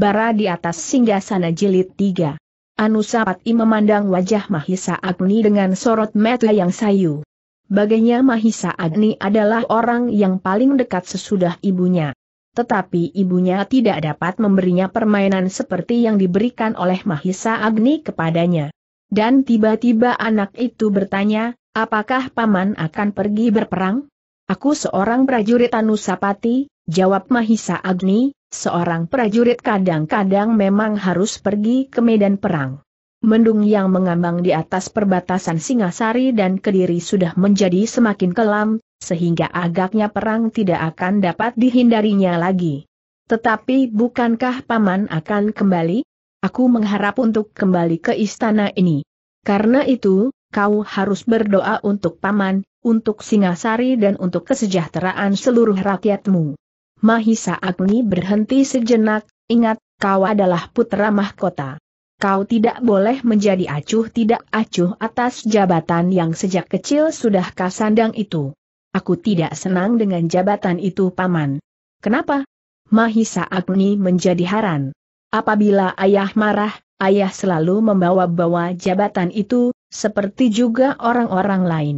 bara di atas singgah singgasana jilid 3. Anusapati memandang wajah Mahisa Agni dengan sorot mata yang sayu. Baginya Mahisa Agni adalah orang yang paling dekat sesudah ibunya. Tetapi ibunya tidak dapat memberinya permainan seperti yang diberikan oleh Mahisa Agni kepadanya. Dan tiba-tiba anak itu bertanya, apakah paman akan pergi berperang? Aku seorang prajurit Anusapati, jawab Mahisa Agni, seorang prajurit kadang-kadang memang harus pergi ke medan perang. Mendung yang mengambang di atas perbatasan Singasari dan Kediri sudah menjadi semakin kelam, sehingga agaknya perang tidak akan dapat dihindarinya lagi. Tetapi bukankah Paman akan kembali? Aku mengharap untuk kembali ke istana ini. Karena itu, kau harus berdoa untuk Paman, untuk Singasari dan untuk kesejahteraan seluruh rakyatmu. Mahisa Agni berhenti sejenak, ingat, kau adalah putra mahkota. Kau tidak boleh menjadi acuh tidak acuh atas jabatan yang sejak kecil sudah kasandang itu. Aku tidak senang dengan jabatan itu paman. Kenapa? Mahisa Agni menjadi haran. Apabila ayah marah, ayah selalu membawa-bawa jabatan itu, seperti juga orang-orang lain.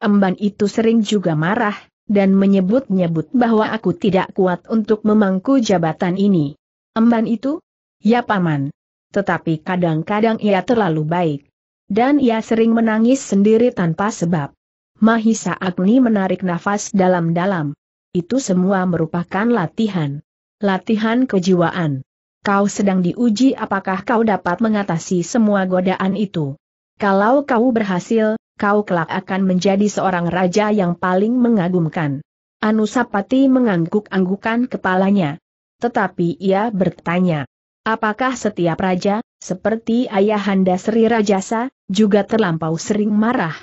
Emban itu sering juga marah, dan menyebut-nyebut bahwa aku tidak kuat untuk memangku jabatan ini. Emban itu? Ya paman. Tetapi kadang-kadang ia terlalu baik. Dan ia sering menangis sendiri tanpa sebab. Mahisa Agni menarik nafas dalam-dalam. Itu semua merupakan latihan. Latihan kejiwaan. Kau sedang diuji apakah kau dapat mengatasi semua godaan itu. Kalau kau berhasil, kau kelak akan menjadi seorang raja yang paling mengagumkan. Anusapati mengangguk-anggukan kepalanya. Tetapi ia bertanya, apakah setiap raja, seperti ayahanda Sri Rajasa, juga terlampau sering marah?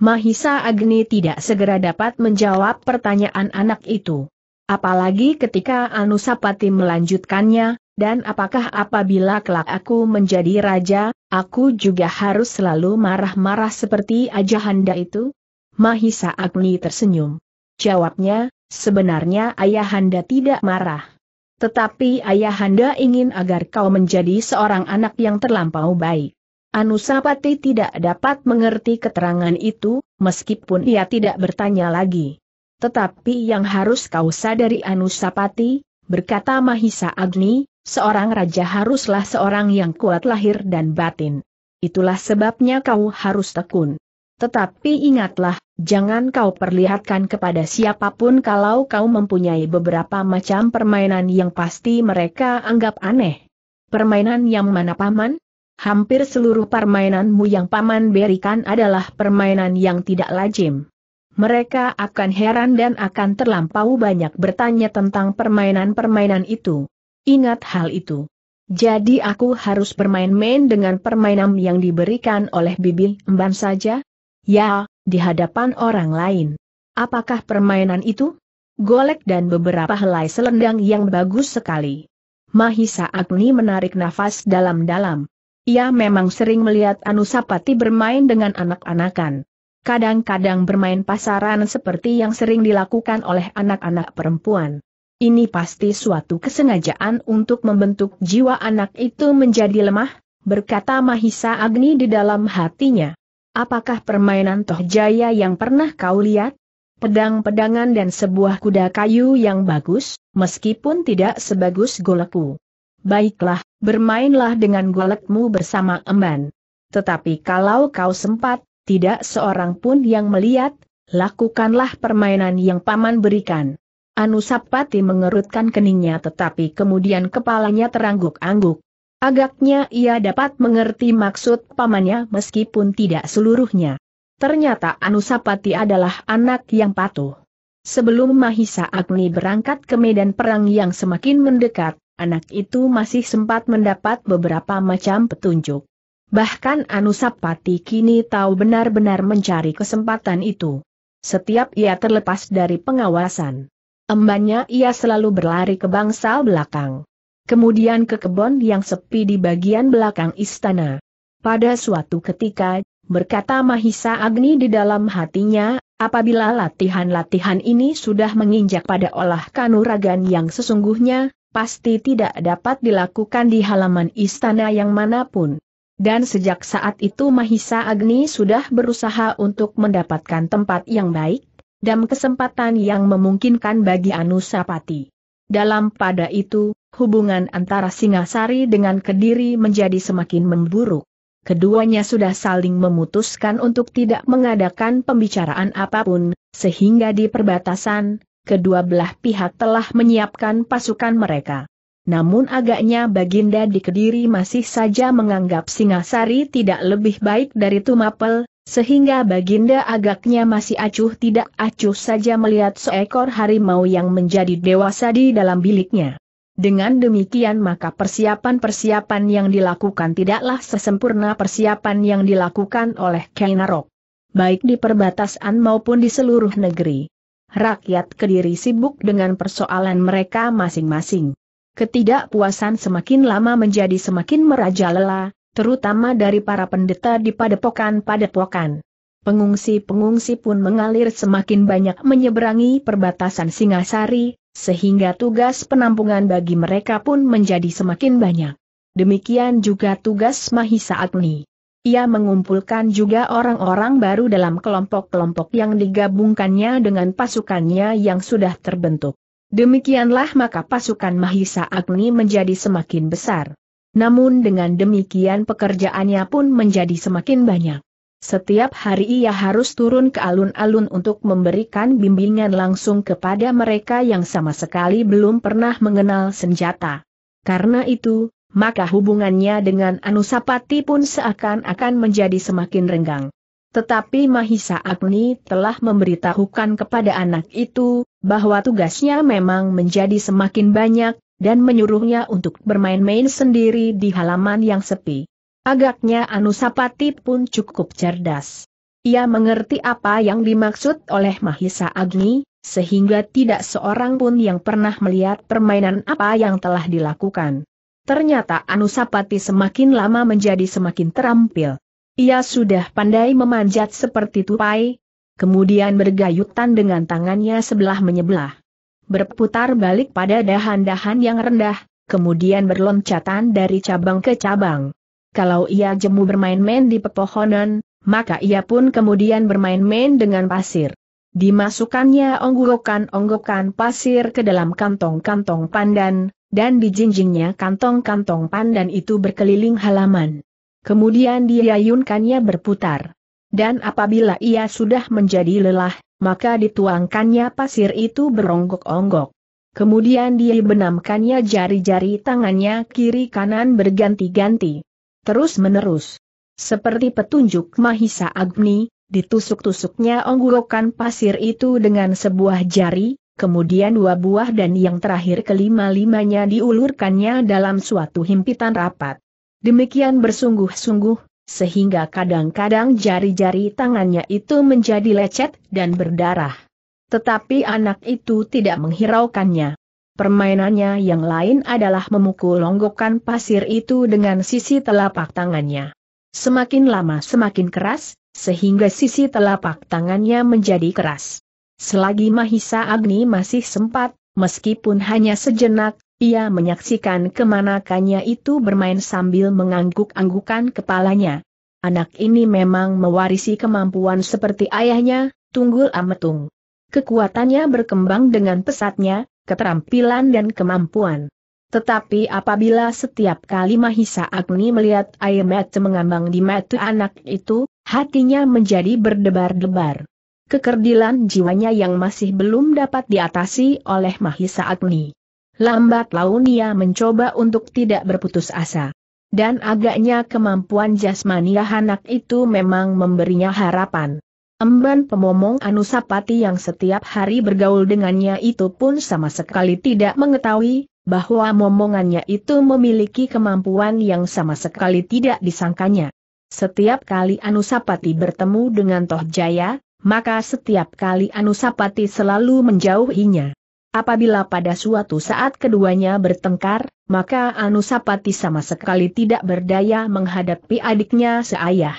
Mahisa Agni tidak segera dapat menjawab pertanyaan anak itu. Apalagi ketika Anusapati melanjutkannya, dan apakah apabila kelak aku menjadi raja, aku juga harus selalu marah-marah seperti Ajahanda itu? Mahisa Agni tersenyum. Jawabnya, sebenarnya Ayahanda tidak marah. Tetapi Ayahanda ingin agar kau menjadi seorang anak yang terlampau baik. Anusapati tidak dapat mengerti keterangan itu, meskipun ia tidak bertanya lagi. Tetapi yang harus kau sadari Anusapati, berkata Mahisa Agni, seorang raja haruslah seorang yang kuat lahir dan batin. Itulah sebabnya kau harus tekun. Tetapi ingatlah, jangan kau perlihatkan kepada siapapun kalau kau mempunyai beberapa macam permainan yang pasti mereka anggap aneh. Permainan yang mana paman? Hampir seluruh permainanmu yang paman berikan adalah permainan yang tidak lazim. Mereka akan heran dan akan terlampau banyak bertanya tentang permainan-permainan itu. Ingat hal itu. Jadi aku harus bermain-main dengan permainan yang diberikan oleh bibi emban saja? Ya, di hadapan orang lain. Apakah permainan itu? Golek dan beberapa helai selendang yang bagus sekali. Mahisa Agni menarik nafas dalam-dalam. Ia memang sering melihat Anusapati bermain dengan anak-anakan. Kadang-kadang bermain pasaran seperti yang sering dilakukan oleh anak-anak perempuan. Ini pasti suatu kesengajaan untuk membentuk jiwa anak itu menjadi lemah, berkata Mahisa Agni di dalam hatinya. Apakah permainan Toh Jaya yang pernah kau lihat? Pedang-pedangan dan sebuah kuda kayu yang bagus, meskipun tidak sebagus golekku. Baiklah, bermainlah dengan golekmu bersama emban. Tetapi kalau kau sempat, tidak seorang pun yang melihat, lakukanlah permainan yang paman berikan. Anusapati mengerutkan keningnya tetapi kemudian kepalanya terangguk-angguk. Agaknya ia dapat mengerti maksud pamannya meskipun tidak seluruhnya. Ternyata Anusapati adalah anak yang patuh. Sebelum Mahisa Agni berangkat ke medan perang yang semakin mendekat, anak itu masih sempat mendapat beberapa macam petunjuk. Bahkan Anusapati kini tahu benar-benar mencari kesempatan itu. Setiap ia terlepas dari pengawasan Embannya ia selalu berlari ke bangsal belakang. Kemudian ke kebun yang sepi di bagian belakang istana. Pada suatu ketika, berkata Mahisa Agni di dalam hatinya, apabila latihan-latihan ini sudah menginjak pada olah kanuragan yang sesungguhnya, pasti tidak dapat dilakukan di halaman istana yang manapun. Dan sejak saat itu Mahisa Agni sudah berusaha untuk mendapatkan tempat yang baik, dan kesempatan yang memungkinkan bagi Anusapati. Dalam pada itu, hubungan antara Singasari dengan Kediri menjadi semakin memburuk. Keduanya sudah saling memutuskan untuk tidak mengadakan pembicaraan apapun, sehingga di perbatasan, kedua belah pihak telah menyiapkan pasukan mereka. Namun agaknya Baginda di Kediri masih saja menganggap Singasari tidak lebih baik dari Tumapel, sehingga Baginda agaknya masih acuh tidak acuh saja melihat seekor harimau yang menjadi dewasa di dalam biliknya. Dengan demikian maka persiapan-persiapan yang dilakukan tidaklah sesempurna persiapan yang dilakukan oleh Kainarok. Baik di perbatasan maupun di seluruh negeri. Rakyat Kediri sibuk dengan persoalan mereka masing-masing. Ketidakpuasan semakin lama menjadi semakin merajalela, terutama dari para pendeta di padepokan-padepokan. Pengungsi-pengungsi pun mengalir semakin banyak menyeberangi perbatasan Singasari, sehingga tugas penampungan bagi mereka pun menjadi semakin banyak. Demikian juga tugas Mahisa Agni. Ia mengumpulkan juga orang-orang baru dalam kelompok-kelompok yang digabungkannya dengan pasukannya yang sudah terbentuk. Demikianlah maka pasukan Mahisa Agni menjadi semakin besar. Namun dengan demikian pekerjaannya pun menjadi semakin banyak. Setiap hari ia harus turun ke alun-alun untuk memberikan bimbingan langsung kepada mereka yang sama sekali belum pernah mengenal senjata. Karena itu, maka hubungannya dengan Anusapati pun seakan-akan menjadi semakin renggang. Tetapi Mahisa Agni telah memberitahukan kepada anak itu, bahwa tugasnya memang menjadi semakin banyak, dan menyuruhnya untuk bermain-main sendiri di halaman yang sepi. Agaknya Anusapati pun cukup cerdas. Ia mengerti apa yang dimaksud oleh Mahisa Agni, sehingga tidak seorang pun yang pernah melihat permainan apa yang telah dilakukan. Ternyata Anusapati semakin lama menjadi semakin terampil. Ia sudah pandai memanjat seperti tupai, kemudian bergayutan dengan tangannya sebelah menyebelah berputar balik pada dahan-dahan yang rendah, kemudian berloncatan dari cabang ke cabang. Kalau ia jemu bermain-main di pepohonan, maka ia pun kemudian bermain-main dengan pasir. Dimasukkannya onggokan-onggokan pasir ke dalam kantong-kantong pandan, dan dijinjingnya kantong-kantong pandan itu berkeliling halaman. Kemudian diayunkannya berputar. Dan apabila ia sudah menjadi lelah, maka dituangkannya pasir itu beronggok-onggok. Kemudian dia benamkannya jari-jari tangannya kiri kanan berganti-ganti. Terus menerus. Seperti petunjuk Mahisa Agni, ditusuk-tusuknya onggokan pasir itu dengan sebuah jari, kemudian dua buah dan yang terakhir kelima-limanya diulurkannya dalam suatu himpitan rapat. Demikian bersungguh-sungguh, sehingga kadang-kadang jari-jari tangannya itu menjadi lecet dan berdarah. Tetapi anak itu tidak menghiraukannya. Permainannya yang lain adalah memukul longgokan pasir itu dengan sisi telapak tangannya. Semakin lama semakin keras, sehingga sisi telapak tangannya menjadi keras. Selagi Mahisa Agni masih sempat, meskipun hanya sejenak, ia menyaksikan kemana itu bermain sambil mengangguk-anggukan kepalanya. Anak ini memang mewarisi kemampuan seperti ayahnya, Tunggul Ametung. Kekuatannya berkembang dengan pesatnya, keterampilan dan kemampuan. Tetapi apabila setiap kali Mahisa Agni melihat air mata mengambang di mata anak itu, hatinya menjadi berdebar-debar. Kekerdilan jiwanya yang masih belum dapat diatasi oleh Mahisa Agni. Lambat laun ia mencoba untuk tidak berputus asa. Dan agaknya kemampuan jasmani anak itu memang memberinya harapan. Emban pemomong Anusapati yang setiap hari bergaul dengannya itu pun sama sekali tidak mengetahui bahwa momongannya itu memiliki kemampuan yang sama sekali tidak disangkanya. Setiap kali Anusapati bertemu dengan Toh Jaya, maka setiap kali Anusapati selalu menjauhinya. Apabila pada suatu saat keduanya bertengkar, maka Anusapati sama sekali tidak berdaya menghadapi adiknya seayah.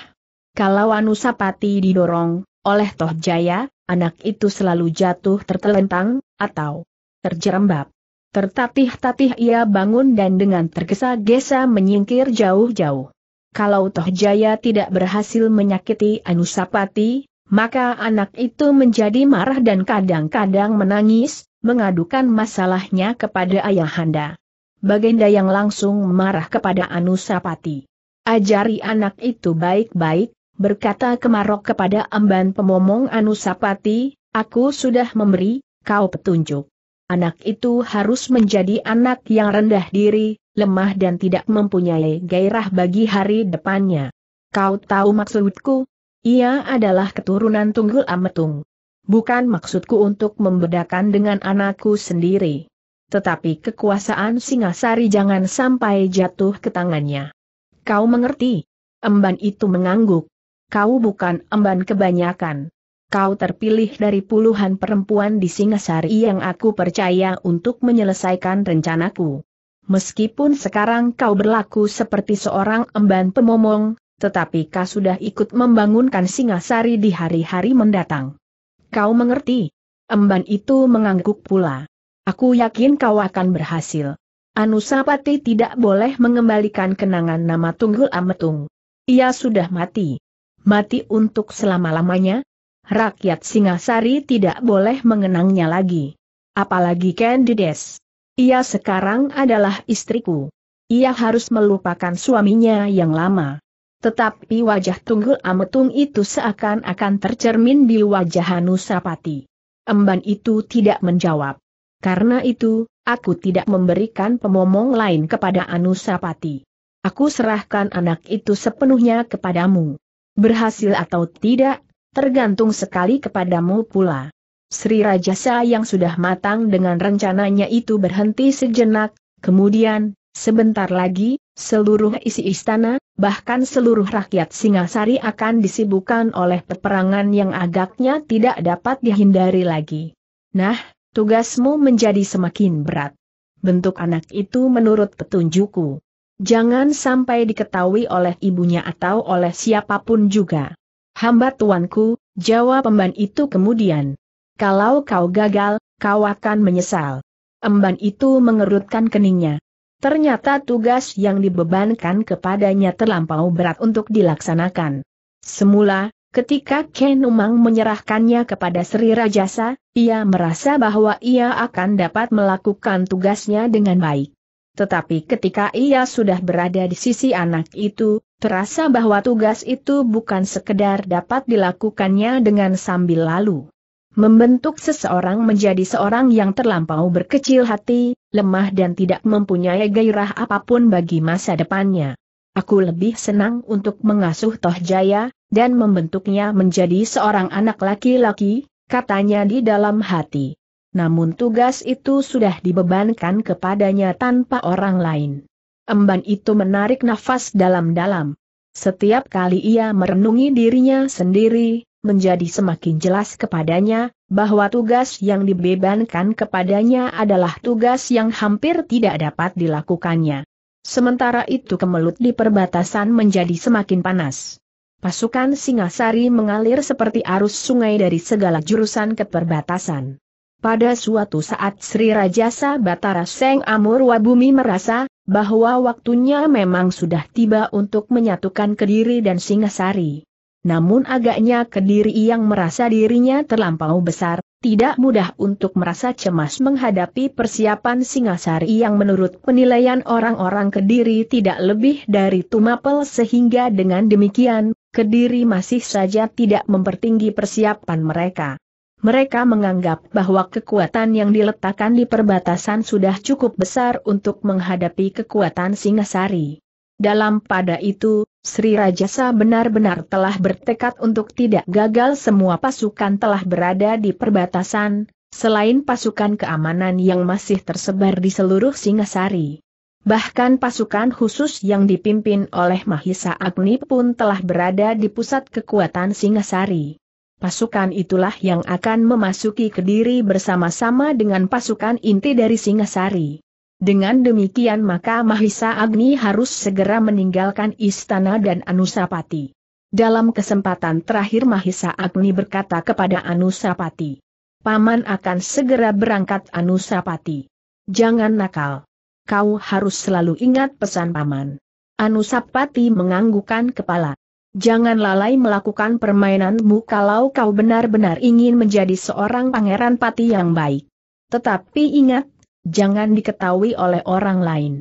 Kalau Anusapati didorong oleh Toh Jaya, anak itu selalu jatuh tertelentang, atau terjerembab. Tertatih-tatih ia bangun dan dengan tergesa-gesa menyingkir jauh-jauh. Kalau Toh Jaya tidak berhasil menyakiti Anusapati, maka anak itu menjadi marah dan kadang-kadang menangis, mengadukan masalahnya kepada ayahanda. Baginda yang langsung marah kepada Anusapati. Ajari anak itu baik-baik, berkata Kemarok kepada amban pemomong Anusapati, aku sudah memberi, kau petunjuk. Anak itu harus menjadi anak yang rendah diri, lemah dan tidak mempunyai gairah bagi hari depannya. Kau tahu maksudku? Ia adalah keturunan Tunggul Ametung bukan maksudku untuk membedakan dengan anakku sendiri. Tetapi kekuasaan Singasari jangan sampai jatuh ke tangannya. Kau mengerti? Emban itu mengangguk. Kau bukan emban kebanyakan. Kau terpilih dari puluhan perempuan di Singasari yang aku percaya untuk menyelesaikan rencanaku. Meskipun sekarang kau berlaku seperti seorang emban pemomong, tetapi kau sudah ikut membangunkan Singasari di hari-hari mendatang. Kau mengerti? Emban itu mengangguk pula. Aku yakin kau akan berhasil. Anusapati tidak boleh mengembalikan kenangan nama Tunggul Ametung. Ia sudah mati. Mati untuk selama-lamanya? Rakyat Singasari tidak boleh mengenangnya lagi. Apalagi Candides. Ia sekarang adalah istriku. Ia harus melupakan suaminya yang lama. Tetapi wajah Tunggul Ametung itu seakan-akan tercermin di wajah Hanusapati. Emban itu tidak menjawab. Karena itu, aku tidak memberikan pemomong lain kepada Anusapati. Aku serahkan anak itu sepenuhnya kepadamu. Berhasil atau tidak, tergantung sekali kepadamu pula. Sri Rajasa yang sudah matang dengan rencananya itu berhenti sejenak, kemudian, sebentar lagi, seluruh isi istana, bahkan seluruh rakyat Singasari akan disibukkan oleh peperangan yang agaknya tidak dapat dihindari lagi. Nah, tugasmu menjadi semakin berat. Bentuk anak itu menurut petunjukku. Jangan sampai diketahui oleh ibunya atau oleh siapapun juga. Hamba tuanku, jawab emban itu kemudian. Kalau kau gagal, kau akan menyesal. Emban itu mengerutkan keningnya. Ternyata tugas yang dibebankan kepadanya terlampau berat untuk dilaksanakan. Semula, ketika Ken Umang menyerahkannya kepada Sri Rajasa, ia merasa bahwa ia akan dapat melakukan tugasnya dengan baik. Tetapi ketika ia sudah berada di sisi anak itu, terasa bahwa tugas itu bukan sekedar dapat dilakukannya dengan sambil lalu. Membentuk seseorang menjadi seorang yang terlampau berkecil hati, lemah dan tidak mempunyai gairah apapun bagi masa depannya. Aku lebih senang untuk mengasuh Toh Jaya, dan membentuknya menjadi seorang anak laki-laki, katanya di dalam hati. Namun tugas itu sudah dibebankan kepadanya tanpa orang lain. Emban itu menarik nafas dalam-dalam. Setiap kali ia merenungi dirinya sendiri, menjadi semakin jelas kepadanya, bahwa tugas yang dibebankan kepadanya adalah tugas yang hampir tidak dapat dilakukannya. Sementara itu kemelut di perbatasan menjadi semakin panas. Pasukan Singasari mengalir seperti arus sungai dari segala jurusan ke perbatasan. Pada suatu saat Sri Rajasa Batara Seng Amur merasa, bahwa waktunya memang sudah tiba untuk menyatukan Kediri dan Singasari namun agaknya Kediri yang merasa dirinya terlampau besar, tidak mudah untuk merasa cemas menghadapi persiapan Singasari yang menurut penilaian orang-orang Kediri tidak lebih dari tumapel sehingga dengan demikian, Kediri masih saja tidak mempertinggi persiapan mereka. Mereka menganggap bahwa kekuatan yang diletakkan di perbatasan sudah cukup besar untuk menghadapi kekuatan Singasari. Dalam pada itu, Sri Rajasa benar-benar telah bertekad untuk tidak gagal semua pasukan telah berada di perbatasan, selain pasukan keamanan yang masih tersebar di seluruh Singasari. Bahkan pasukan khusus yang dipimpin oleh Mahisa Agni pun telah berada di pusat kekuatan Singasari. Pasukan itulah yang akan memasuki Kediri bersama-sama dengan pasukan inti dari Singasari. Dengan demikian maka Mahisa Agni harus segera meninggalkan istana dan Anusapati. Dalam kesempatan terakhir Mahisa Agni berkata kepada Anusapati. Paman akan segera berangkat Anusapati. Jangan nakal. Kau harus selalu ingat pesan Paman. Anusapati menganggukan kepala. Jangan lalai melakukan permainanmu kalau kau benar-benar ingin menjadi seorang pangeran pati yang baik. Tetapi ingat, jangan diketahui oleh orang lain.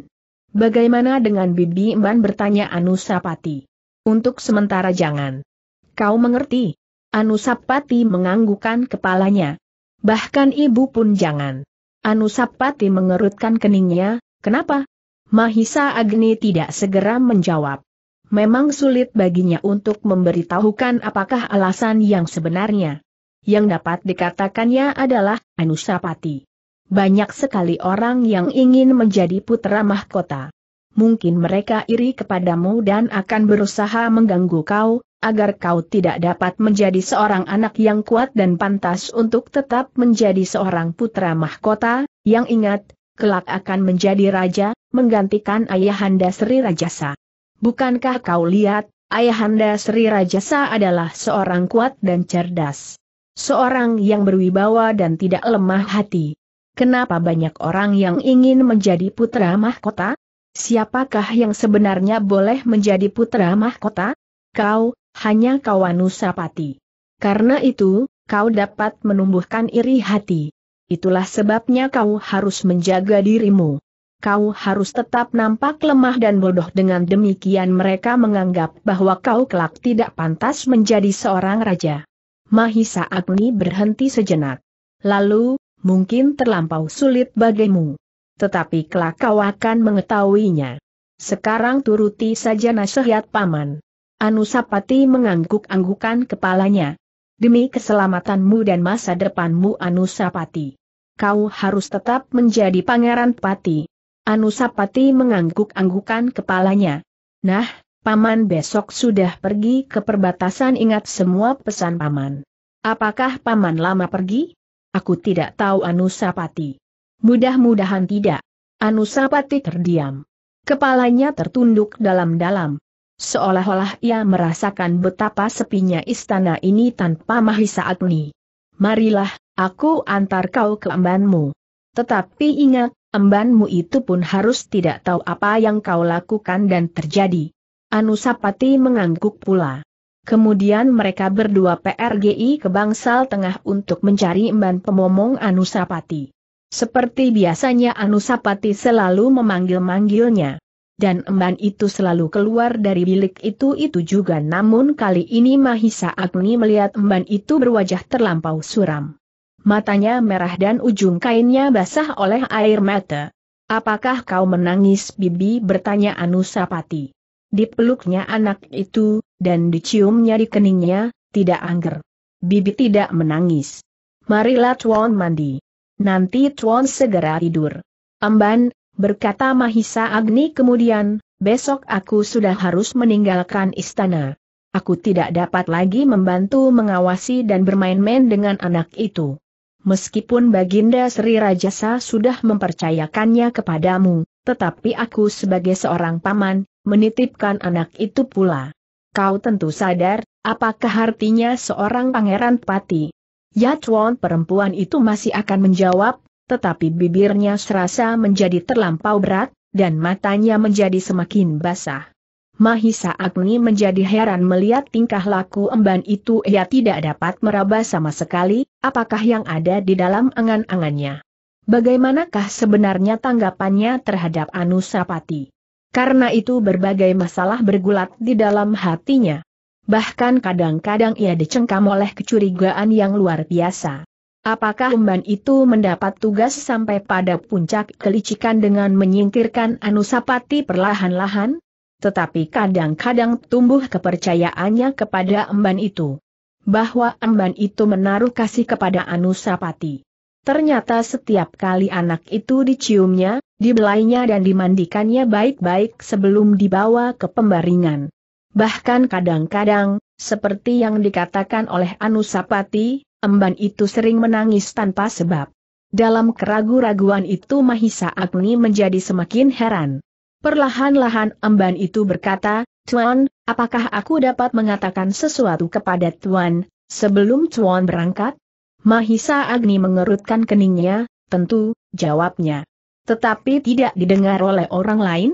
Bagaimana dengan Bibi Mban bertanya Anusapati? Untuk sementara jangan. Kau mengerti? Anusapati menganggukan kepalanya. Bahkan ibu pun jangan. Anusapati mengerutkan keningnya, kenapa? Mahisa Agni tidak segera menjawab. Memang sulit baginya untuk memberitahukan apakah alasan yang sebenarnya. Yang dapat dikatakannya adalah, Anusapati. Banyak sekali orang yang ingin menjadi putra mahkota. Mungkin mereka iri kepadamu dan akan berusaha mengganggu kau, agar kau tidak dapat menjadi seorang anak yang kuat dan pantas untuk tetap menjadi seorang putra mahkota, yang ingat, kelak akan menjadi raja, menggantikan Ayahanda Sri Rajasa. Bukankah kau lihat, Ayahanda Sri Rajasa adalah seorang kuat dan cerdas. Seorang yang berwibawa dan tidak lemah hati. Kenapa banyak orang yang ingin menjadi putra mahkota? Siapakah yang sebenarnya boleh menjadi putra mahkota? Kau, hanya kawanusapati. Nusapati. Karena itu, kau dapat menumbuhkan iri hati. Itulah sebabnya kau harus menjaga dirimu. Kau harus tetap nampak lemah dan bodoh dengan demikian mereka menganggap bahwa kau kelak tidak pantas menjadi seorang raja. Mahisa Agni berhenti sejenak. Lalu, mungkin terlampau sulit bagimu. Tetapi kelak kau akan mengetahuinya. Sekarang turuti saja nasihat paman. Anusapati mengangguk-anggukan kepalanya. Demi keselamatanmu dan masa depanmu Anusapati. Kau harus tetap menjadi pangeran pati. Anusapati mengangguk-anggukan kepalanya. Nah, Paman besok sudah pergi ke perbatasan ingat semua pesan Paman. Apakah Paman lama pergi? Aku tidak tahu Anusapati. Mudah-mudahan tidak. Anusapati terdiam. Kepalanya tertunduk dalam-dalam. Seolah-olah ia merasakan betapa sepinya istana ini tanpa Mahisa Agni. Marilah, aku antar kau ke embanmu. Tetapi ingat, embanmu itu pun harus tidak tahu apa yang kau lakukan dan terjadi. Anusapati mengangguk pula. Kemudian mereka berdua PRGI ke Bangsal Tengah untuk mencari Emban Pemomong Anusapati. Seperti biasanya Anusapati selalu memanggil-manggilnya. Dan Emban itu selalu keluar dari bilik itu-itu juga namun kali ini Mahisa Agni melihat Emban itu berwajah terlampau suram. Matanya merah dan ujung kainnya basah oleh air mata. Apakah kau menangis bibi bertanya Anusapati dipeluknya anak itu, dan diciumnya di keningnya, tidak angger. Bibi tidak menangis. Marilah Tuan mandi. Nanti Tuan segera tidur. Amban, berkata Mahisa Agni kemudian, besok aku sudah harus meninggalkan istana. Aku tidak dapat lagi membantu mengawasi dan bermain-main dengan anak itu. Meskipun Baginda Sri Rajasa sudah mempercayakannya kepadamu, tetapi aku sebagai seorang paman, menitipkan anak itu pula. Kau tentu sadar, apakah artinya seorang pangeran pati? Ya, Yatwon perempuan itu masih akan menjawab, tetapi bibirnya serasa menjadi terlampau berat, dan matanya menjadi semakin basah. Mahisa Agni menjadi heran melihat tingkah laku emban itu ia tidak dapat meraba sama sekali, apakah yang ada di dalam angan-angannya. Bagaimanakah sebenarnya tanggapannya terhadap Anusapati? Karena itu berbagai masalah bergulat di dalam hatinya. Bahkan kadang-kadang ia dicengkam oleh kecurigaan yang luar biasa. Apakah umban itu mendapat tugas sampai pada puncak kelicikan dengan menyingkirkan Anusapati perlahan-lahan? Tetapi kadang-kadang tumbuh kepercayaannya kepada emban itu. Bahwa emban itu menaruh kasih kepada Anusapati. Ternyata setiap kali anak itu diciumnya, dibelainya dan dimandikannya baik-baik sebelum dibawa ke pembaringan. Bahkan kadang-kadang, seperti yang dikatakan oleh Anusapati, emban itu sering menangis tanpa sebab. Dalam keragu-raguan itu Mahisa Agni menjadi semakin heran. Perlahan-lahan emban itu berkata, Tuan, apakah aku dapat mengatakan sesuatu kepada Tuan, sebelum Tuan berangkat? Mahisa Agni mengerutkan keningnya, tentu, jawabnya. Tetapi tidak didengar oleh orang lain?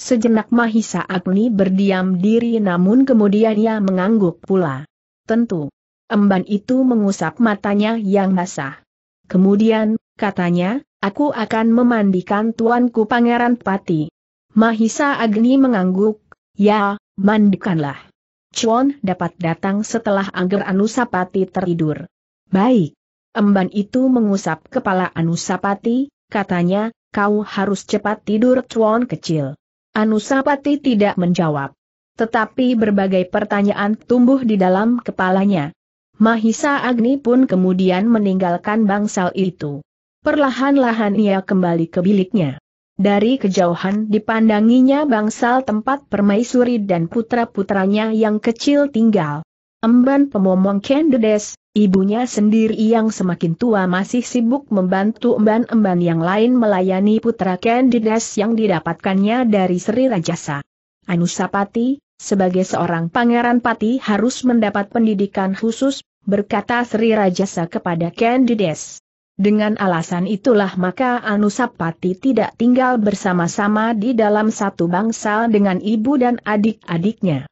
Sejenak Mahisa Agni berdiam diri namun kemudian ia mengangguk pula. Tentu. Emban itu mengusap matanya yang basah. Kemudian, katanya, aku akan memandikan tuanku Pangeran Pati. Mahisa Agni mengangguk, ya, mandikanlah. Chuan dapat datang setelah Angger Anusapati teridur. Baik. Emban itu mengusap kepala Anusapati, katanya, kau harus cepat tidur cuan kecil. Anusapati tidak menjawab. Tetapi berbagai pertanyaan tumbuh di dalam kepalanya. Mahisa Agni pun kemudian meninggalkan bangsal itu. Perlahan-lahan ia kembali ke biliknya. Dari kejauhan dipandanginya bangsal tempat permaisuri dan putra-putranya yang kecil tinggal. Emban pemomong Kendedes, ibunya sendiri yang semakin tua masih sibuk membantu emban-emban yang lain melayani putra Kendedes yang didapatkannya dari Sri Rajasa. Anusapati, sebagai seorang pangeran pati harus mendapat pendidikan khusus, berkata Sri Rajasa kepada Kendedes. Dengan alasan itulah maka Anusapati tidak tinggal bersama-sama di dalam satu bangsa dengan ibu dan adik-adiknya.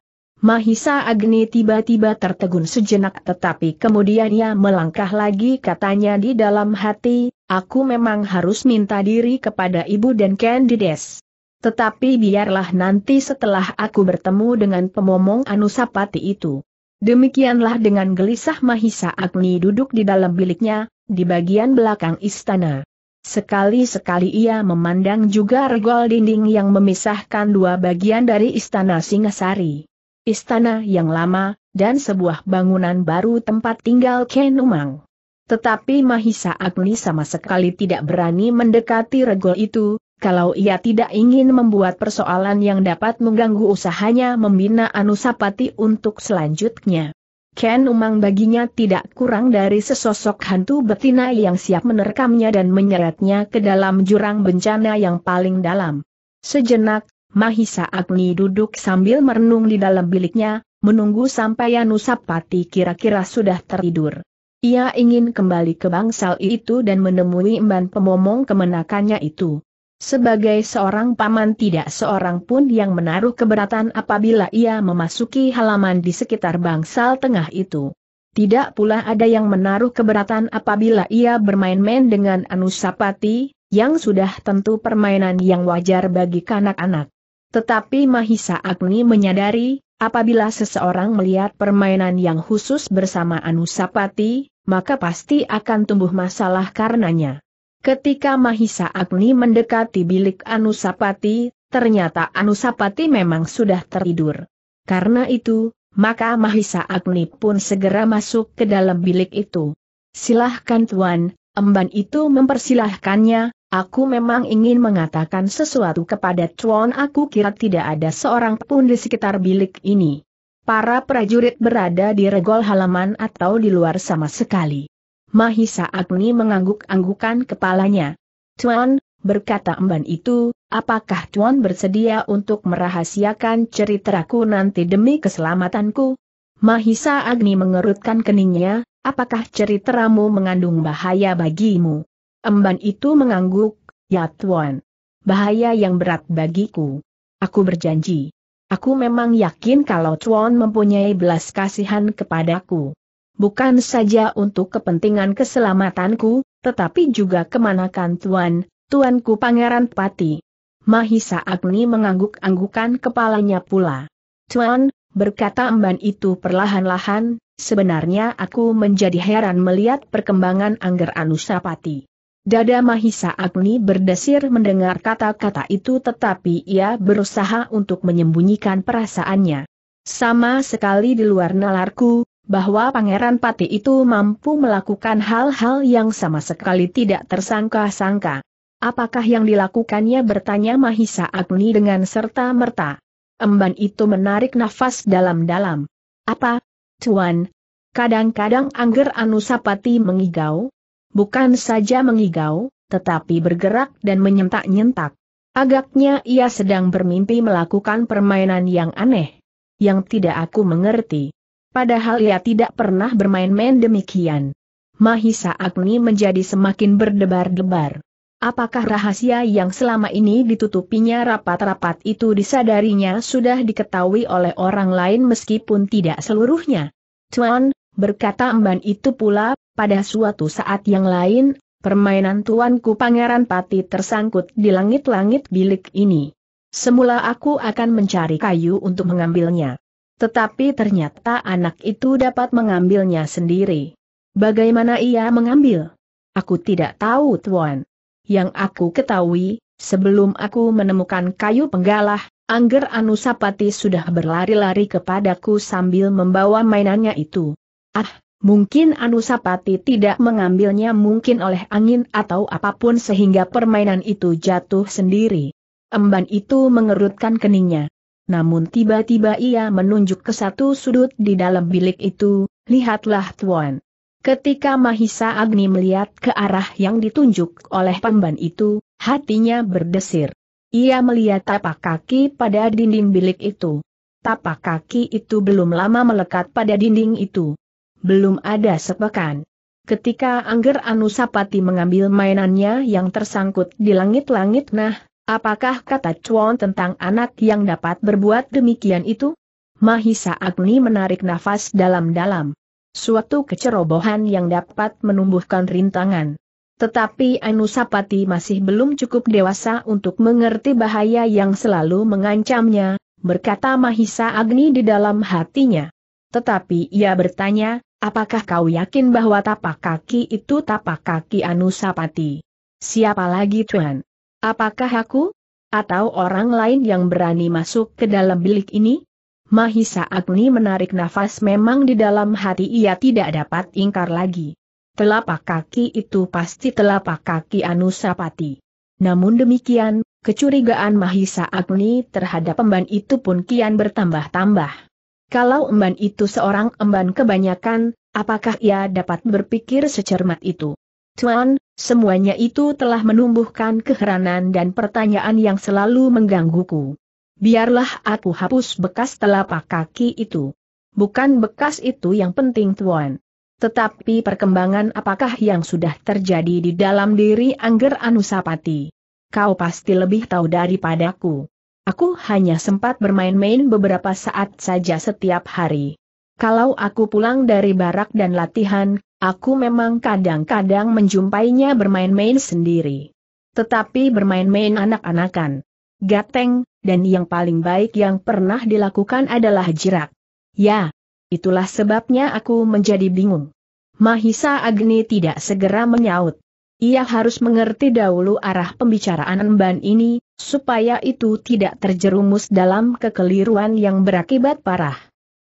Mahisa Agni tiba-tiba tertegun sejenak tetapi kemudian ia melangkah lagi katanya di dalam hati, aku memang harus minta diri kepada ibu dan Candides. Tetapi biarlah nanti setelah aku bertemu dengan pemomong Anusapati itu. Demikianlah dengan gelisah Mahisa Agni duduk di dalam biliknya, di bagian belakang istana. Sekali-sekali ia memandang juga regol dinding yang memisahkan dua bagian dari istana Singasari istana yang lama, dan sebuah bangunan baru tempat tinggal Ken Umang. Tetapi Mahisa Agni sama sekali tidak berani mendekati regol itu, kalau ia tidak ingin membuat persoalan yang dapat mengganggu usahanya membina Anusapati untuk selanjutnya. Ken Umang baginya tidak kurang dari sesosok hantu betina yang siap menerkamnya dan menyeretnya ke dalam jurang bencana yang paling dalam. Sejenak, Mahisa Agni duduk sambil merenung di dalam biliknya, menunggu sampai Yanusapati kira-kira sudah tertidur. Ia ingin kembali ke bangsal itu dan menemui emban pemomong kemenakannya itu. Sebagai seorang paman tidak seorang pun yang menaruh keberatan apabila ia memasuki halaman di sekitar bangsal tengah itu. Tidak pula ada yang menaruh keberatan apabila ia bermain-main dengan Anusapati, yang sudah tentu permainan yang wajar bagi kanak-kanak. Tetapi Mahisa Agni menyadari, apabila seseorang melihat permainan yang khusus bersama Anusapati, maka pasti akan tumbuh masalah karenanya. Ketika Mahisa Agni mendekati bilik Anusapati, ternyata Anusapati memang sudah tertidur. Karena itu, maka Mahisa Agni pun segera masuk ke dalam bilik itu. Silahkan Tuan, emban itu mempersilahkannya, Aku memang ingin mengatakan sesuatu kepada Chuan aku kira tidak ada seorang pun di sekitar bilik ini. Para prajurit berada di regol halaman atau di luar sama sekali. Mahisa Agni mengangguk-anggukan kepalanya. Chuan, berkata emban itu, apakah Chuan bersedia untuk merahasiakan ceritaku nanti demi keselamatanku? Mahisa Agni mengerutkan keningnya, apakah ceritamu mengandung bahaya bagimu? Emban itu mengangguk, ya tuan. Bahaya yang berat bagiku. Aku berjanji. Aku memang yakin kalau tuan mempunyai belas kasihan kepadaku. Bukan saja untuk kepentingan keselamatanku, tetapi juga kemanakan tuan, tuanku Pangeran Pati. Mahisa Agni mengangguk-anggukan kepalanya pula. Tuan, berkata emban itu perlahan-lahan, sebenarnya aku menjadi heran melihat perkembangan Angger Anusapati. Dada Mahisa Agni berdesir mendengar kata-kata itu tetapi ia berusaha untuk menyembunyikan perasaannya. Sama sekali di luar nalarku, bahwa Pangeran Pati itu mampu melakukan hal-hal yang sama sekali tidak tersangka-sangka. Apakah yang dilakukannya bertanya Mahisa Agni dengan serta-merta. Emban itu menarik nafas dalam-dalam. Apa? Tuan, kadang-kadang Angger Anusapati mengigau, bukan saja mengigau, tetapi bergerak dan menyentak-nyentak. Agaknya ia sedang bermimpi melakukan permainan yang aneh, yang tidak aku mengerti. Padahal ia tidak pernah bermain-main demikian. Mahisa Agni menjadi semakin berdebar-debar. Apakah rahasia yang selama ini ditutupinya rapat-rapat itu disadarinya sudah diketahui oleh orang lain meskipun tidak seluruhnya? Tuan, berkata emban itu pula, pada suatu saat yang lain, permainan tuanku Pangeran Pati tersangkut di langit-langit bilik ini. Semula aku akan mencari kayu untuk mengambilnya. Tetapi ternyata anak itu dapat mengambilnya sendiri. Bagaimana ia mengambil? Aku tidak tahu, Tuan. Yang aku ketahui, sebelum aku menemukan kayu penggalah, Angger Anusapati sudah berlari-lari kepadaku sambil membawa mainannya itu. Ah, Mungkin Anusapati tidak mengambilnya mungkin oleh angin atau apapun sehingga permainan itu jatuh sendiri. Emban itu mengerutkan keningnya. Namun tiba-tiba ia menunjuk ke satu sudut di dalam bilik itu, lihatlah Tuan. Ketika Mahisa Agni melihat ke arah yang ditunjuk oleh pemban itu, hatinya berdesir. Ia melihat tapak kaki pada dinding bilik itu. Tapak kaki itu belum lama melekat pada dinding itu belum ada sepekan. Ketika Angger Anusapati mengambil mainannya yang tersangkut di langit-langit nah, apakah kata Chuan tentang anak yang dapat berbuat demikian itu? Mahisa Agni menarik nafas dalam-dalam. Suatu kecerobohan yang dapat menumbuhkan rintangan. Tetapi Anusapati masih belum cukup dewasa untuk mengerti bahaya yang selalu mengancamnya, berkata Mahisa Agni di dalam hatinya. Tetapi ia bertanya, Apakah kau yakin bahwa tapak kaki itu tapak kaki Anusapati? Siapa lagi Tuhan? Apakah aku? Atau orang lain yang berani masuk ke dalam bilik ini? Mahisa Agni menarik nafas memang di dalam hati ia tidak dapat ingkar lagi. Telapak kaki itu pasti telapak kaki Anusapati. Namun demikian, kecurigaan Mahisa Agni terhadap pemban itu pun kian bertambah-tambah. Kalau emban itu seorang emban kebanyakan, apakah ia dapat berpikir secermat itu? Tuan, semuanya itu telah menumbuhkan keheranan dan pertanyaan yang selalu menggangguku. Biarlah aku hapus bekas telapak kaki itu. Bukan bekas itu yang penting Tuan. Tetapi perkembangan apakah yang sudah terjadi di dalam diri Angger Anusapati? Kau pasti lebih tahu daripadaku. Aku hanya sempat bermain-main beberapa saat saja setiap hari. Kalau aku pulang dari barak dan latihan, aku memang kadang-kadang menjumpainya bermain-main sendiri. Tetapi bermain-main anak-anakan. Gateng, dan yang paling baik yang pernah dilakukan adalah jirak. Ya, itulah sebabnya aku menjadi bingung. Mahisa Agni tidak segera menyaut. Ia harus mengerti dahulu arah pembicaraan Emban ini, supaya itu tidak terjerumus dalam kekeliruan yang berakibat parah.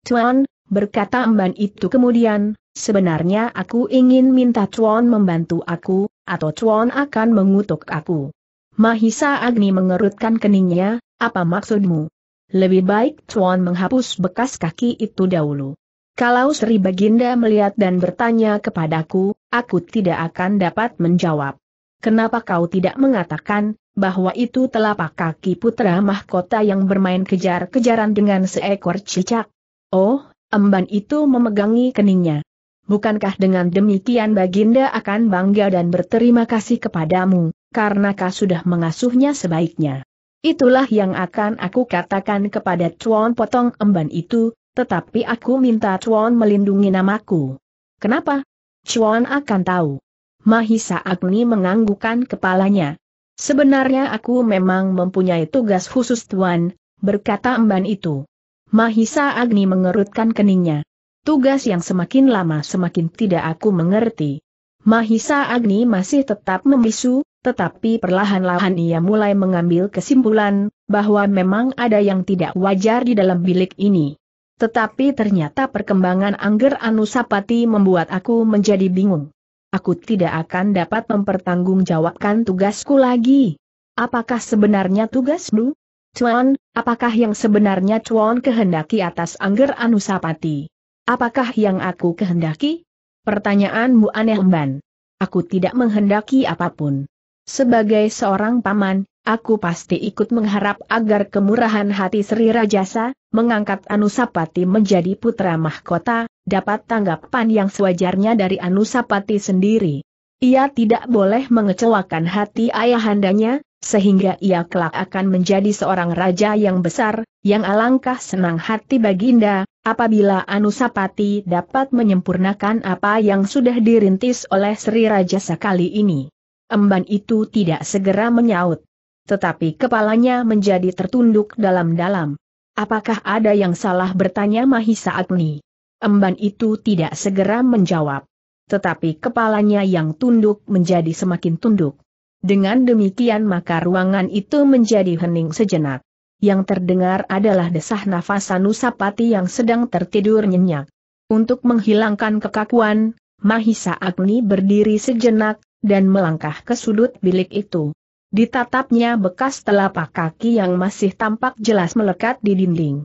Tuan, berkata Emban itu kemudian, sebenarnya aku ingin minta Tuan membantu aku, atau Tuan akan mengutuk aku. Mahisa Agni mengerutkan keningnya, apa maksudmu? Lebih baik Tuan menghapus bekas kaki itu dahulu. Kalau Sri Baginda melihat dan bertanya kepadaku, aku tidak akan dapat menjawab. Kenapa kau tidak mengatakan, bahwa itu telapak kaki putra mahkota yang bermain kejar-kejaran dengan seekor cicak? Oh, emban itu memegangi keningnya. Bukankah dengan demikian Baginda akan bangga dan berterima kasih kepadamu, karena kau sudah mengasuhnya sebaiknya. Itulah yang akan aku katakan kepada Tuan Potong Emban itu, tetapi aku minta Chuan melindungi namaku. Kenapa? Chuan akan tahu. Mahisa Agni menganggukkan kepalanya. Sebenarnya aku memang mempunyai tugas khusus Tuan, berkata emban itu. Mahisa Agni mengerutkan keningnya. Tugas yang semakin lama semakin tidak aku mengerti. Mahisa Agni masih tetap membisu, tetapi perlahan-lahan ia mulai mengambil kesimpulan, bahwa memang ada yang tidak wajar di dalam bilik ini. Tetapi ternyata perkembangan Angger Anusapati membuat aku menjadi bingung. Aku tidak akan dapat mempertanggungjawabkan tugasku lagi. Apakah sebenarnya tugasmu? Cuan, apakah yang sebenarnya Cuan kehendaki atas Angger Anusapati? Apakah yang aku kehendaki? Pertanyaanmu aneh Mban. Aku tidak menghendaki apapun. Sebagai seorang paman, aku pasti ikut mengharap agar kemurahan hati Sri Rajasa, mengangkat Anusapati menjadi putra mahkota, dapat tanggapan yang sewajarnya dari Anusapati sendiri. Ia tidak boleh mengecewakan hati ayahandanya, sehingga ia kelak akan menjadi seorang raja yang besar, yang alangkah senang hati baginda, apabila Anusapati dapat menyempurnakan apa yang sudah dirintis oleh Sri Rajasa kali ini. Emban itu tidak segera menyaut tetapi kepalanya menjadi tertunduk dalam-dalam. Apakah ada yang salah bertanya Mahisa Agni? Emban itu tidak segera menjawab. Tetapi kepalanya yang tunduk menjadi semakin tunduk. Dengan demikian maka ruangan itu menjadi hening sejenak. Yang terdengar adalah desah nafas Anusapati yang sedang tertidur nyenyak. Untuk menghilangkan kekakuan, Mahisa Agni berdiri sejenak, dan melangkah ke sudut bilik itu. Ditatapnya bekas telapak kaki yang masih tampak jelas melekat di dinding.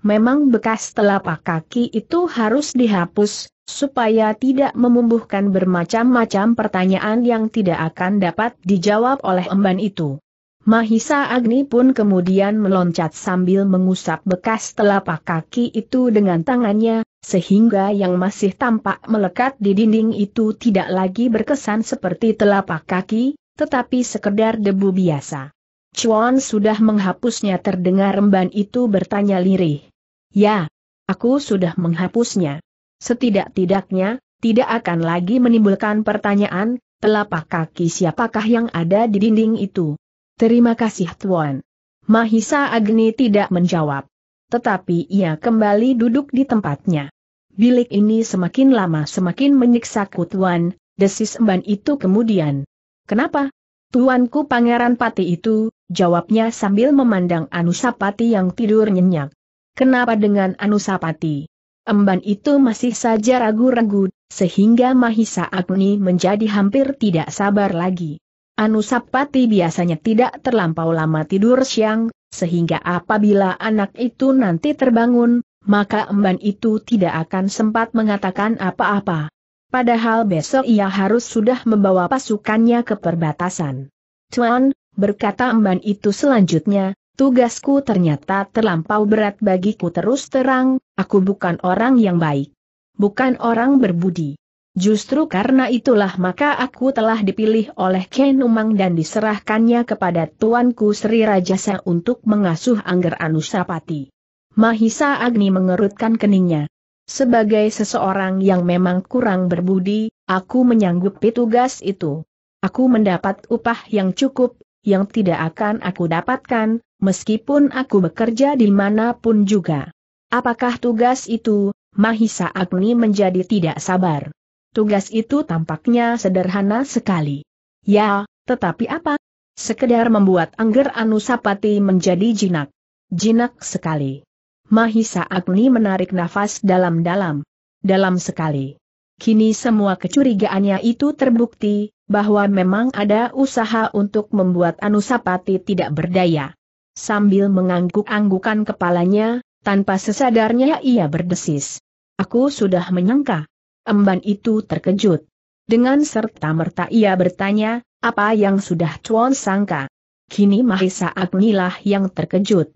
Memang bekas telapak kaki itu harus dihapus, supaya tidak memumbuhkan bermacam-macam pertanyaan yang tidak akan dapat dijawab oleh emban itu. Mahisa Agni pun kemudian meloncat sambil mengusap bekas telapak kaki itu dengan tangannya, sehingga yang masih tampak melekat di dinding itu tidak lagi berkesan seperti telapak kaki, tetapi sekedar debu biasa. Chuan sudah menghapusnya terdengar remban itu bertanya lirih. Ya, aku sudah menghapusnya. Setidak-tidaknya, tidak akan lagi menimbulkan pertanyaan, telapak kaki siapakah yang ada di dinding itu. Terima kasih Tuan. Mahisa Agni tidak menjawab. Tetapi ia kembali duduk di tempatnya. Bilik ini semakin lama semakin menyiksa Kutuan, desis emban itu kemudian. Kenapa? Tuanku Pangeran Pati itu, jawabnya sambil memandang Anusapati yang tidur nyenyak. Kenapa dengan Anusapati? Emban itu masih saja ragu-ragu, sehingga Mahisa Agni menjadi hampir tidak sabar lagi. Anusapati biasanya tidak terlampau lama tidur siang, sehingga apabila anak itu nanti terbangun, maka emban itu tidak akan sempat mengatakan apa-apa. Padahal besok ia harus sudah membawa pasukannya ke perbatasan. Tuan, berkata emban itu selanjutnya, tugasku ternyata terlampau berat bagiku terus terang, aku bukan orang yang baik. Bukan orang berbudi. Justru karena itulah maka aku telah dipilih oleh Ken Umang dan diserahkannya kepada tuanku Sri Rajasa untuk mengasuh Angger Anusapati. Mahisa Agni mengerutkan keningnya. Sebagai seseorang yang memang kurang berbudi, aku menyanggupi tugas itu. Aku mendapat upah yang cukup, yang tidak akan aku dapatkan, meskipun aku bekerja di manapun juga. Apakah tugas itu, Mahisa Agni menjadi tidak sabar. Tugas itu tampaknya sederhana sekali. Ya, tetapi apa? Sekedar membuat Angger Anusapati menjadi jinak. Jinak sekali. Mahisa Agni menarik nafas dalam-dalam. Dalam sekali. Kini semua kecurigaannya itu terbukti, bahwa memang ada usaha untuk membuat Anusapati tidak berdaya. Sambil mengangguk-anggukan kepalanya, tanpa sesadarnya ia berdesis. Aku sudah menyangka. Emban itu terkejut. Dengan serta-merta ia bertanya, apa yang sudah Chuan sangka? Kini Mahisa Agnilah yang terkejut.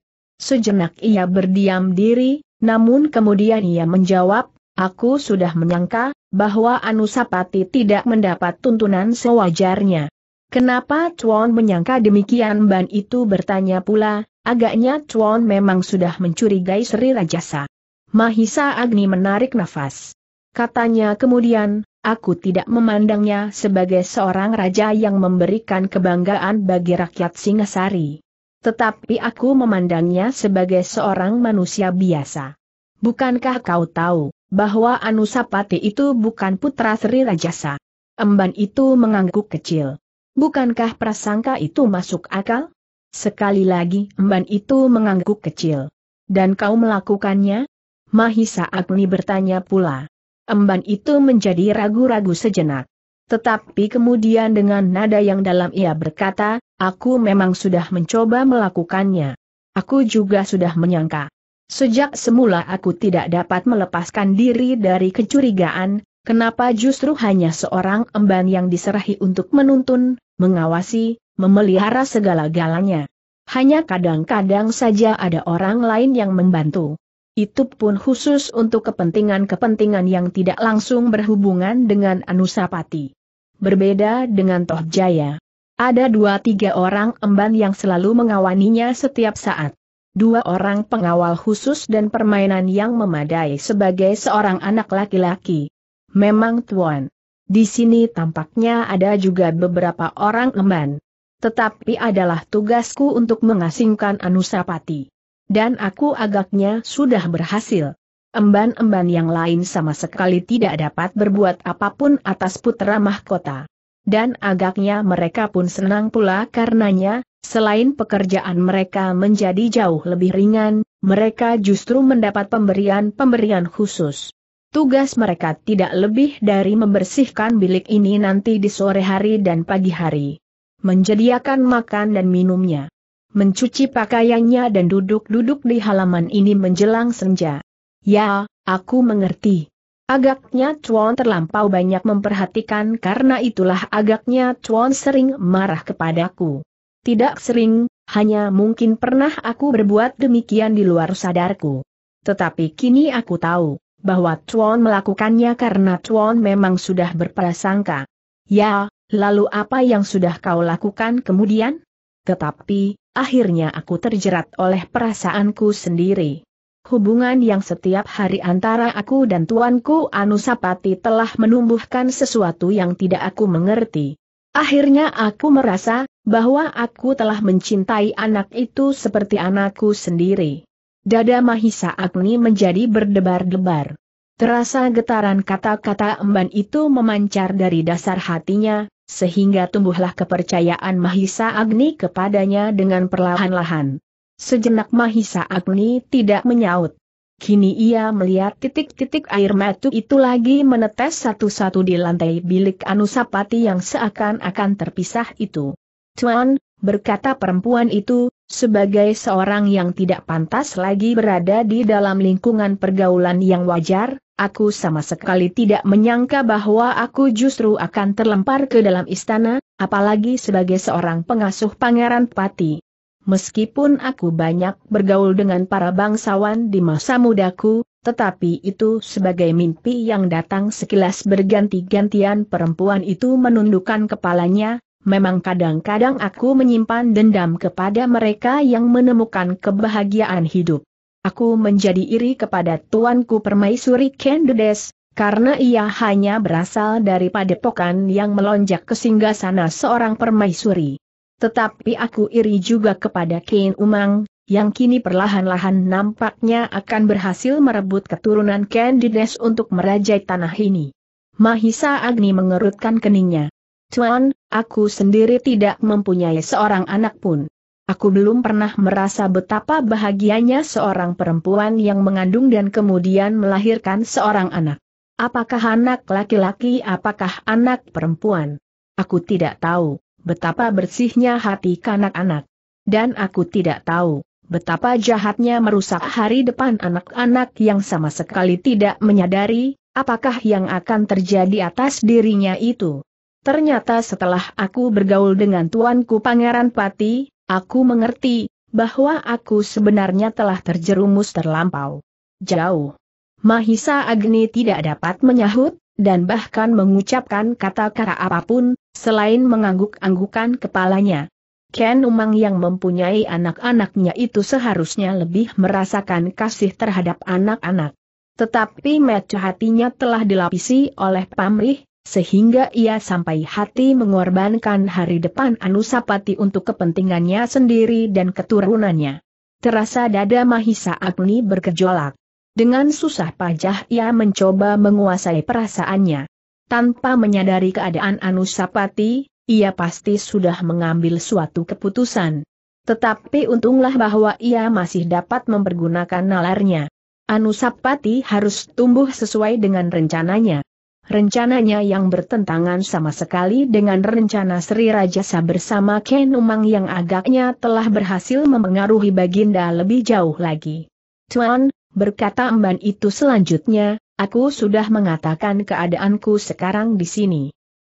Sejenak ia berdiam diri, namun kemudian ia menjawab, Aku sudah menyangka, bahwa Anusapati tidak mendapat tuntunan sewajarnya. Kenapa Chuan menyangka demikian Ban itu bertanya pula, agaknya Chuan memang sudah mencurigai Sri Rajasa. Mahisa Agni menarik nafas. Katanya kemudian, aku tidak memandangnya sebagai seorang raja yang memberikan kebanggaan bagi rakyat Singasari. Tetapi aku memandangnya sebagai seorang manusia biasa. Bukankah kau tahu, bahwa Anusapati itu bukan putra Sri Rajasa? Emban itu mengangguk kecil. Bukankah prasangka itu masuk akal? Sekali lagi Emban itu mengangguk kecil. Dan kau melakukannya? Mahisa Agni bertanya pula. Emban itu menjadi ragu-ragu sejenak. Tetapi kemudian dengan nada yang dalam ia berkata, aku memang sudah mencoba melakukannya. Aku juga sudah menyangka. Sejak semula aku tidak dapat melepaskan diri dari kecurigaan, kenapa justru hanya seorang emban yang diserahi untuk menuntun, mengawasi, memelihara segala galanya. Hanya kadang-kadang saja ada orang lain yang membantu. Itu pun khusus untuk kepentingan-kepentingan yang tidak langsung berhubungan dengan Anusapati. Berbeda dengan Tohjaya, Ada dua tiga orang emban yang selalu mengawaninya setiap saat. Dua orang pengawal khusus dan permainan yang memadai sebagai seorang anak laki-laki. Memang tuan. Di sini tampaknya ada juga beberapa orang emban. Tetapi adalah tugasku untuk mengasingkan Anusapati. Dan aku agaknya sudah berhasil. Emban-emban yang lain sama sekali tidak dapat berbuat apapun atas putra mahkota. Dan agaknya mereka pun senang pula karenanya, selain pekerjaan mereka menjadi jauh lebih ringan, mereka justru mendapat pemberian-pemberian khusus. Tugas mereka tidak lebih dari membersihkan bilik ini nanti di sore hari dan pagi hari. Menjediakan makan dan minumnya mencuci pakaiannya dan duduk-duduk di halaman ini menjelang senja. Ya, aku mengerti. Agaknya Chuan terlampau banyak memperhatikan karena itulah agaknya Chuan sering marah kepadaku. Tidak sering, hanya mungkin pernah aku berbuat demikian di luar sadarku. Tetapi kini aku tahu, bahwa Chuan melakukannya karena Chuan memang sudah berprasangka. Ya, lalu apa yang sudah kau lakukan kemudian? Tetapi, akhirnya aku terjerat oleh perasaanku sendiri. Hubungan yang setiap hari antara aku dan tuanku Anusapati telah menumbuhkan sesuatu yang tidak aku mengerti. Akhirnya aku merasa, bahwa aku telah mencintai anak itu seperti anakku sendiri. Dada Mahisa Agni menjadi berdebar-debar. Terasa getaran kata-kata emban itu memancar dari dasar hatinya, sehingga tumbuhlah kepercayaan Mahisa Agni kepadanya dengan perlahan-lahan. Sejenak Mahisa Agni tidak menyaut. Kini ia melihat titik-titik air matu itu lagi menetes satu-satu di lantai bilik Anusapati yang seakan-akan terpisah itu. Tuan, berkata perempuan itu, sebagai seorang yang tidak pantas lagi berada di dalam lingkungan pergaulan yang wajar, Aku sama sekali tidak menyangka bahwa aku justru akan terlempar ke dalam istana, apalagi sebagai seorang pengasuh Pangeran Pati. Meskipun aku banyak bergaul dengan para bangsawan di masa mudaku, tetapi itu sebagai mimpi yang datang sekilas berganti-gantian perempuan itu menundukkan kepalanya, Memang kadang-kadang aku menyimpan dendam kepada mereka yang menemukan kebahagiaan hidup. Aku menjadi iri kepada tuanku permaisuri Kendudes, karena ia hanya berasal dari padepokan yang melonjak ke singgasana seorang permaisuri. Tetapi aku iri juga kepada Kain Umang, yang kini perlahan-lahan nampaknya akan berhasil merebut keturunan Candides untuk merajai tanah ini. Mahisa Agni mengerutkan keningnya. Tuan, aku sendiri tidak mempunyai seorang anak pun. Aku belum pernah merasa betapa bahagianya seorang perempuan yang mengandung dan kemudian melahirkan seorang anak. Apakah anak laki-laki, apakah anak perempuan? Aku tidak tahu betapa bersihnya hati kanak-anak. Dan aku tidak tahu betapa jahatnya merusak hari depan anak-anak yang sama sekali tidak menyadari apakah yang akan terjadi atas dirinya itu. Ternyata setelah aku bergaul dengan tuanku Pangeran Pati, Aku mengerti, bahwa aku sebenarnya telah terjerumus terlampau jauh. Mahisa Agni tidak dapat menyahut, dan bahkan mengucapkan kata-kata apapun, selain mengangguk-anggukan kepalanya. Ken Umang yang mempunyai anak-anaknya itu seharusnya lebih merasakan kasih terhadap anak-anak. Tetapi metu hatinya telah dilapisi oleh pamrih, sehingga ia sampai hati mengorbankan hari depan Anusapati untuk kepentingannya sendiri dan keturunannya. Terasa dada Mahisa Agni bergejolak. Dengan susah payah ia mencoba menguasai perasaannya. Tanpa menyadari keadaan Anusapati, ia pasti sudah mengambil suatu keputusan. Tetapi untunglah bahwa ia masih dapat mempergunakan nalarnya. Anusapati harus tumbuh sesuai dengan rencananya. Rencananya yang bertentangan sama sekali dengan rencana Sri Rajasa bersama Ken Umang yang agaknya telah berhasil mempengaruhi Baginda lebih jauh lagi. Tuan, berkata Emban itu selanjutnya, aku sudah mengatakan keadaanku sekarang di sini.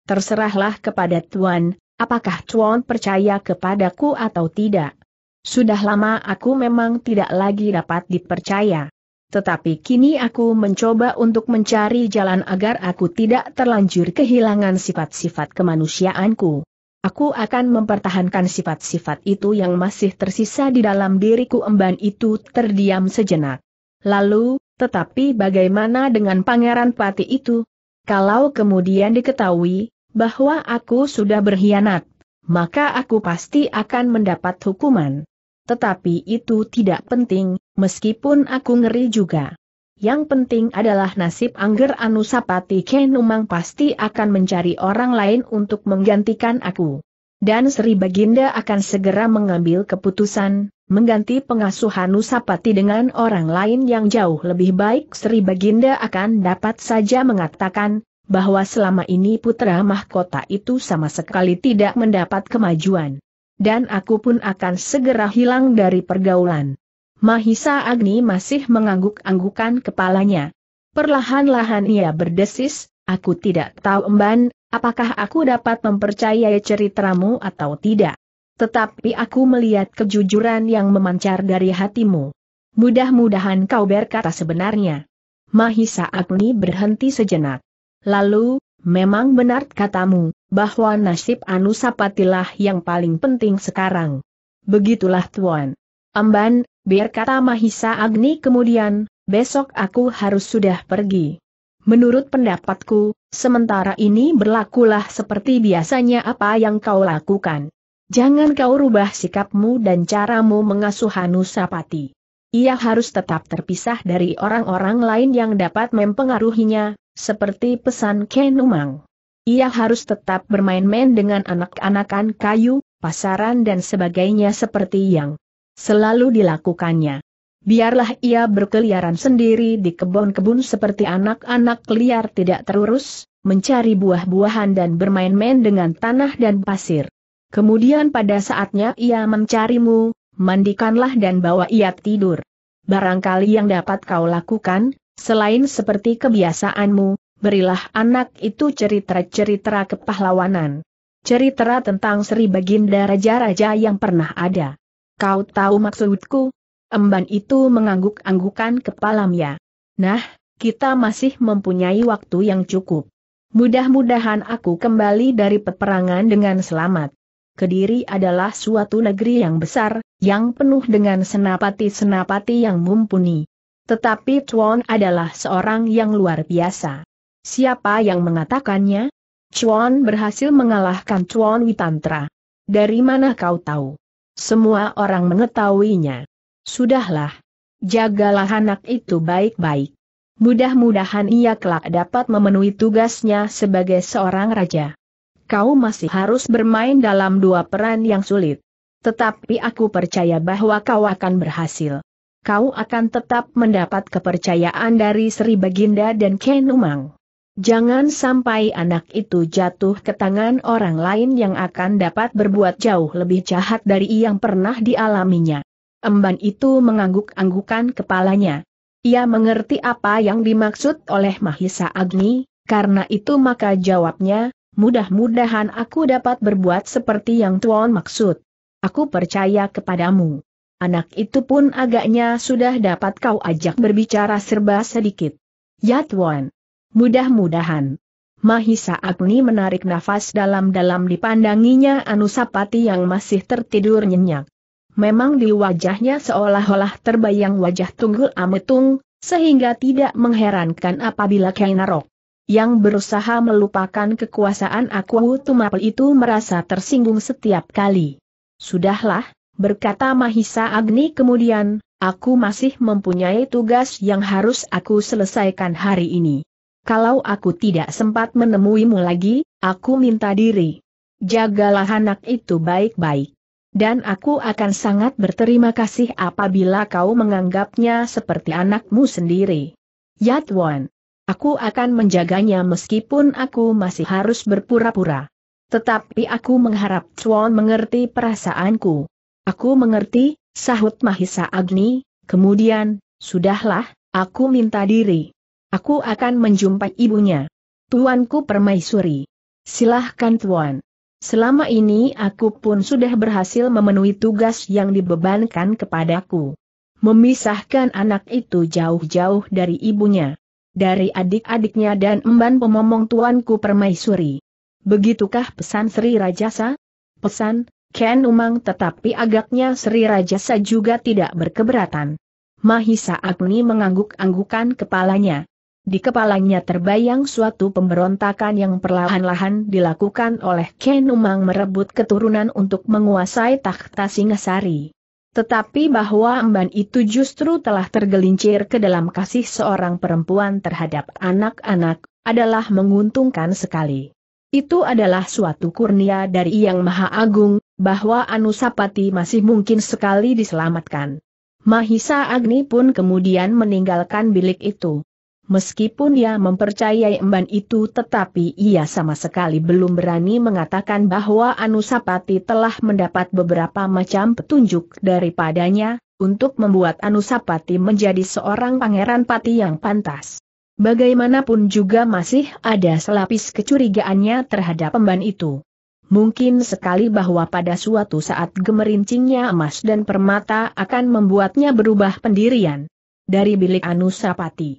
Terserahlah kepada Tuan, apakah Tuan percaya kepadaku atau tidak. Sudah lama aku memang tidak lagi dapat dipercaya tetapi kini aku mencoba untuk mencari jalan agar aku tidak terlanjur kehilangan sifat-sifat kemanusiaanku. Aku akan mempertahankan sifat-sifat itu yang masih tersisa di dalam diriku emban itu terdiam sejenak. Lalu, tetapi bagaimana dengan pangeran pati itu? Kalau kemudian diketahui, bahwa aku sudah berkhianat, maka aku pasti akan mendapat hukuman. Tetapi itu tidak penting, meskipun aku ngeri juga. Yang penting adalah nasib Angger Anusapati Kenumang pasti akan mencari orang lain untuk menggantikan aku. Dan Sri Baginda akan segera mengambil keputusan, mengganti pengasuh Anusapati dengan orang lain yang jauh lebih baik Sri Baginda akan dapat saja mengatakan, bahwa selama ini putra mahkota itu sama sekali tidak mendapat kemajuan. Dan aku pun akan segera hilang dari pergaulan. Mahisa Agni masih mengangguk-anggukan kepalanya. Perlahan-lahan ia berdesis, aku tidak tahu emban, apakah aku dapat mempercayai ceritamu atau tidak. Tetapi aku melihat kejujuran yang memancar dari hatimu. Mudah-mudahan kau berkata sebenarnya. Mahisa Agni berhenti sejenak. Lalu, memang benar katamu, bahwa nasib Anusapatilah yang paling penting sekarang. Begitulah Tuan. Amban, biar kata Mahisa Agni kemudian, besok aku harus sudah pergi. Menurut pendapatku, sementara ini berlakulah seperti biasanya apa yang kau lakukan. Jangan kau rubah sikapmu dan caramu mengasuh Hanusapati. Ia harus tetap terpisah dari orang-orang lain yang dapat mempengaruhinya, seperti pesan Kenumang. Ia harus tetap bermain-main dengan anak-anakan kayu, pasaran dan sebagainya seperti yang Selalu dilakukannya. Biarlah ia berkeliaran sendiri di kebun-kebun seperti anak-anak liar tidak terurus, mencari buah-buahan dan bermain-main dengan tanah dan pasir. Kemudian pada saatnya ia mencarimu, mandikanlah dan bawa ia tidur. Barangkali yang dapat kau lakukan, selain seperti kebiasaanmu, berilah anak itu cerita-cerita kepahlawanan. Cerita tentang Sri Baginda Raja-Raja yang pernah ada. Kau tahu maksudku? Emban itu mengangguk-anggukan kepalanya. Nah, kita masih mempunyai waktu yang cukup. Mudah-mudahan aku kembali dari peperangan dengan selamat. Kediri adalah suatu negeri yang besar, yang penuh dengan senapati-senapati yang mumpuni. Tetapi Chuan adalah seorang yang luar biasa. Siapa yang mengatakannya? Chuan berhasil mengalahkan Chuan Witantra. Dari mana kau tahu? Semua orang mengetahuinya. Sudahlah. Jagalah anak itu baik-baik. Mudah-mudahan ia kelak dapat memenuhi tugasnya sebagai seorang raja. Kau masih harus bermain dalam dua peran yang sulit. Tetapi aku percaya bahwa kau akan berhasil. Kau akan tetap mendapat kepercayaan dari Sri Baginda dan Kenumang. Jangan sampai anak itu jatuh ke tangan orang lain yang akan dapat berbuat jauh lebih jahat dari yang pernah dialaminya. Emban itu mengangguk-anggukan kepalanya. Ia mengerti apa yang dimaksud oleh Mahisa Agni, karena itu maka jawabnya, mudah-mudahan aku dapat berbuat seperti yang Tuan maksud. Aku percaya kepadamu. Anak itu pun agaknya sudah dapat kau ajak berbicara serba sedikit. Ya Tuan. Mudah-mudahan. Mahisa Agni menarik nafas dalam-dalam dipandanginya Anusapati yang masih tertidur nyenyak. Memang di wajahnya seolah-olah terbayang wajah Tunggul Ametung, sehingga tidak mengherankan apabila Kainarok yang berusaha melupakan kekuasaan aku Tumapel itu merasa tersinggung setiap kali. Sudahlah, berkata Mahisa Agni kemudian, aku masih mempunyai tugas yang harus aku selesaikan hari ini kalau aku tidak sempat menemuimu lagi, aku minta diri. Jagalah anak itu baik-baik. Dan aku akan sangat berterima kasih apabila kau menganggapnya seperti anakmu sendiri. Yatwan, Aku akan menjaganya meskipun aku masih harus berpura-pura. Tetapi aku mengharap Chuan mengerti perasaanku. Aku mengerti, sahut Mahisa Agni, kemudian, sudahlah, aku minta diri. Aku akan menjumpai ibunya. Tuanku permaisuri. Silahkan tuan. Selama ini aku pun sudah berhasil memenuhi tugas yang dibebankan kepadaku. Memisahkan anak itu jauh-jauh dari ibunya. Dari adik-adiknya dan emban pemomong tuanku permaisuri. Begitukah pesan Sri Rajasa? Pesan, Ken Umang tetapi agaknya Sri Rajasa juga tidak berkeberatan. Mahisa Agni mengangguk-anggukan kepalanya. Di kepalanya terbayang suatu pemberontakan yang perlahan-lahan dilakukan oleh Kenumang merebut keturunan untuk menguasai takhta Singasari. Tetapi bahwa emban itu justru telah tergelincir ke dalam kasih seorang perempuan terhadap anak-anak, adalah menguntungkan sekali. Itu adalah suatu kurnia dari Yang Maha Agung, bahwa Anusapati masih mungkin sekali diselamatkan. Mahisa Agni pun kemudian meninggalkan bilik itu. Meskipun ia mempercayai emban itu tetapi ia sama sekali belum berani mengatakan bahwa Anusapati telah mendapat beberapa macam petunjuk daripadanya, untuk membuat Anusapati menjadi seorang pangeran pati yang pantas. Bagaimanapun juga masih ada selapis kecurigaannya terhadap emban itu. Mungkin sekali bahwa pada suatu saat gemerincingnya emas dan permata akan membuatnya berubah pendirian. Dari bilik Anusapati.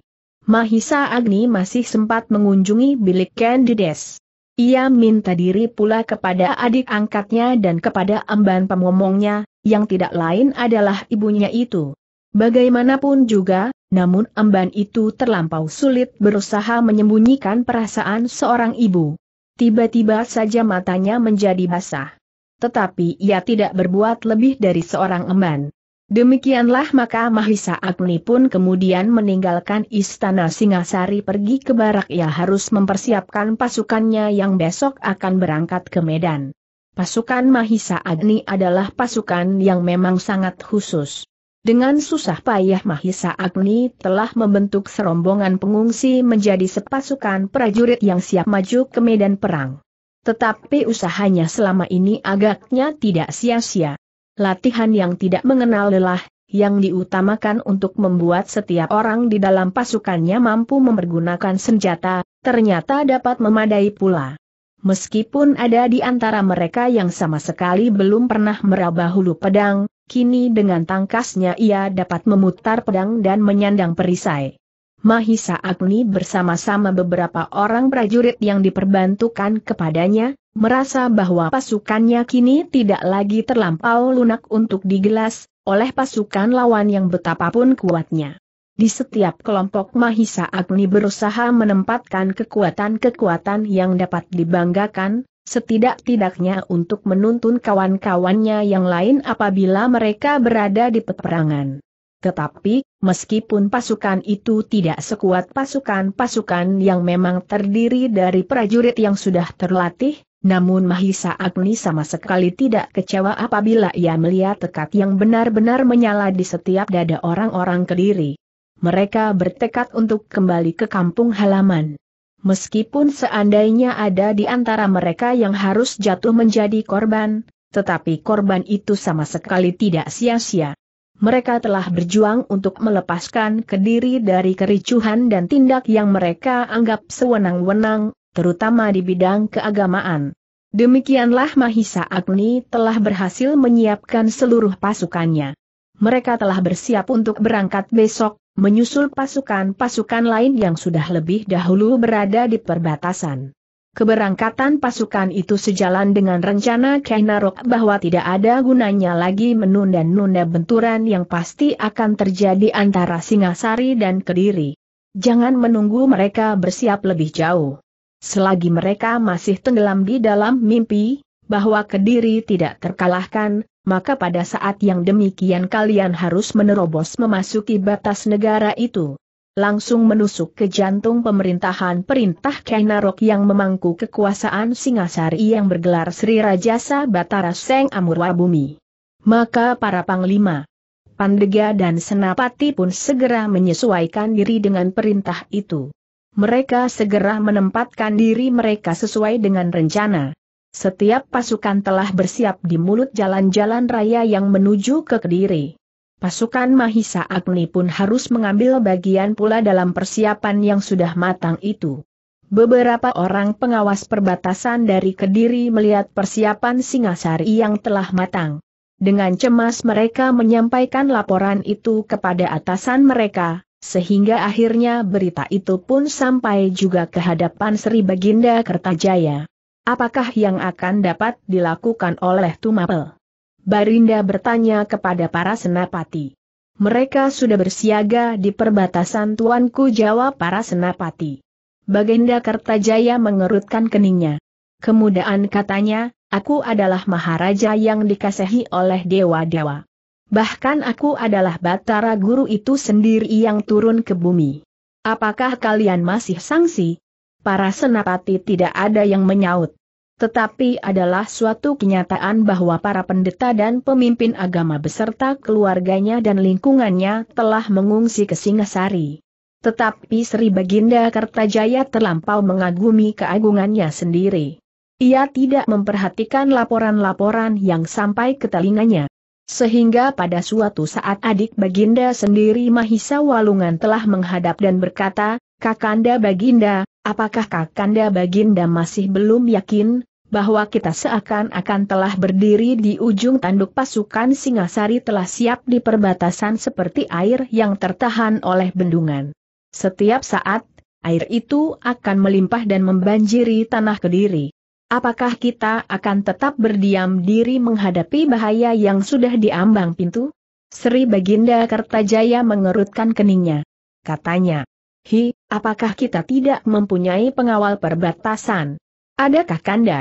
Mahisa Agni masih sempat mengunjungi bilik Candides. Ia minta diri pula kepada adik angkatnya dan kepada amban pemomongnya, yang tidak lain adalah ibunya itu. Bagaimanapun juga, namun amban itu terlampau sulit berusaha menyembunyikan perasaan seorang ibu. Tiba-tiba saja matanya menjadi basah. Tetapi ia tidak berbuat lebih dari seorang emban. Demikianlah maka Mahisa Agni pun kemudian meninggalkan istana Singasari pergi ke barak ia harus mempersiapkan pasukannya yang besok akan berangkat ke Medan. Pasukan Mahisa Agni adalah pasukan yang memang sangat khusus. Dengan susah payah Mahisa Agni telah membentuk serombongan pengungsi menjadi sepasukan prajurit yang siap maju ke medan perang. Tetapi usahanya selama ini agaknya tidak sia-sia latihan yang tidak mengenal lelah, yang diutamakan untuk membuat setiap orang di dalam pasukannya mampu mempergunakan senjata, ternyata dapat memadai pula. Meskipun ada di antara mereka yang sama sekali belum pernah meraba hulu pedang, kini dengan tangkasnya ia dapat memutar pedang dan menyandang perisai. Mahisa Agni bersama-sama beberapa orang prajurit yang diperbantukan kepadanya, merasa bahwa pasukannya kini tidak lagi terlampau lunak untuk digelas, oleh pasukan lawan yang betapapun kuatnya. Di setiap kelompok Mahisa Agni berusaha menempatkan kekuatan-kekuatan yang dapat dibanggakan, setidak-tidaknya untuk menuntun kawan-kawannya yang lain apabila mereka berada di peperangan. Tetapi, meskipun pasukan itu tidak sekuat pasukan-pasukan yang memang terdiri dari prajurit yang sudah terlatih, namun Mahisa Agni sama sekali tidak kecewa apabila ia melihat tekad yang benar-benar menyala di setiap dada orang-orang Kediri. Mereka bertekad untuk kembali ke kampung halaman. Meskipun seandainya ada di antara mereka yang harus jatuh menjadi korban, tetapi korban itu sama sekali tidak sia-sia mereka telah berjuang untuk melepaskan kediri dari kericuhan dan tindak yang mereka anggap sewenang-wenang, terutama di bidang keagamaan. Demikianlah Mahisa Agni telah berhasil menyiapkan seluruh pasukannya. Mereka telah bersiap untuk berangkat besok, menyusul pasukan-pasukan lain yang sudah lebih dahulu berada di perbatasan. Keberangkatan pasukan itu sejalan dengan rencana Kainarok bahwa tidak ada gunanya lagi menunda-nunda benturan yang pasti akan terjadi antara Singasari dan Kediri. Jangan menunggu mereka bersiap lebih jauh. Selagi mereka masih tenggelam di dalam mimpi, bahwa Kediri tidak terkalahkan, maka pada saat yang demikian kalian harus menerobos memasuki batas negara itu langsung menusuk ke jantung pemerintahan perintah Kainarok yang memangku kekuasaan Singasari yang bergelar Sri Rajasa Batara Seng Amurwa Maka para panglima, Pandega dan Senapati pun segera menyesuaikan diri dengan perintah itu. Mereka segera menempatkan diri mereka sesuai dengan rencana. Setiap pasukan telah bersiap di mulut jalan-jalan raya yang menuju ke Kediri. Pasukan Mahisa Agni pun harus mengambil bagian pula dalam persiapan yang sudah matang itu. Beberapa orang pengawas perbatasan dari Kediri melihat persiapan Singasari yang telah matang. Dengan cemas mereka menyampaikan laporan itu kepada atasan mereka, sehingga akhirnya berita itu pun sampai juga ke hadapan Sri Baginda Kertajaya. Apakah yang akan dapat dilakukan oleh Tumapel? Barinda bertanya kepada para senapati. Mereka sudah bersiaga di perbatasan tuanku jawab para senapati. Baginda Kertajaya mengerutkan keningnya. Kemudian katanya, aku adalah maharaja yang dikasihi oleh dewa-dewa. Bahkan aku adalah batara guru itu sendiri yang turun ke bumi. Apakah kalian masih sangsi? Para senapati tidak ada yang menyaut. Tetapi adalah suatu kenyataan bahwa para pendeta dan pemimpin agama beserta keluarganya dan lingkungannya telah mengungsi ke Singasari. Tetapi Sri Baginda Kertajaya terlampau mengagumi keagungannya sendiri. Ia tidak memperhatikan laporan-laporan yang sampai ke telinganya. Sehingga pada suatu saat adik Baginda sendiri Mahisa Walungan telah menghadap dan berkata, Kakanda Baginda, apakah Kakanda Baginda masih belum yakin bahwa kita seakan-akan telah berdiri di ujung tanduk pasukan Singasari telah siap di perbatasan seperti air yang tertahan oleh bendungan. Setiap saat, air itu akan melimpah dan membanjiri tanah Kediri. Apakah kita akan tetap berdiam diri menghadapi bahaya yang sudah diambang pintu? Sri Baginda Kertajaya mengerutkan keningnya. Katanya, Hi, apakah kita tidak mempunyai pengawal perbatasan? Adakah kanda?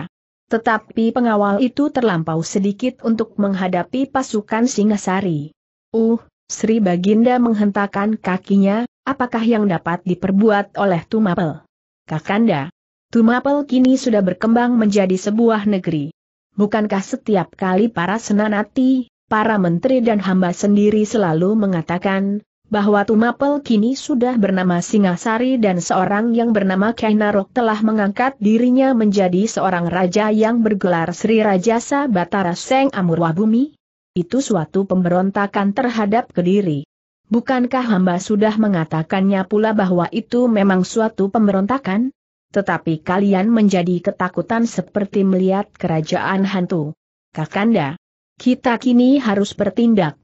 Tetapi pengawal itu terlampau sedikit untuk menghadapi pasukan Singasari. Uh, Sri Baginda menghentakkan kakinya, apakah yang dapat diperbuat oleh Tumapel? Kakanda, Tumapel kini sudah berkembang menjadi sebuah negeri. Bukankah setiap kali para senanati, para menteri dan hamba sendiri selalu mengatakan, bahwa Tumapel kini sudah bernama Singasari dan seorang yang bernama Kainarok telah mengangkat dirinya menjadi seorang raja yang bergelar Sri Rajasa Batara Seng Amurwa Bumi? Itu suatu pemberontakan terhadap Kediri. Bukankah hamba sudah mengatakannya pula bahwa itu memang suatu pemberontakan? Tetapi kalian menjadi ketakutan seperti melihat kerajaan hantu. Kakanda, kita kini harus bertindak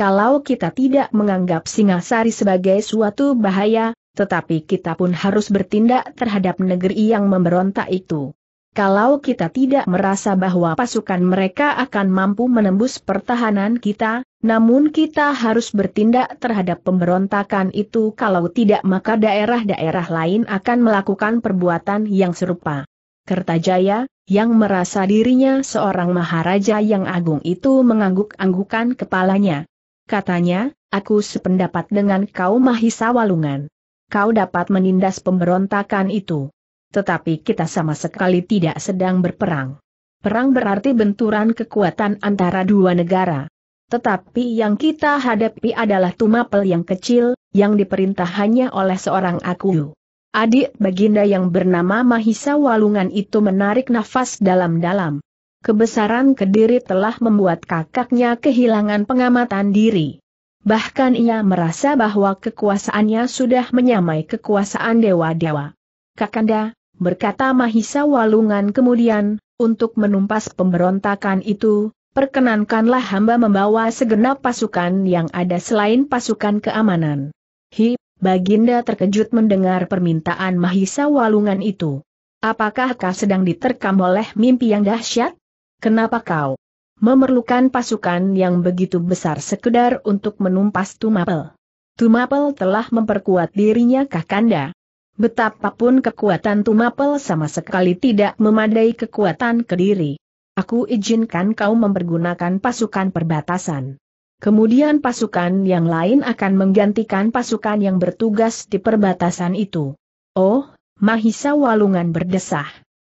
kalau kita tidak menganggap Singasari sebagai suatu bahaya, tetapi kita pun harus bertindak terhadap negeri yang memberontak itu. Kalau kita tidak merasa bahwa pasukan mereka akan mampu menembus pertahanan kita, namun kita harus bertindak terhadap pemberontakan itu kalau tidak maka daerah-daerah lain akan melakukan perbuatan yang serupa. Kertajaya, yang merasa dirinya seorang maharaja yang agung itu mengangguk-anggukan kepalanya. Katanya, aku sependapat dengan kau Mahisa Walungan. Kau dapat menindas pemberontakan itu. Tetapi kita sama sekali tidak sedang berperang. Perang berarti benturan kekuatan antara dua negara. Tetapi yang kita hadapi adalah tumapel yang kecil, yang diperintah hanya oleh seorang aku. Adik Baginda yang bernama Mahisa Walungan itu menarik nafas dalam-dalam kebesaran Kediri telah membuat kakaknya kehilangan pengamatan diri. Bahkan ia merasa bahwa kekuasaannya sudah menyamai kekuasaan dewa-dewa. Kakanda, berkata Mahisa Walungan kemudian, untuk menumpas pemberontakan itu, perkenankanlah hamba membawa segenap pasukan yang ada selain pasukan keamanan. Hi, Baginda terkejut mendengar permintaan Mahisa Walungan itu. Apakah kau sedang diterkam oleh mimpi yang dahsyat? Kenapa kau memerlukan pasukan yang begitu besar sekedar untuk menumpas Tumapel? Tumapel telah memperkuat dirinya Kakanda. Betapapun kekuatan Tumapel sama sekali tidak memadai kekuatan Kediri. Aku izinkan kau mempergunakan pasukan perbatasan. Kemudian pasukan yang lain akan menggantikan pasukan yang bertugas di perbatasan itu. Oh, Mahisa Walungan berdesah.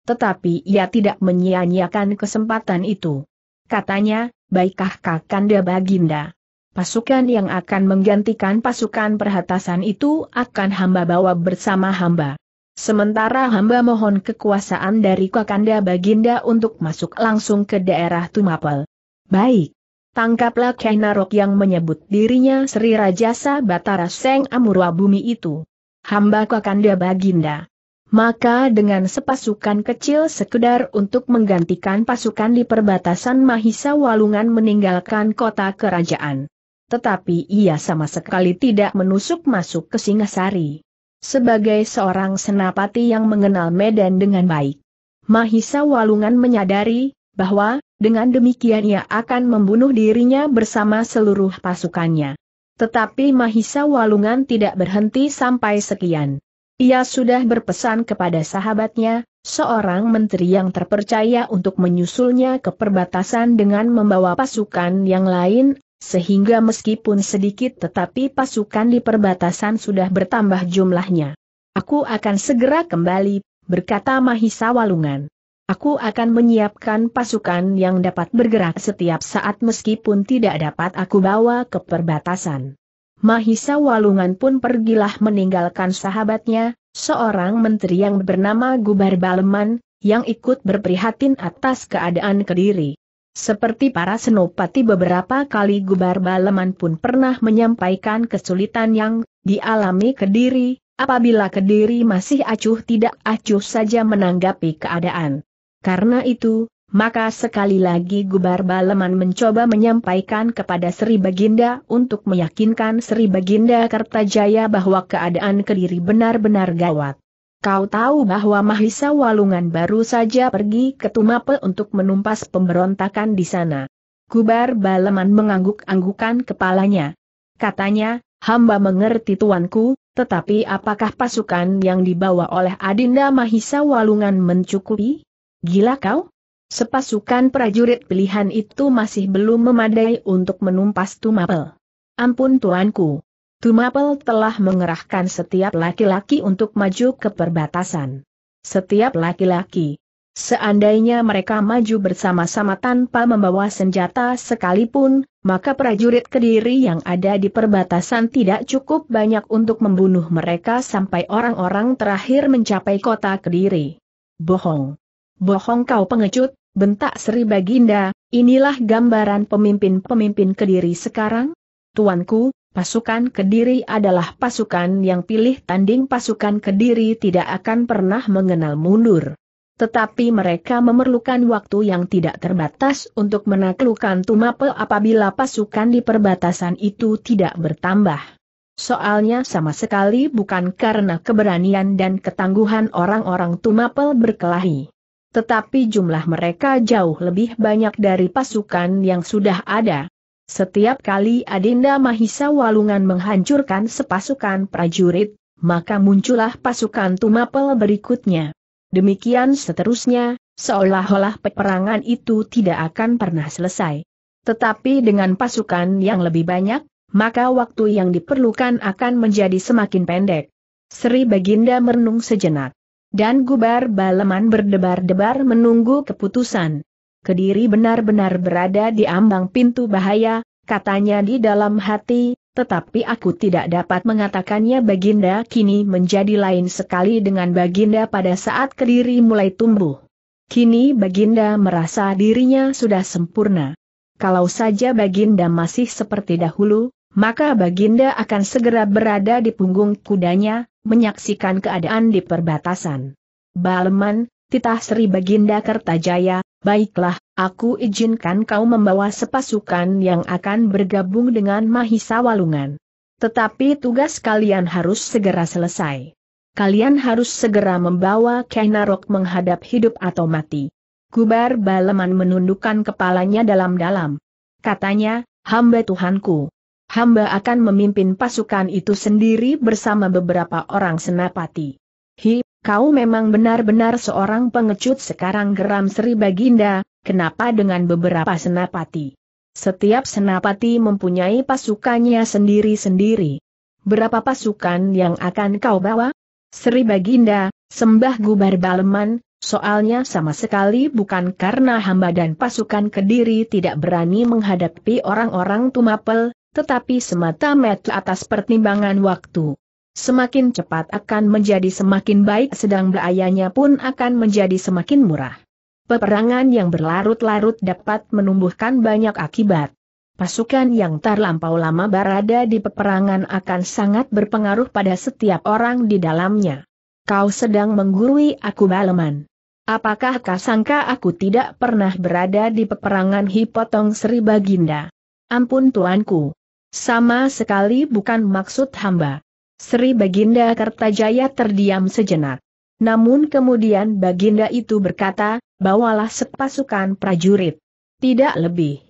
Tetapi ia tidak menyia-nyiakan kesempatan itu. Katanya, baikkah Kakanda Baginda? Pasukan yang akan menggantikan pasukan perhatasan itu akan hamba bawa bersama hamba. Sementara hamba mohon kekuasaan dari Kakanda Baginda untuk masuk langsung ke daerah Tumapel. Baik. Tangkaplah Kainarok yang menyebut dirinya Sri Rajasa Batara Seng Amurwa Bumi itu. Hamba Kakanda Baginda. Maka dengan sepasukan kecil sekedar untuk menggantikan pasukan di perbatasan Mahisa Walungan meninggalkan kota kerajaan. Tetapi ia sama sekali tidak menusuk masuk ke Singasari. Sebagai seorang senapati yang mengenal Medan dengan baik, Mahisa Walungan menyadari bahwa dengan demikian ia akan membunuh dirinya bersama seluruh pasukannya. Tetapi Mahisa Walungan tidak berhenti sampai sekian. Ia sudah berpesan kepada sahabatnya, seorang menteri yang terpercaya untuk menyusulnya ke perbatasan dengan membawa pasukan yang lain, sehingga meskipun sedikit tetapi pasukan di perbatasan sudah bertambah jumlahnya. Aku akan segera kembali, berkata Mahisa Walungan. Aku akan menyiapkan pasukan yang dapat bergerak setiap saat meskipun tidak dapat aku bawa ke perbatasan. Mahisa Walungan pun pergilah meninggalkan sahabatnya, seorang menteri yang bernama Gubar Baleman, yang ikut berprihatin atas keadaan Kediri. Seperti para senopati beberapa kali Gubar Baleman pun pernah menyampaikan kesulitan yang dialami Kediri, apabila Kediri masih acuh tidak acuh saja menanggapi keadaan. Karena itu, maka sekali lagi Gubar Baleman mencoba menyampaikan kepada Sri Baginda untuk meyakinkan Sri Baginda Kertajaya bahwa keadaan Kediri benar-benar gawat. Kau tahu bahwa Mahisa Walungan baru saja pergi ke Tumape untuk menumpas pemberontakan di sana. Gubar Baleman mengangguk-anggukan kepalanya. Katanya, hamba mengerti tuanku, tetapi apakah pasukan yang dibawa oleh Adinda Mahisa Walungan mencukupi? Gila kau? Sepasukan prajurit pilihan itu masih belum memadai untuk menumpas Tumapel. Ampun tuanku. Tumapel telah mengerahkan setiap laki-laki untuk maju ke perbatasan. Setiap laki-laki. Seandainya mereka maju bersama-sama tanpa membawa senjata sekalipun, maka prajurit kediri yang ada di perbatasan tidak cukup banyak untuk membunuh mereka sampai orang-orang terakhir mencapai kota kediri. Bohong. Bohong kau pengecut, Bentak Sri Baginda, inilah gambaran pemimpin-pemimpin Kediri sekarang? Tuanku, pasukan Kediri adalah pasukan yang pilih tanding pasukan Kediri tidak akan pernah mengenal mundur. Tetapi mereka memerlukan waktu yang tidak terbatas untuk menaklukkan Tumapel apabila pasukan di perbatasan itu tidak bertambah. Soalnya sama sekali bukan karena keberanian dan ketangguhan orang-orang Tumapel berkelahi tetapi jumlah mereka jauh lebih banyak dari pasukan yang sudah ada. Setiap kali Adinda Mahisa Walungan menghancurkan sepasukan prajurit, maka muncullah pasukan Tumapel berikutnya. Demikian seterusnya, seolah-olah peperangan itu tidak akan pernah selesai. Tetapi dengan pasukan yang lebih banyak, maka waktu yang diperlukan akan menjadi semakin pendek. Sri Baginda merenung sejenak. Dan Gubar Baleman berdebar-debar menunggu keputusan. Kediri benar-benar berada di ambang pintu bahaya, katanya di dalam hati, tetapi aku tidak dapat mengatakannya Baginda kini menjadi lain sekali dengan Baginda pada saat Kediri mulai tumbuh. Kini Baginda merasa dirinya sudah sempurna. Kalau saja Baginda masih seperti dahulu, maka Baginda akan segera berada di punggung kudanya, menyaksikan keadaan di perbatasan. Baleman, titah Sri Baginda Kertajaya, baiklah, aku izinkan kau membawa sepasukan yang akan bergabung dengan Mahisa Walungan. Tetapi tugas kalian harus segera selesai. Kalian harus segera membawa Kainarok menghadap hidup atau mati. Kubar Baleman menundukkan kepalanya dalam-dalam. Katanya, hamba Tuhanku hamba akan memimpin pasukan itu sendiri bersama beberapa orang senapati. Hi, kau memang benar-benar seorang pengecut sekarang geram Sri Baginda, kenapa dengan beberapa senapati? Setiap senapati mempunyai pasukannya sendiri-sendiri. Berapa pasukan yang akan kau bawa? Sri Baginda, sembah gubar baleman, soalnya sama sekali bukan karena hamba dan pasukan kediri tidak berani menghadapi orang-orang tumapel, tetapi semata-mata atas pertimbangan waktu. Semakin cepat akan menjadi semakin baik sedang biayanya pun akan menjadi semakin murah. Peperangan yang berlarut-larut dapat menumbuhkan banyak akibat. Pasukan yang terlampau lama berada di peperangan akan sangat berpengaruh pada setiap orang di dalamnya. Kau sedang menggurui aku baleman. Apakah kau sangka aku tidak pernah berada di peperangan hipotong Sri Baginda? Ampun tuanku, sama sekali bukan maksud hamba. Sri Baginda Kertajaya terdiam sejenak. Namun kemudian Baginda itu berkata, bawalah sepasukan prajurit. Tidak lebih.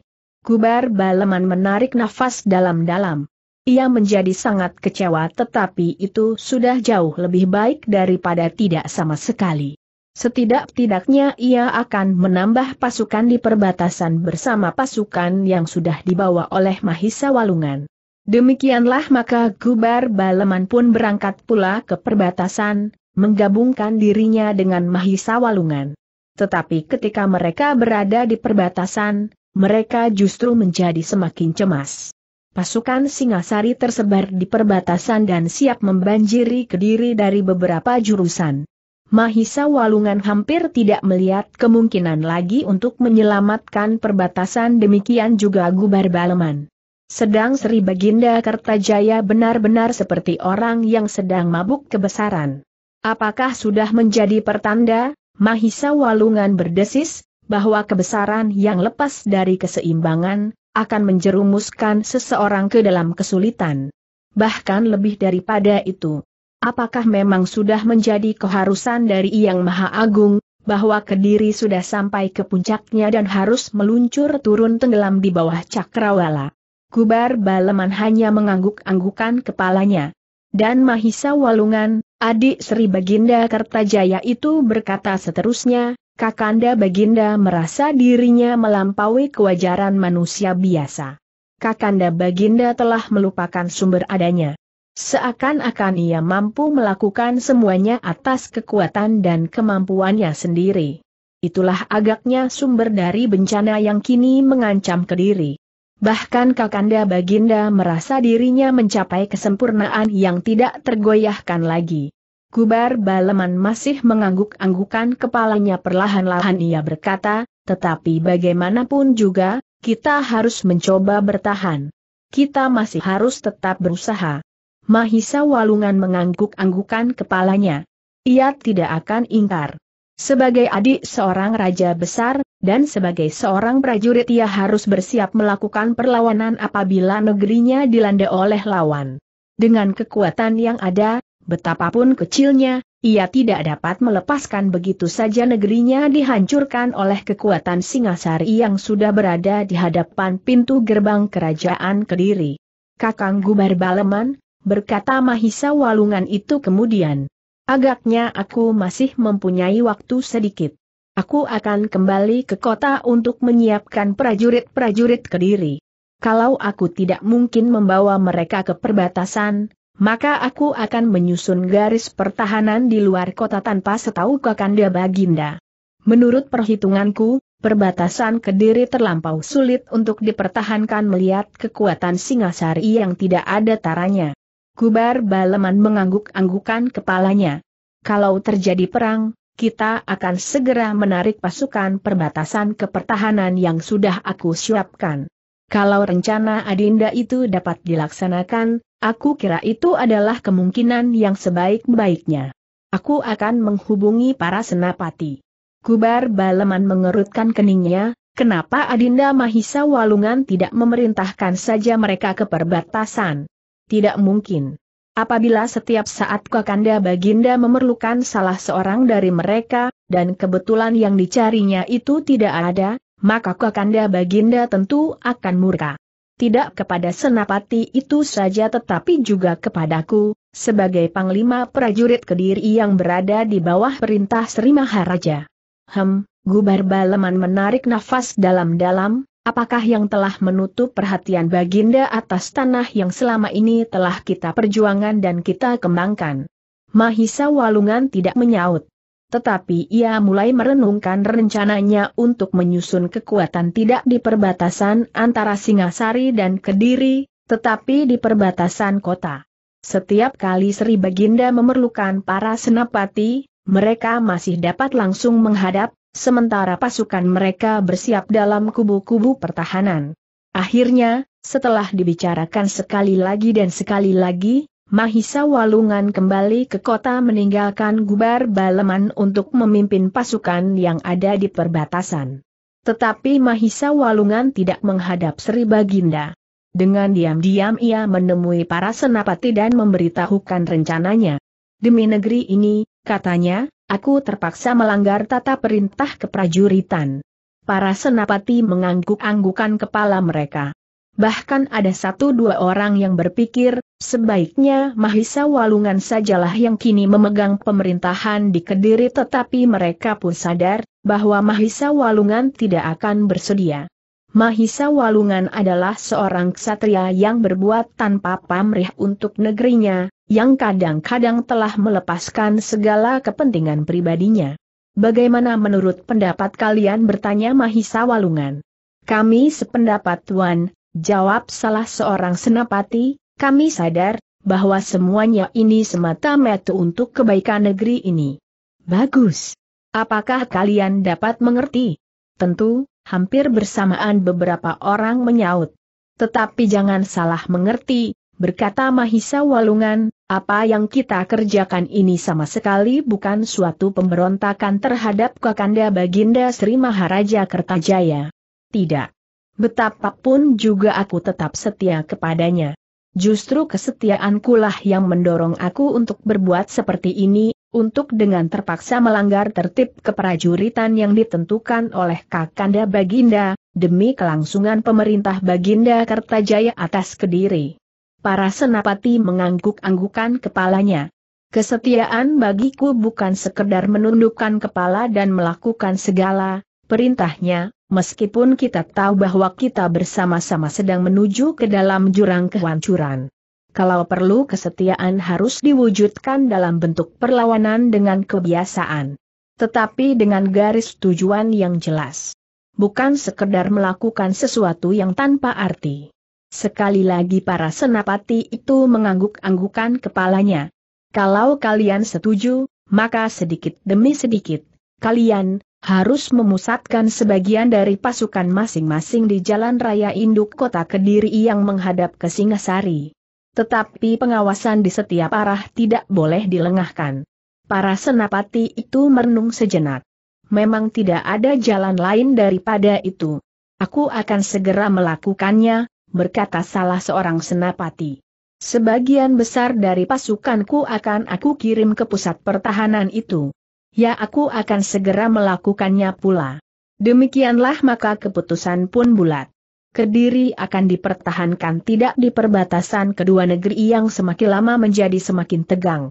Kubar Baleman menarik nafas dalam-dalam. Ia menjadi sangat kecewa tetapi itu sudah jauh lebih baik daripada tidak sama sekali. Setidak-tidaknya ia akan menambah pasukan di perbatasan bersama pasukan yang sudah dibawa oleh Mahisa Walungan. Demikianlah maka Gubar Baleman pun berangkat pula ke perbatasan, menggabungkan dirinya dengan Mahisa Walungan. Tetapi ketika mereka berada di perbatasan, mereka justru menjadi semakin cemas. Pasukan Singasari tersebar di perbatasan dan siap membanjiri Kediri dari beberapa jurusan. Mahisa Walungan hampir tidak melihat kemungkinan lagi untuk menyelamatkan perbatasan demikian juga Gubar Baleman. Sedang Sri Baginda Kertajaya benar-benar seperti orang yang sedang mabuk kebesaran. Apakah sudah menjadi pertanda, Mahisa Walungan berdesis, bahwa kebesaran yang lepas dari keseimbangan, akan menjerumuskan seseorang ke dalam kesulitan. Bahkan lebih daripada itu. Apakah memang sudah menjadi keharusan dari Yang Maha Agung, bahwa Kediri sudah sampai ke puncaknya dan harus meluncur turun tenggelam di bawah cakrawala? Kubar Baleman hanya mengangguk-anggukan kepalanya. Dan Mahisa Walungan, adik Sri Baginda Kertajaya itu berkata seterusnya, Kakanda Baginda merasa dirinya melampaui kewajaran manusia biasa. Kakanda Baginda telah melupakan sumber adanya. Seakan-akan ia mampu melakukan semuanya atas kekuatan dan kemampuannya sendiri. Itulah agaknya sumber dari bencana yang kini mengancam Kediri. Bahkan Kakanda Baginda merasa dirinya mencapai kesempurnaan yang tidak tergoyahkan lagi. Kubar Baleman masih mengangguk-anggukan kepalanya perlahan-lahan ia berkata, tetapi bagaimanapun juga, kita harus mencoba bertahan. Kita masih harus tetap berusaha. Mahisa Walungan mengangguk-anggukan kepalanya. Ia tidak akan ingkar. Sebagai adik seorang raja besar, dan sebagai seorang prajurit ia harus bersiap melakukan perlawanan apabila negerinya dilanda oleh lawan. Dengan kekuatan yang ada, betapapun kecilnya, ia tidak dapat melepaskan begitu saja negerinya dihancurkan oleh kekuatan Singasari yang sudah berada di hadapan pintu gerbang kerajaan Kediri. Kakang Gubar Baleman, berkata Mahisa Walungan itu kemudian. Agaknya aku masih mempunyai waktu sedikit. Aku akan kembali ke kota untuk menyiapkan prajurit-prajurit kediri. Kalau aku tidak mungkin membawa mereka ke perbatasan, maka aku akan menyusun garis pertahanan di luar kota tanpa setahu Kakanda Baginda. Menurut perhitunganku, perbatasan Kediri terlampau sulit untuk dipertahankan melihat kekuatan Singasari yang tidak ada taranya. Kubar Baleman mengangguk-anggukan kepalanya. Kalau terjadi perang, kita akan segera menarik pasukan perbatasan ke pertahanan yang sudah aku siapkan. Kalau rencana Adinda itu dapat dilaksanakan, aku kira itu adalah kemungkinan yang sebaik-baiknya. Aku akan menghubungi para senapati. Kubar Baleman mengerutkan keningnya, kenapa Adinda Mahisa Walungan tidak memerintahkan saja mereka ke perbatasan? Tidak mungkin. Apabila setiap saat Kakanda Baginda memerlukan salah seorang dari mereka, dan kebetulan yang dicarinya itu tidak ada, maka Kakanda Baginda tentu akan murka. Tidak kepada Senapati itu saja tetapi juga kepadaku, sebagai Panglima Prajurit Kediri yang berada di bawah perintah Sri Maharaja. Hem, Gubar Baleman menarik nafas dalam-dalam, Apakah yang telah menutup perhatian Baginda atas tanah yang selama ini telah kita perjuangkan dan kita kembangkan? Mahisa Walungan tidak menyaut. Tetapi ia mulai merenungkan rencananya untuk menyusun kekuatan tidak di perbatasan antara Singasari dan Kediri, tetapi di perbatasan kota. Setiap kali Sri Baginda memerlukan para senapati, mereka masih dapat langsung menghadap, sementara pasukan mereka bersiap dalam kubu-kubu pertahanan. Akhirnya, setelah dibicarakan sekali lagi dan sekali lagi, Mahisa Walungan kembali ke kota meninggalkan Gubar Baleman untuk memimpin pasukan yang ada di perbatasan. Tetapi Mahisa Walungan tidak menghadap Sri Baginda. Dengan diam-diam ia menemui para senapati dan memberitahukan rencananya. Demi negeri ini, katanya, Aku terpaksa melanggar tata perintah keprajuritan. Para senapati mengangguk-anggukan kepala mereka. Bahkan ada satu dua orang yang berpikir, sebaiknya Mahisa Walungan sajalah yang kini memegang pemerintahan di Kediri tetapi mereka pun sadar, bahwa Mahisa Walungan tidak akan bersedia. Mahisa Walungan adalah seorang ksatria yang berbuat tanpa pamrih untuk negerinya, yang kadang-kadang telah melepaskan segala kepentingan pribadinya. Bagaimana menurut pendapat kalian bertanya Mahisa Walungan? Kami sependapat Tuan, jawab salah seorang senapati, kami sadar, bahwa semuanya ini semata metu untuk kebaikan negeri ini. Bagus. Apakah kalian dapat mengerti? Tentu, hampir bersamaan beberapa orang menyaut. Tetapi jangan salah mengerti, berkata Mahisa Walungan, apa yang kita kerjakan ini sama sekali bukan suatu pemberontakan terhadap Kakanda Baginda Sri Maharaja Kertajaya. Tidak. Betapapun juga aku tetap setia kepadanya. Justru kesetiaankulah yang mendorong aku untuk berbuat seperti ini, untuk dengan terpaksa melanggar tertib keprajuritan yang ditentukan oleh Kakanda Baginda, demi kelangsungan pemerintah Baginda Kertajaya atas Kediri para senapati mengangguk-anggukan kepalanya. Kesetiaan bagiku bukan sekedar menundukkan kepala dan melakukan segala perintahnya, meskipun kita tahu bahwa kita bersama-sama sedang menuju ke dalam jurang kehancuran. Kalau perlu kesetiaan harus diwujudkan dalam bentuk perlawanan dengan kebiasaan. Tetapi dengan garis tujuan yang jelas. Bukan sekedar melakukan sesuatu yang tanpa arti. Sekali lagi para senapati itu mengangguk-anggukan kepalanya. Kalau kalian setuju, maka sedikit demi sedikit, kalian harus memusatkan sebagian dari pasukan masing-masing di jalan raya induk kota Kediri yang menghadap ke Singasari. Tetapi pengawasan di setiap arah tidak boleh dilengahkan. Para senapati itu merenung sejenak. Memang tidak ada jalan lain daripada itu. Aku akan segera melakukannya, berkata salah seorang senapati. Sebagian besar dari pasukanku akan aku kirim ke pusat pertahanan itu. Ya aku akan segera melakukannya pula. Demikianlah maka keputusan pun bulat. Kediri akan dipertahankan tidak di perbatasan kedua negeri yang semakin lama menjadi semakin tegang.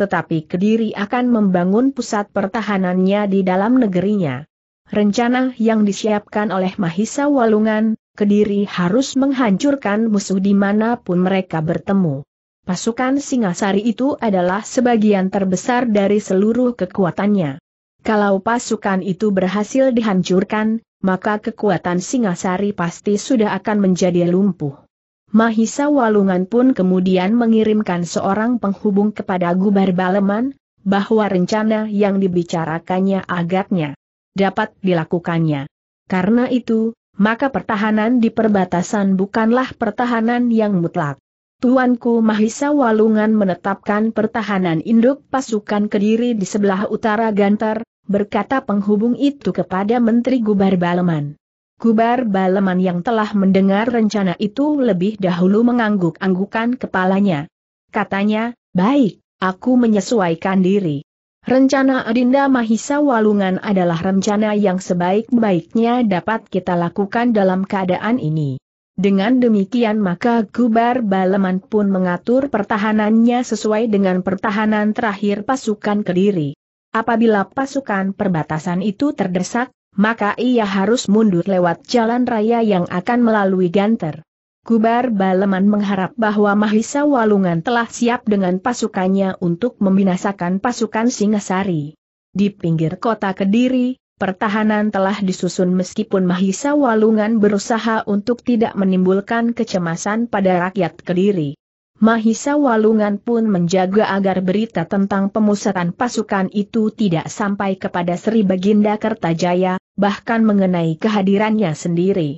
Tetapi Kediri akan membangun pusat pertahanannya di dalam negerinya. Rencana yang disiapkan oleh Mahisa Walungan, Kediri harus menghancurkan musuh dimanapun mereka bertemu. Pasukan Singasari itu adalah sebagian terbesar dari seluruh kekuatannya. Kalau pasukan itu berhasil dihancurkan, maka kekuatan Singasari pasti sudah akan menjadi lumpuh. Mahisa Walungan pun kemudian mengirimkan seorang penghubung kepada Gubar Baleman, bahwa rencana yang dibicarakannya agaknya dapat dilakukannya. Karena itu, maka pertahanan di perbatasan bukanlah pertahanan yang mutlak. Tuanku Mahisa Walungan menetapkan pertahanan induk pasukan Kediri di sebelah utara Gantar, berkata penghubung itu kepada Menteri Gubar Baleman. Gubar Baleman yang telah mendengar rencana itu lebih dahulu mengangguk-anggukan kepalanya. Katanya, baik, aku menyesuaikan diri. Rencana Adinda Mahisa Walungan adalah rencana yang sebaik-baiknya dapat kita lakukan dalam keadaan ini. Dengan demikian maka Gubar Baleman pun mengatur pertahanannya sesuai dengan pertahanan terakhir pasukan Kediri. Apabila pasukan perbatasan itu terdesak, maka ia harus mundur lewat jalan raya yang akan melalui Ganter. Kubar Baleman mengharap bahwa Mahisa Walungan telah siap dengan pasukannya untuk membinasakan pasukan Singasari. Di pinggir kota Kediri, pertahanan telah disusun meskipun Mahisa Walungan berusaha untuk tidak menimbulkan kecemasan pada rakyat Kediri. Mahisa Walungan pun menjaga agar berita tentang pemusatan pasukan itu tidak sampai kepada Sri Baginda Kertajaya, bahkan mengenai kehadirannya sendiri.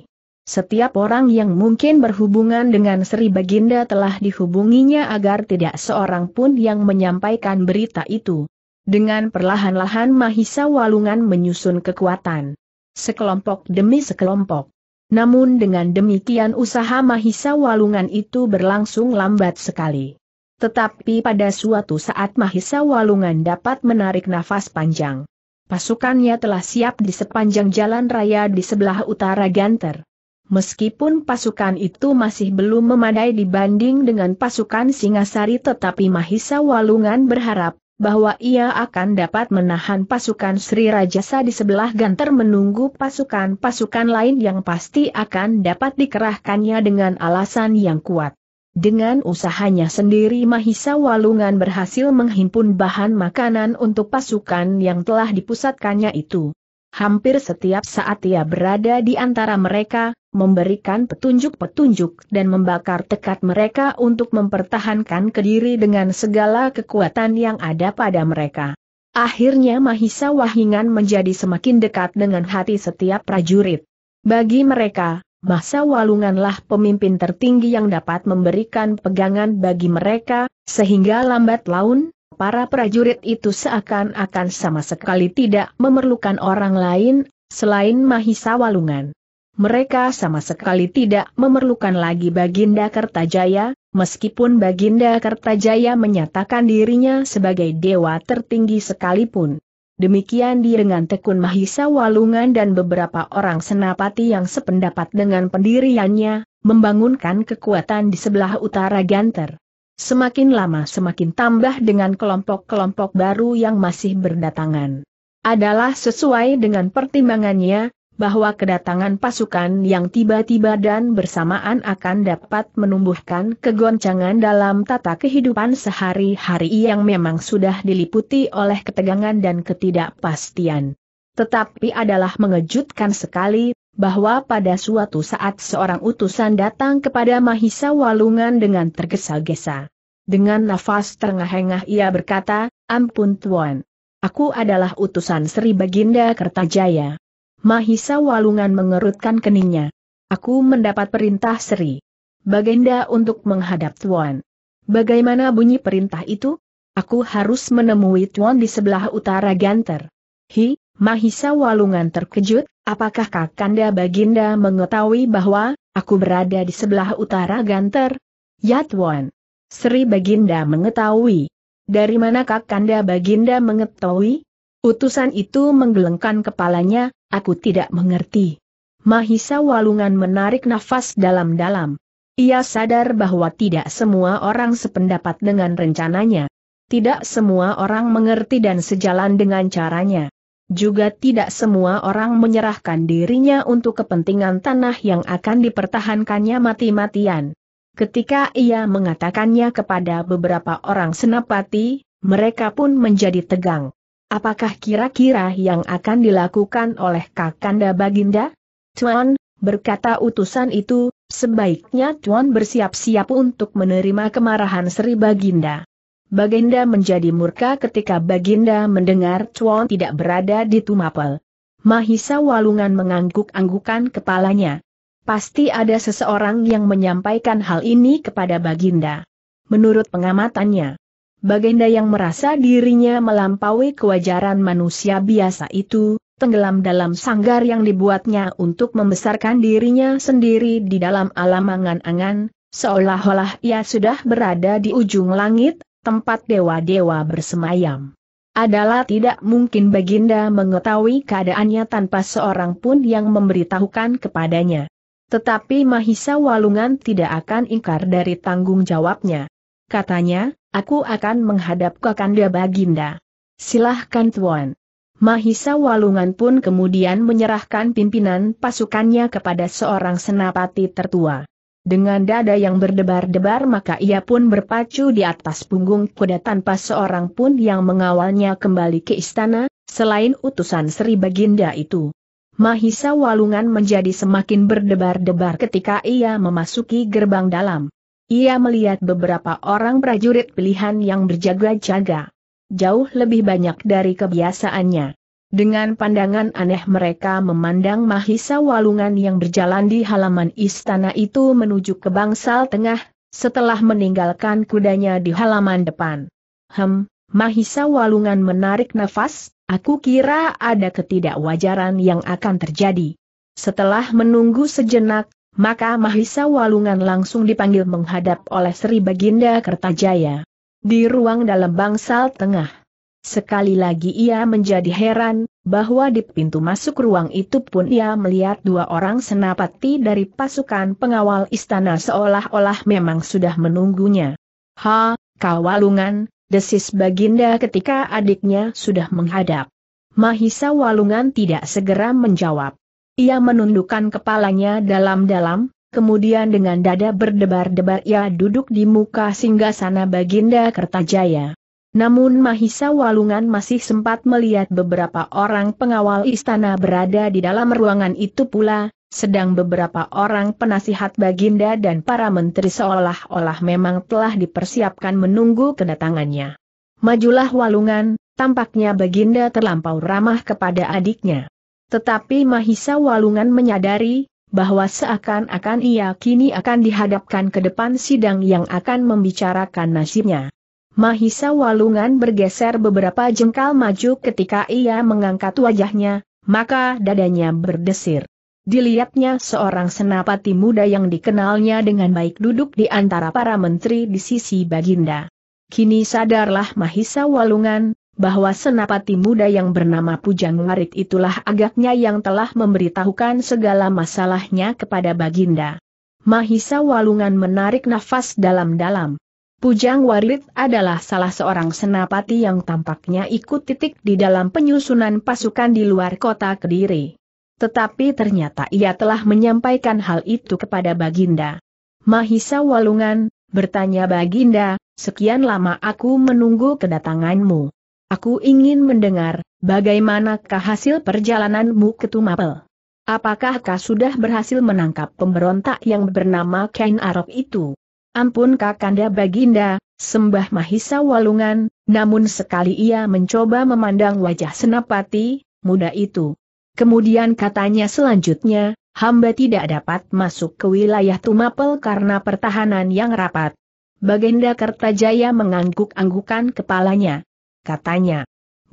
Setiap orang yang mungkin berhubungan dengan Sri Baginda telah dihubunginya agar tidak seorang pun yang menyampaikan berita itu. Dengan perlahan-lahan Mahisa Walungan menyusun kekuatan. Sekelompok demi sekelompok. Namun dengan demikian usaha Mahisa Walungan itu berlangsung lambat sekali. Tetapi pada suatu saat Mahisa Walungan dapat menarik nafas panjang. Pasukannya telah siap di sepanjang jalan raya di sebelah utara Ganter. Meskipun pasukan itu masih belum memadai dibanding dengan pasukan Singasari tetapi Mahisa Walungan berharap bahwa ia akan dapat menahan pasukan Sri Rajasa di sebelah ganter menunggu pasukan-pasukan lain yang pasti akan dapat dikerahkannya dengan alasan yang kuat. Dengan usahanya sendiri Mahisa Walungan berhasil menghimpun bahan makanan untuk pasukan yang telah dipusatkannya itu. Hampir setiap saat ia berada di antara mereka, memberikan petunjuk-petunjuk dan membakar tekad mereka untuk mempertahankan kediri dengan segala kekuatan yang ada pada mereka. Akhirnya Mahisa Wahingan menjadi semakin dekat dengan hati setiap prajurit. Bagi mereka, Mahisa Walunganlah pemimpin tertinggi yang dapat memberikan pegangan bagi mereka, sehingga lambat laun, Para prajurit itu seakan-akan sama sekali tidak memerlukan orang lain, selain Mahisa Walungan. Mereka sama sekali tidak memerlukan lagi Baginda Kertajaya, meskipun Baginda Kertajaya menyatakan dirinya sebagai dewa tertinggi sekalipun. Demikian dengan tekun Mahisa Walungan dan beberapa orang senapati yang sependapat dengan pendiriannya, membangunkan kekuatan di sebelah utara Ganter. Semakin lama semakin tambah dengan kelompok-kelompok baru yang masih berdatangan. Adalah sesuai dengan pertimbangannya, bahwa kedatangan pasukan yang tiba-tiba dan bersamaan akan dapat menumbuhkan kegoncangan dalam tata kehidupan sehari-hari yang memang sudah diliputi oleh ketegangan dan ketidakpastian. Tetapi adalah mengejutkan sekali bahwa pada suatu saat seorang utusan datang kepada Mahisa Walungan dengan tergesa-gesa. Dengan nafas terengah-engah ia berkata, Ampun Tuan. Aku adalah utusan Sri Baginda Kertajaya. Mahisa Walungan mengerutkan keningnya. Aku mendapat perintah Sri. Baginda untuk menghadap Tuan. Bagaimana bunyi perintah itu? Aku harus menemui Tuan di sebelah utara Ganter. Hi, Mahisa Walungan terkejut, Apakah Kakanda Baginda mengetahui bahwa aku berada di sebelah utara Ganter? Yatwan. Sri Baginda mengetahui. Dari mana Kakanda Baginda mengetahui? Utusan itu menggelengkan kepalanya, aku tidak mengerti. Mahisa Walungan menarik nafas dalam-dalam. Ia sadar bahwa tidak semua orang sependapat dengan rencananya. Tidak semua orang mengerti dan sejalan dengan caranya. Juga tidak semua orang menyerahkan dirinya untuk kepentingan tanah yang akan dipertahankannya mati-matian. Ketika ia mengatakannya kepada beberapa orang senapati, mereka pun menjadi tegang. Apakah kira-kira yang akan dilakukan oleh Kakanda Baginda? Tuan, berkata utusan itu, sebaiknya Tuan bersiap-siap untuk menerima kemarahan Sri Baginda. Baginda menjadi murka ketika Baginda mendengar Chuan tidak berada di Tumapel. Mahisa Walungan mengangguk-anggukan kepalanya. Pasti ada seseorang yang menyampaikan hal ini kepada Baginda. Menurut pengamatannya, Baginda yang merasa dirinya melampaui kewajaran manusia biasa itu, tenggelam dalam sanggar yang dibuatnya untuk membesarkan dirinya sendiri di dalam alam angan-angan, seolah-olah ia sudah berada di ujung langit, tempat dewa-dewa bersemayam. Adalah tidak mungkin Baginda mengetahui keadaannya tanpa seorang pun yang memberitahukan kepadanya. Tetapi Mahisa Walungan tidak akan ingkar dari tanggung jawabnya. Katanya, aku akan menghadap Kakanda Baginda. Silahkan Tuan. Mahisa Walungan pun kemudian menyerahkan pimpinan pasukannya kepada seorang senapati tertua. Dengan dada yang berdebar-debar maka ia pun berpacu di atas punggung kuda tanpa seorang pun yang mengawalnya kembali ke istana, selain utusan Sri Baginda itu. Mahisa Walungan menjadi semakin berdebar-debar ketika ia memasuki gerbang dalam. Ia melihat beberapa orang prajurit pilihan yang berjaga-jaga. Jauh lebih banyak dari kebiasaannya. Dengan pandangan aneh mereka memandang Mahisa Walungan yang berjalan di halaman istana itu menuju ke bangsal tengah, setelah meninggalkan kudanya di halaman depan. Hem, Mahisa Walungan menarik nafas, aku kira ada ketidakwajaran yang akan terjadi. Setelah menunggu sejenak, maka Mahisa Walungan langsung dipanggil menghadap oleh Sri Baginda Kertajaya. Di ruang dalam bangsal tengah Sekali lagi ia menjadi heran, bahwa di pintu masuk ruang itu pun ia melihat dua orang senapati dari pasukan pengawal istana seolah-olah memang sudah menunggunya. Ha, kawalungan, desis Baginda ketika adiknya sudah menghadap. Mahisa Walungan tidak segera menjawab. Ia menundukkan kepalanya dalam-dalam, kemudian dengan dada berdebar-debar ia duduk di muka singgasana Baginda Kertajaya. Namun Mahisa Walungan masih sempat melihat beberapa orang pengawal istana berada di dalam ruangan itu pula, sedang beberapa orang penasihat baginda dan para menteri seolah-olah memang telah dipersiapkan menunggu kedatangannya. Majulah Walungan, tampaknya baginda terlampau ramah kepada adiknya. Tetapi Mahisa Walungan menyadari, bahwa seakan-akan ia kini akan dihadapkan ke depan sidang yang akan membicarakan nasibnya. Mahisa Walungan bergeser beberapa jengkal maju ketika ia mengangkat wajahnya, maka dadanya berdesir. Dilihatnya seorang senapati muda yang dikenalnya dengan baik duduk di antara para menteri di sisi Baginda. Kini sadarlah Mahisa Walungan, bahwa senapati muda yang bernama Pujang Warit itulah agaknya yang telah memberitahukan segala masalahnya kepada Baginda. Mahisa Walungan menarik nafas dalam-dalam. Pujang Warit adalah salah seorang senapati yang tampaknya ikut titik di dalam penyusunan pasukan di luar kota Kediri. Tetapi ternyata ia telah menyampaikan hal itu kepada Baginda. Mahisa Walungan, bertanya Baginda, sekian lama aku menunggu kedatanganmu. Aku ingin mendengar, bagaimanakah hasil perjalananmu ke Tumapel? Apakah kau sudah berhasil menangkap pemberontak yang bernama Kain Arok itu? Ampun Kakanda Baginda, sembah Mahisa Walungan, namun sekali ia mencoba memandang wajah Senapati, muda itu. Kemudian katanya selanjutnya, hamba tidak dapat masuk ke wilayah Tumapel karena pertahanan yang rapat. Baginda Kertajaya mengangguk-anggukan kepalanya. Katanya,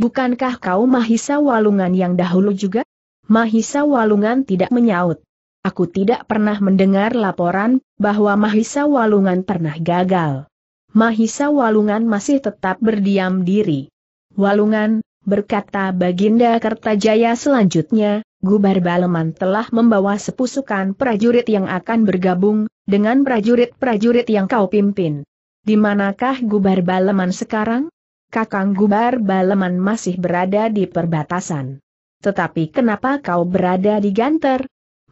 bukankah kau Mahisa Walungan yang dahulu juga? Mahisa Walungan tidak menyaut. Aku tidak pernah mendengar laporan bahwa Mahisa Walungan pernah gagal. Mahisa Walungan masih tetap berdiam diri. Walungan, berkata Baginda Kertajaya selanjutnya, Gubar Baleman telah membawa sepusukan prajurit yang akan bergabung, dengan prajurit-prajurit yang kau pimpin. Di manakah Gubar Baleman sekarang? Kakang Gubar Baleman masih berada di perbatasan. Tetapi kenapa kau berada di Ganter?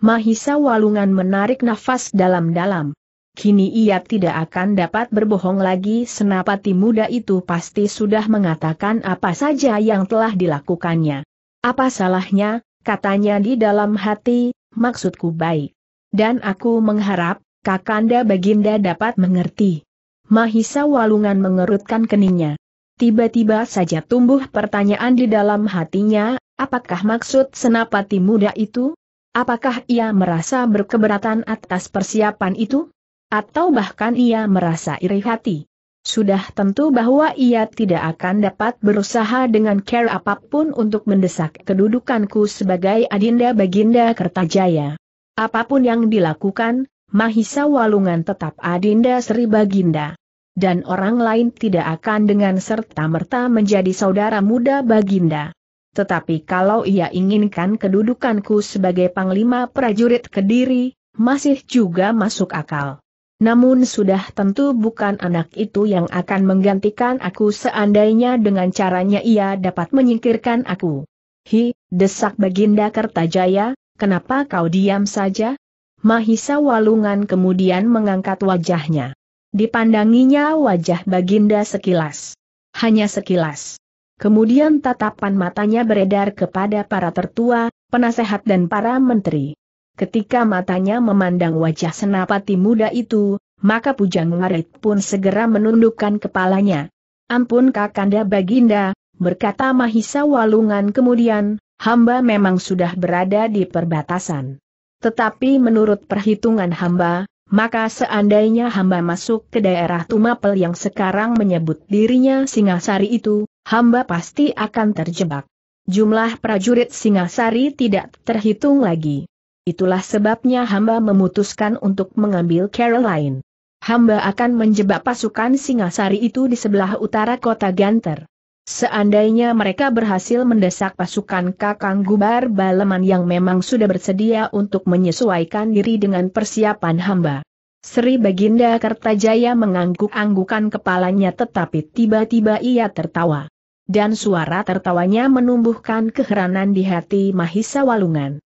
Mahisa Walungan menarik nafas dalam-dalam. Kini ia tidak akan dapat berbohong lagi senapati muda itu pasti sudah mengatakan apa saja yang telah dilakukannya. Apa salahnya, katanya di dalam hati, maksudku baik. Dan aku mengharap, Kakanda Baginda dapat mengerti. Mahisa Walungan mengerutkan keningnya. Tiba-tiba saja tumbuh pertanyaan di dalam hatinya, apakah maksud senapati muda itu? Apakah ia merasa berkeberatan atas persiapan itu? Atau bahkan ia merasa iri hati? Sudah tentu bahwa ia tidak akan dapat berusaha dengan care apapun untuk mendesak kedudukanku sebagai adinda baginda Kertajaya. Apapun yang dilakukan, Mahisa Walungan tetap adinda Sri Baginda. Dan orang lain tidak akan dengan serta-merta menjadi saudara muda Baginda. Tetapi kalau ia inginkan kedudukanku sebagai panglima prajurit Kediri, masih juga masuk akal. Namun sudah tentu bukan anak itu yang akan menggantikan aku seandainya dengan caranya ia dapat menyingkirkan aku. Hi, desak Baginda Kertajaya, kenapa kau diam saja? Mahisa Walungan kemudian mengangkat wajahnya. Dipandanginya wajah Baginda sekilas. Hanya sekilas. Kemudian tatapan matanya beredar kepada para tertua, penasehat dan para menteri. Ketika matanya memandang wajah senapati muda itu, maka Pujang Ngarit pun segera menundukkan kepalanya. Ampun Kakanda Baginda, berkata Mahisa Walungan kemudian, hamba memang sudah berada di perbatasan. Tetapi menurut perhitungan hamba, maka seandainya hamba masuk ke daerah Tumapel yang sekarang menyebut dirinya Singasari itu, hamba pasti akan terjebak. Jumlah prajurit Singasari tidak terhitung lagi. Itulah sebabnya hamba memutuskan untuk mengambil Caroline. Hamba akan menjebak pasukan Singasari itu di sebelah utara kota Ganter. Seandainya mereka berhasil mendesak pasukan Kakang Gubar Baleman yang memang sudah bersedia untuk menyesuaikan diri dengan persiapan hamba. Sri Baginda Kertajaya mengangguk-anggukan kepalanya tetapi tiba-tiba ia tertawa. Dan suara tertawanya menumbuhkan keheranan di hati Mahisa Walungan.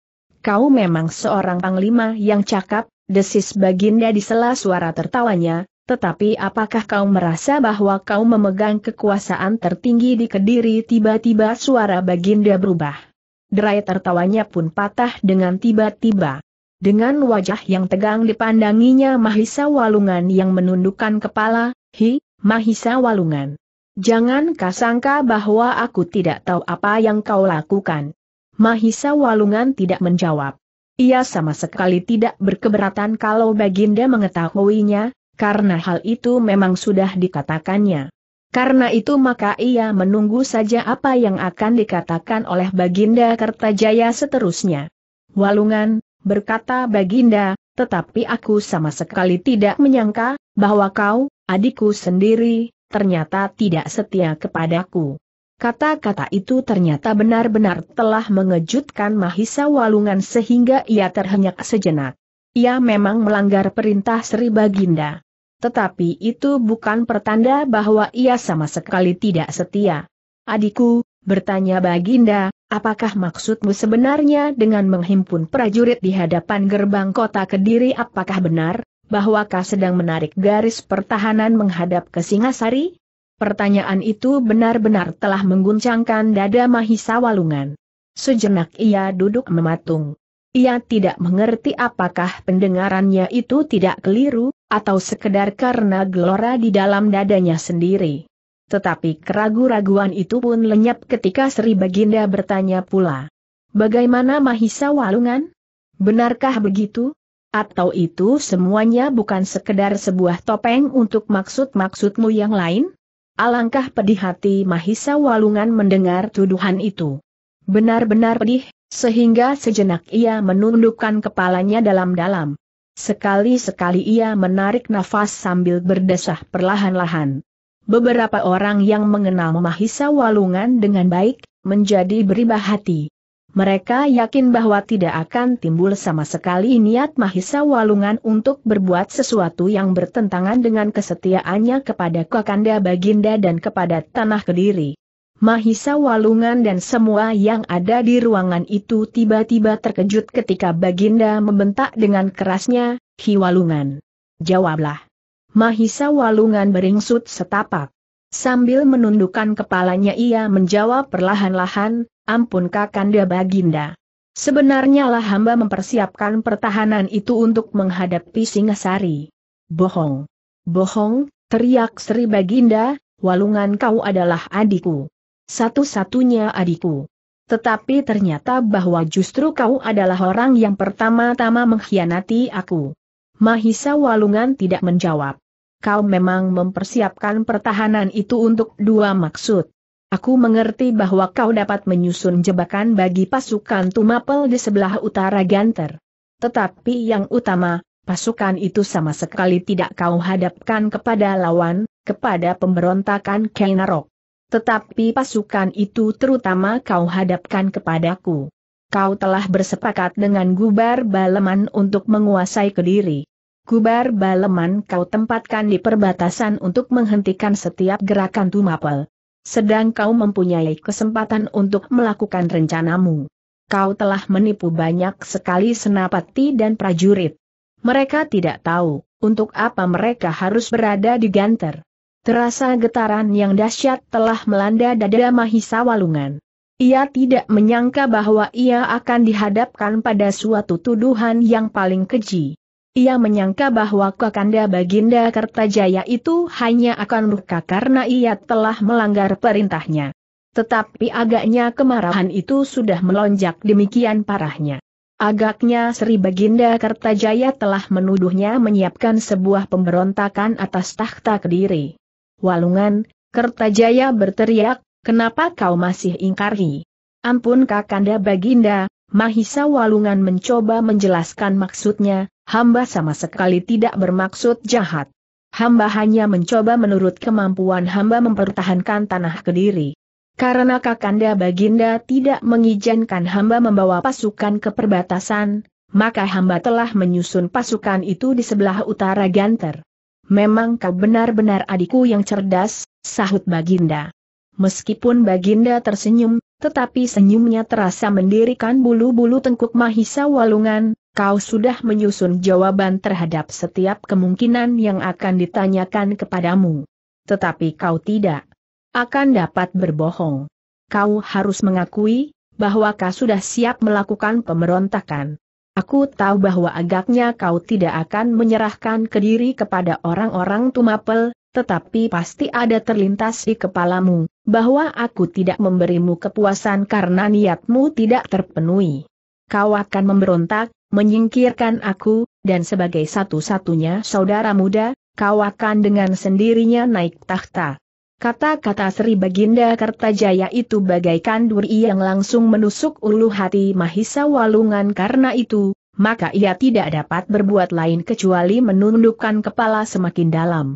Kau memang seorang panglima yang cakap, desis Baginda di sela suara tertawanya, tetapi apakah kau merasa bahwa kau memegang kekuasaan tertinggi di Kediri tiba-tiba suara Baginda berubah. Derai tertawanya pun patah dengan tiba-tiba. Dengan wajah yang tegang dipandanginya Mahisa Walungan yang menundukkan kepala, Hi, Mahisa Walungan. Jangan kasangka bahwa aku tidak tahu apa yang kau lakukan. Mahisa Walungan tidak menjawab. Ia sama sekali tidak berkeberatan kalau Baginda mengetahuinya, karena hal itu memang sudah dikatakannya. Karena itu maka ia menunggu saja apa yang akan dikatakan oleh Baginda Kertajaya seterusnya. Walungan, berkata Baginda, tetapi aku sama sekali tidak menyangka, bahwa kau, adikku sendiri, ternyata tidak setia kepadaku. Kata-kata itu ternyata benar-benar telah mengejutkan Mahisa Walungan sehingga ia terhenyak sejenak. Ia memang melanggar perintah Sri Baginda. Tetapi itu bukan pertanda bahwa ia sama sekali tidak setia. Adikku, bertanya Baginda, apakah maksudmu sebenarnya dengan menghimpun prajurit di hadapan gerbang kota Kediri apakah benar? bahwa kau sedang menarik garis pertahanan menghadap ke Singasari? Pertanyaan itu benar-benar telah mengguncangkan dada Mahisa Walungan. Sejenak ia duduk mematung. Ia tidak mengerti apakah pendengarannya itu tidak keliru, atau sekedar karena gelora di dalam dadanya sendiri. Tetapi keragu-raguan itu pun lenyap ketika Sri Baginda bertanya pula. Bagaimana Mahisa Walungan? Benarkah begitu? Atau itu semuanya bukan sekedar sebuah topeng untuk maksud-maksudmu yang lain? Alangkah pedih hati Mahisa Walungan mendengar tuduhan itu. Benar-benar pedih, sehingga sejenak ia menundukkan kepalanya dalam-dalam. Sekali-sekali ia menarik nafas sambil berdesah perlahan-lahan. Beberapa orang yang mengenal Mahisa Walungan dengan baik, menjadi beribah hati mereka yakin bahwa tidak akan timbul sama sekali niat Mahisa Walungan untuk berbuat sesuatu yang bertentangan dengan kesetiaannya kepada Kakanda Baginda dan kepada Tanah Kediri. Mahisa Walungan dan semua yang ada di ruangan itu tiba-tiba terkejut ketika Baginda membentak dengan kerasnya, Hi Walungan. Jawablah. Mahisa Walungan beringsut setapak. Sambil menundukkan kepalanya ia menjawab perlahan-lahan, Ampun Kakanda Baginda. Sebenarnya lah hamba mempersiapkan pertahanan itu untuk menghadapi Singasari. Bohong. Bohong, teriak Sri Baginda, walungan kau adalah adikku. Satu-satunya adikku. Tetapi ternyata bahwa justru kau adalah orang yang pertama-tama mengkhianati aku. Mahisa Walungan tidak menjawab. Kau memang mempersiapkan pertahanan itu untuk dua maksud. Aku mengerti bahwa kau dapat menyusun jebakan bagi pasukan Tumapel di sebelah utara Ganter. Tetapi yang utama, pasukan itu sama sekali tidak kau hadapkan kepada lawan, kepada pemberontakan Kainarok. Tetapi pasukan itu terutama kau hadapkan kepadaku. Kau telah bersepakat dengan Gubar Baleman untuk menguasai Kediri. Gubar Baleman kau tempatkan di perbatasan untuk menghentikan setiap gerakan Tumapel sedang kau mempunyai kesempatan untuk melakukan rencanamu. Kau telah menipu banyak sekali senapati dan prajurit. Mereka tidak tahu, untuk apa mereka harus berada di Ganter. Terasa getaran yang dahsyat telah melanda dada Mahisa Walungan. Ia tidak menyangka bahwa ia akan dihadapkan pada suatu tuduhan yang paling keji. Ia menyangka bahwa Kakanda Baginda Kertajaya itu hanya akan luka karena ia telah melanggar perintahnya. Tetapi agaknya kemarahan itu sudah melonjak demikian parahnya. Agaknya Sri Baginda Kertajaya telah menuduhnya menyiapkan sebuah pemberontakan atas tahta Kediri. Walungan, Kertajaya berteriak, kenapa kau masih ingkari? Ampun Kakanda Baginda, Mahisa Walungan mencoba menjelaskan maksudnya, Hamba sama sekali tidak bermaksud jahat. Hamba hanya mencoba menurut kemampuan hamba mempertahankan tanah Kediri. Karena Kakanda Baginda tidak mengizinkan hamba membawa pasukan ke perbatasan, maka hamba telah menyusun pasukan itu di sebelah utara Ganter. Memang kau benar-benar adikku yang cerdas, sahut Baginda. Meskipun Baginda tersenyum, tetapi senyumnya terasa mendirikan bulu-bulu tengkuk Mahisa Walungan, kau sudah menyusun jawaban terhadap setiap kemungkinan yang akan ditanyakan kepadamu. Tetapi kau tidak akan dapat berbohong. Kau harus mengakui bahwa kau sudah siap melakukan pemberontakan. Aku tahu bahwa agaknya kau tidak akan menyerahkan kediri kepada orang-orang Tumapel, tetapi pasti ada terlintas di kepalamu, bahwa aku tidak memberimu kepuasan karena niatmu tidak terpenuhi. Kau akan memberontak, menyingkirkan aku, dan sebagai satu-satunya saudara muda, kau akan dengan sendirinya naik tahta. Kata-kata Sri Baginda Kartajaya itu bagaikan duri yang langsung menusuk ulu hati Mahisa Walungan karena itu, maka ia tidak dapat berbuat lain kecuali menundukkan kepala semakin dalam.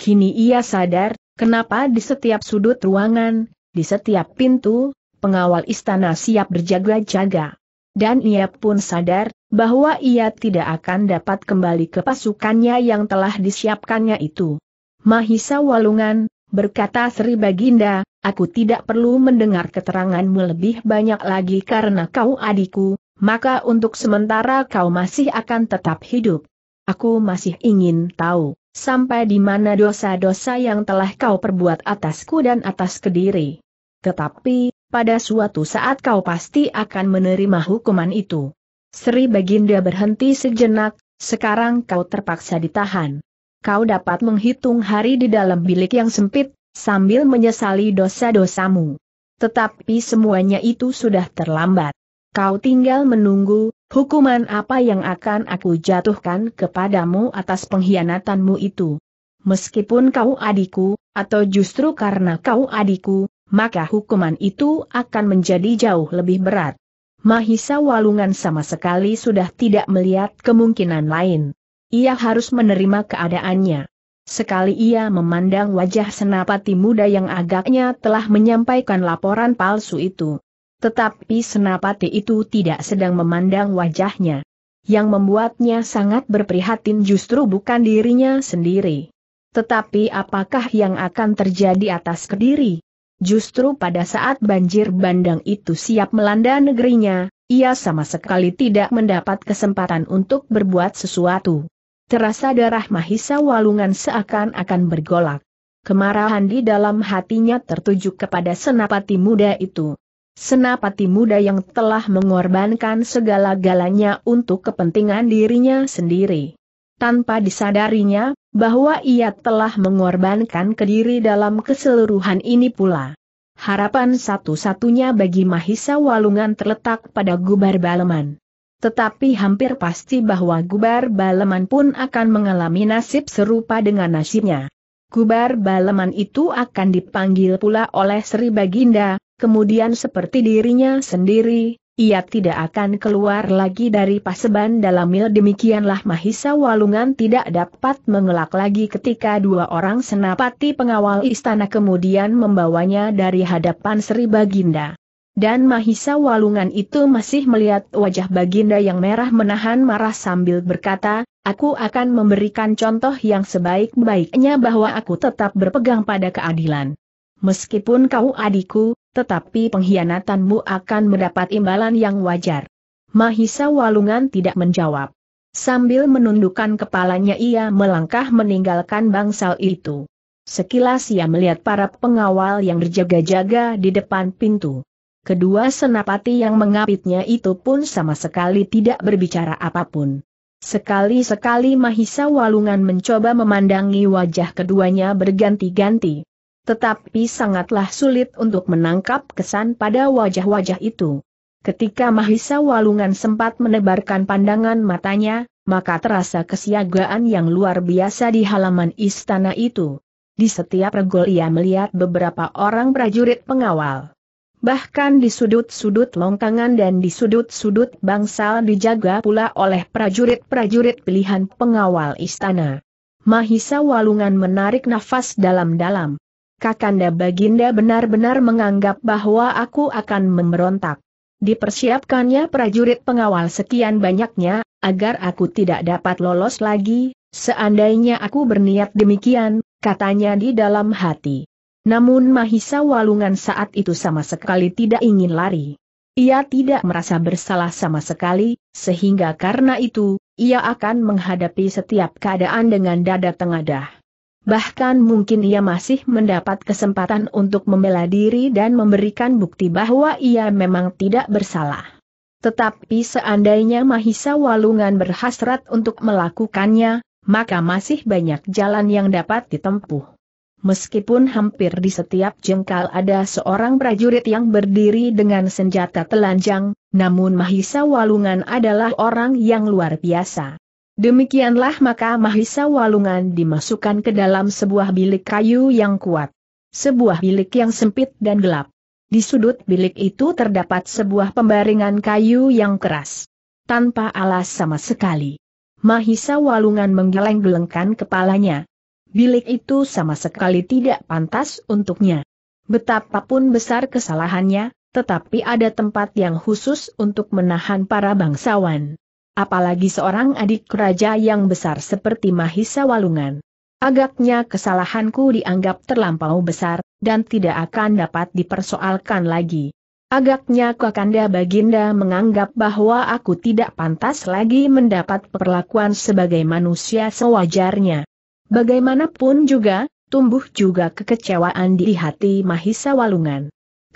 Kini ia sadar, kenapa di setiap sudut ruangan, di setiap pintu, pengawal istana siap berjaga-jaga dan ia pun sadar bahwa ia tidak akan dapat kembali ke pasukannya yang telah disiapkannya itu. Mahisa Walungan, berkata Sri Baginda, aku tidak perlu mendengar keteranganmu lebih banyak lagi karena kau adikku, maka untuk sementara kau masih akan tetap hidup. Aku masih ingin tahu, sampai di mana dosa-dosa yang telah kau perbuat atasku dan atas kediri. Tetapi, pada suatu saat kau pasti akan menerima hukuman itu. Sri Baginda berhenti sejenak, sekarang kau terpaksa ditahan. Kau dapat menghitung hari di dalam bilik yang sempit, sambil menyesali dosa-dosamu. Tetapi semuanya itu sudah terlambat. Kau tinggal menunggu, hukuman apa yang akan aku jatuhkan kepadamu atas pengkhianatanmu itu. Meskipun kau adikku, atau justru karena kau adikku, maka hukuman itu akan menjadi jauh lebih berat. Mahisa Walungan sama sekali sudah tidak melihat kemungkinan lain. Ia harus menerima keadaannya. Sekali ia memandang wajah senapati muda yang agaknya telah menyampaikan laporan palsu itu. Tetapi senapati itu tidak sedang memandang wajahnya. Yang membuatnya sangat berprihatin justru bukan dirinya sendiri. Tetapi apakah yang akan terjadi atas kediri? Justru pada saat banjir bandang itu siap melanda negerinya, ia sama sekali tidak mendapat kesempatan untuk berbuat sesuatu. Terasa darah Mahisa Walungan seakan-akan bergolak. Kemarahan di dalam hatinya tertuju kepada senapati muda itu. Senapati muda yang telah mengorbankan segala-galanya untuk kepentingan dirinya sendiri tanpa disadarinya, bahwa ia telah mengorbankan kediri dalam keseluruhan ini pula. Harapan satu-satunya bagi Mahisa Walungan terletak pada Gubar Baleman. Tetapi hampir pasti bahwa Gubar Baleman pun akan mengalami nasib serupa dengan nasibnya. Gubar Baleman itu akan dipanggil pula oleh Sri Baginda, kemudian seperti dirinya sendiri, ia tidak akan keluar lagi dari paseban dalam mil demikianlah Mahisa Walungan tidak dapat mengelak lagi ketika dua orang senapati pengawal istana kemudian membawanya dari hadapan Sri Baginda. Dan Mahisa Walungan itu masih melihat wajah Baginda yang merah menahan marah sambil berkata, aku akan memberikan contoh yang sebaik-baiknya bahwa aku tetap berpegang pada keadilan. Meskipun kau adikku, tetapi pengkhianatanmu akan mendapat imbalan yang wajar. Mahisa Walungan tidak menjawab. Sambil menundukkan kepalanya ia melangkah meninggalkan bangsal itu. Sekilas ia melihat para pengawal yang berjaga-jaga di depan pintu. Kedua senapati yang mengapitnya itu pun sama sekali tidak berbicara apapun. Sekali-sekali Mahisa Walungan mencoba memandangi wajah keduanya berganti-ganti. Tetapi sangatlah sulit untuk menangkap kesan pada wajah-wajah itu. Ketika Mahisa Walungan sempat menebarkan pandangan matanya, maka terasa kesiagaan yang luar biasa di halaman istana itu. Di setiap regol ia melihat beberapa orang prajurit pengawal. Bahkan di sudut-sudut longkangan dan di sudut-sudut bangsal dijaga pula oleh prajurit-prajurit pilihan pengawal istana. Mahisa Walungan menarik nafas dalam-dalam. Kakanda Baginda benar-benar menganggap bahwa aku akan memberontak. Dipersiapkannya prajurit pengawal sekian banyaknya, agar aku tidak dapat lolos lagi, seandainya aku berniat demikian, katanya di dalam hati. Namun Mahisa Walungan saat itu sama sekali tidak ingin lari. Ia tidak merasa bersalah sama sekali, sehingga karena itu, ia akan menghadapi setiap keadaan dengan dada tengadah bahkan mungkin ia masih mendapat kesempatan untuk membela diri dan memberikan bukti bahwa ia memang tidak bersalah. Tetapi seandainya Mahisa Walungan berhasrat untuk melakukannya, maka masih banyak jalan yang dapat ditempuh. Meskipun hampir di setiap jengkal ada seorang prajurit yang berdiri dengan senjata telanjang, namun Mahisa Walungan adalah orang yang luar biasa. Demikianlah maka Mahisa Walungan dimasukkan ke dalam sebuah bilik kayu yang kuat. Sebuah bilik yang sempit dan gelap. Di sudut bilik itu terdapat sebuah pembaringan kayu yang keras. Tanpa alas sama sekali. Mahisa Walungan menggeleng-gelengkan kepalanya. Bilik itu sama sekali tidak pantas untuknya. Betapapun besar kesalahannya, tetapi ada tempat yang khusus untuk menahan para bangsawan apalagi seorang adik raja yang besar seperti Mahisa Walungan. Agaknya kesalahanku dianggap terlampau besar, dan tidak akan dapat dipersoalkan lagi. Agaknya Kakanda Baginda menganggap bahwa aku tidak pantas lagi mendapat perlakuan sebagai manusia sewajarnya. Bagaimanapun juga, tumbuh juga kekecewaan di hati Mahisa Walungan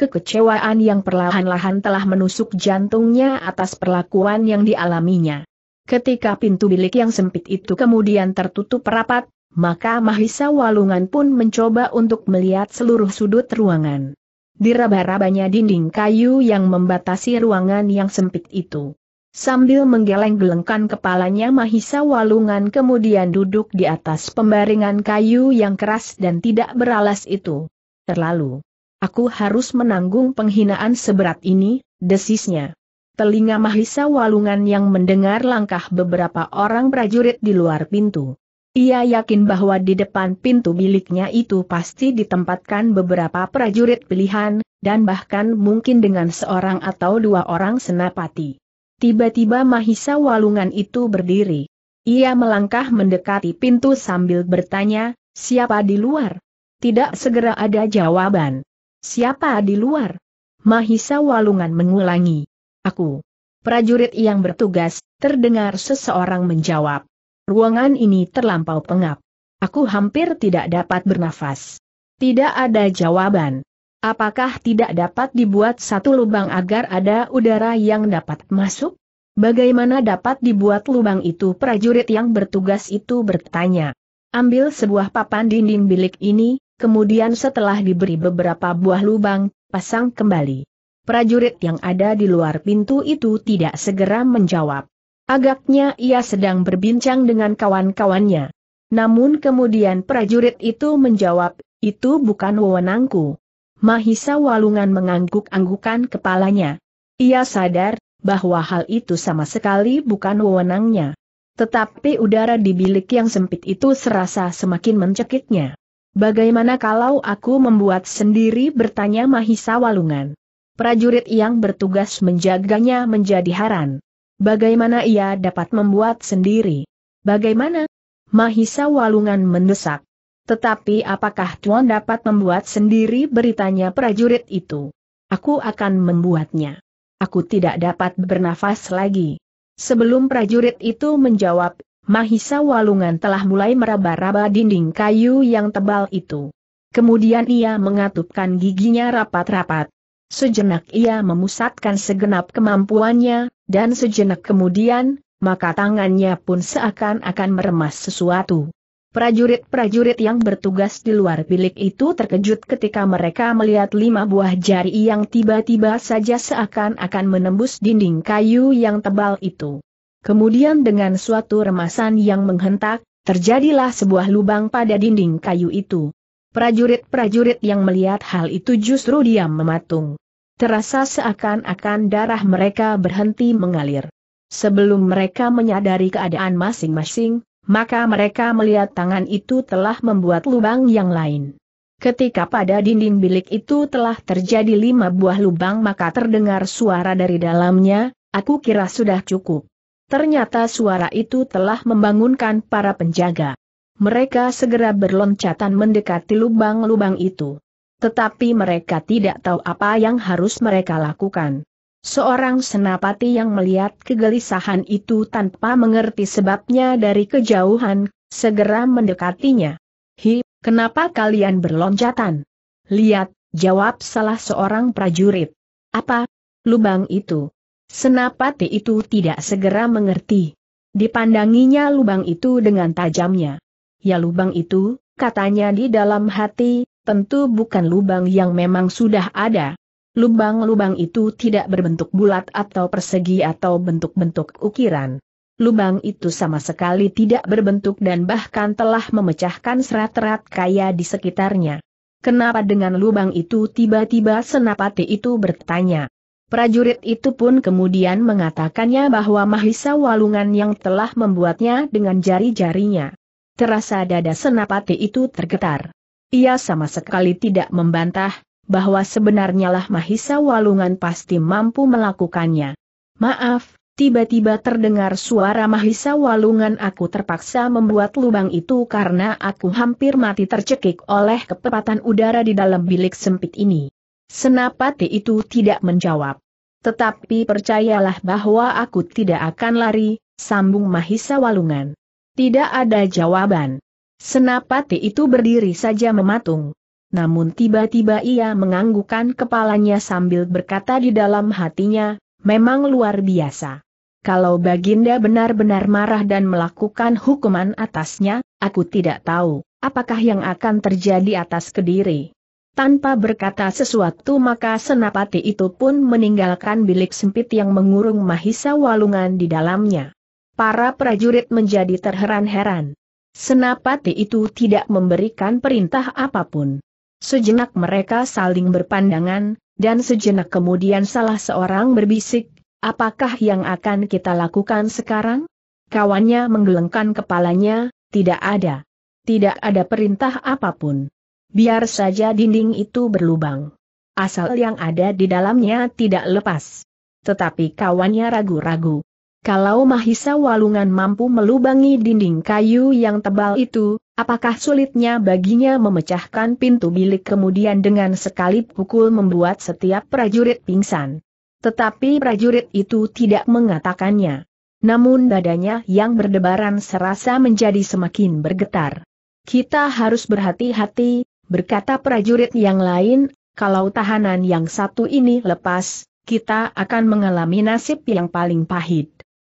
kekecewaan yang perlahan-lahan telah menusuk jantungnya atas perlakuan yang dialaminya. Ketika pintu bilik yang sempit itu kemudian tertutup rapat, maka Mahisa Walungan pun mencoba untuk melihat seluruh sudut ruangan. Diraba-rabanya dinding kayu yang membatasi ruangan yang sempit itu. Sambil menggeleng-gelengkan kepalanya Mahisa Walungan kemudian duduk di atas pembaringan kayu yang keras dan tidak beralas itu. Terlalu Aku harus menanggung penghinaan seberat ini, desisnya. Telinga Mahisa Walungan yang mendengar langkah beberapa orang prajurit di luar pintu. Ia yakin bahwa di depan pintu biliknya itu pasti ditempatkan beberapa prajurit pilihan, dan bahkan mungkin dengan seorang atau dua orang senapati. Tiba-tiba Mahisa Walungan itu berdiri. Ia melangkah mendekati pintu sambil bertanya, siapa di luar? Tidak segera ada jawaban. Siapa di luar? Mahisa Walungan mengulangi. Aku. Prajurit yang bertugas, terdengar seseorang menjawab. Ruangan ini terlampau pengap. Aku hampir tidak dapat bernafas. Tidak ada jawaban. Apakah tidak dapat dibuat satu lubang agar ada udara yang dapat masuk? Bagaimana dapat dibuat lubang itu prajurit yang bertugas itu bertanya. Ambil sebuah papan dinding bilik ini, Kemudian setelah diberi beberapa buah lubang, pasang kembali. Prajurit yang ada di luar pintu itu tidak segera menjawab. Agaknya ia sedang berbincang dengan kawan-kawannya. Namun kemudian prajurit itu menjawab, itu bukan wewenangku. Mahisa Walungan mengangguk-anggukan kepalanya. Ia sadar, bahwa hal itu sama sekali bukan wewenangnya. Tetapi udara di bilik yang sempit itu serasa semakin mencekiknya. Bagaimana kalau aku membuat sendiri bertanya Mahisa Walungan? Prajurit yang bertugas menjaganya menjadi haran. Bagaimana ia dapat membuat sendiri? Bagaimana? Mahisa Walungan mendesak. Tetapi apakah Tuan dapat membuat sendiri beritanya prajurit itu? Aku akan membuatnya. Aku tidak dapat bernafas lagi. Sebelum prajurit itu menjawab, Mahisa Walungan telah mulai meraba-raba dinding kayu yang tebal itu. Kemudian ia mengatupkan giginya rapat-rapat. Sejenak ia memusatkan segenap kemampuannya, dan sejenak kemudian, maka tangannya pun seakan-akan meremas sesuatu. Prajurit-prajurit yang bertugas di luar bilik itu terkejut ketika mereka melihat lima buah jari yang tiba-tiba saja seakan-akan menembus dinding kayu yang tebal itu. Kemudian dengan suatu remasan yang menghentak, terjadilah sebuah lubang pada dinding kayu itu. Prajurit-prajurit yang melihat hal itu justru diam mematung. Terasa seakan-akan darah mereka berhenti mengalir. Sebelum mereka menyadari keadaan masing-masing, maka mereka melihat tangan itu telah membuat lubang yang lain. Ketika pada dinding bilik itu telah terjadi lima buah lubang maka terdengar suara dari dalamnya, aku kira sudah cukup. Ternyata suara itu telah membangunkan para penjaga. Mereka segera berloncatan mendekati lubang-lubang itu. Tetapi mereka tidak tahu apa yang harus mereka lakukan. Seorang senapati yang melihat kegelisahan itu tanpa mengerti sebabnya dari kejauhan, segera mendekatinya. Hi, kenapa kalian berloncatan? Lihat, jawab salah seorang prajurit. Apa? Lubang itu. Senapati itu tidak segera mengerti. Dipandanginya lubang itu dengan tajamnya. Ya lubang itu, katanya di dalam hati, tentu bukan lubang yang memang sudah ada. Lubang-lubang itu tidak berbentuk bulat atau persegi atau bentuk-bentuk ukiran. Lubang itu sama sekali tidak berbentuk dan bahkan telah memecahkan serat-serat kaya di sekitarnya. Kenapa dengan lubang itu tiba-tiba senapati itu bertanya. Prajurit itu pun kemudian mengatakannya bahwa Mahisa Walungan yang telah membuatnya dengan jari-jarinya. Terasa dada senapati itu tergetar. Ia sama sekali tidak membantah, bahwa sebenarnya lah Mahisa Walungan pasti mampu melakukannya. Maaf, tiba-tiba terdengar suara Mahisa Walungan aku terpaksa membuat lubang itu karena aku hampir mati tercekik oleh kepepatan udara di dalam bilik sempit ini. Senapati itu tidak menjawab. Tetapi percayalah bahwa aku tidak akan lari, sambung Mahisa Walungan. Tidak ada jawaban. Senapati itu berdiri saja mematung. Namun tiba-tiba ia menganggukkan kepalanya sambil berkata di dalam hatinya, memang luar biasa. Kalau Baginda benar-benar marah dan melakukan hukuman atasnya, aku tidak tahu, apakah yang akan terjadi atas kediri. Tanpa berkata sesuatu maka senapati itu pun meninggalkan bilik sempit yang mengurung Mahisa Walungan di dalamnya. Para prajurit menjadi terheran-heran. Senapati itu tidak memberikan perintah apapun. Sejenak mereka saling berpandangan, dan sejenak kemudian salah seorang berbisik, apakah yang akan kita lakukan sekarang? Kawannya menggelengkan kepalanya, tidak ada. Tidak ada perintah apapun. Biar saja dinding itu berlubang. Asal yang ada di dalamnya tidak lepas. Tetapi kawannya ragu-ragu. Kalau Mahisa Walungan mampu melubangi dinding kayu yang tebal itu, apakah sulitnya baginya memecahkan pintu bilik kemudian dengan sekali pukul membuat setiap prajurit pingsan? Tetapi prajurit itu tidak mengatakannya. Namun badannya yang berdebaran serasa menjadi semakin bergetar. Kita harus berhati-hati, Berkata prajurit yang lain, kalau tahanan yang satu ini lepas, kita akan mengalami nasib yang paling pahit.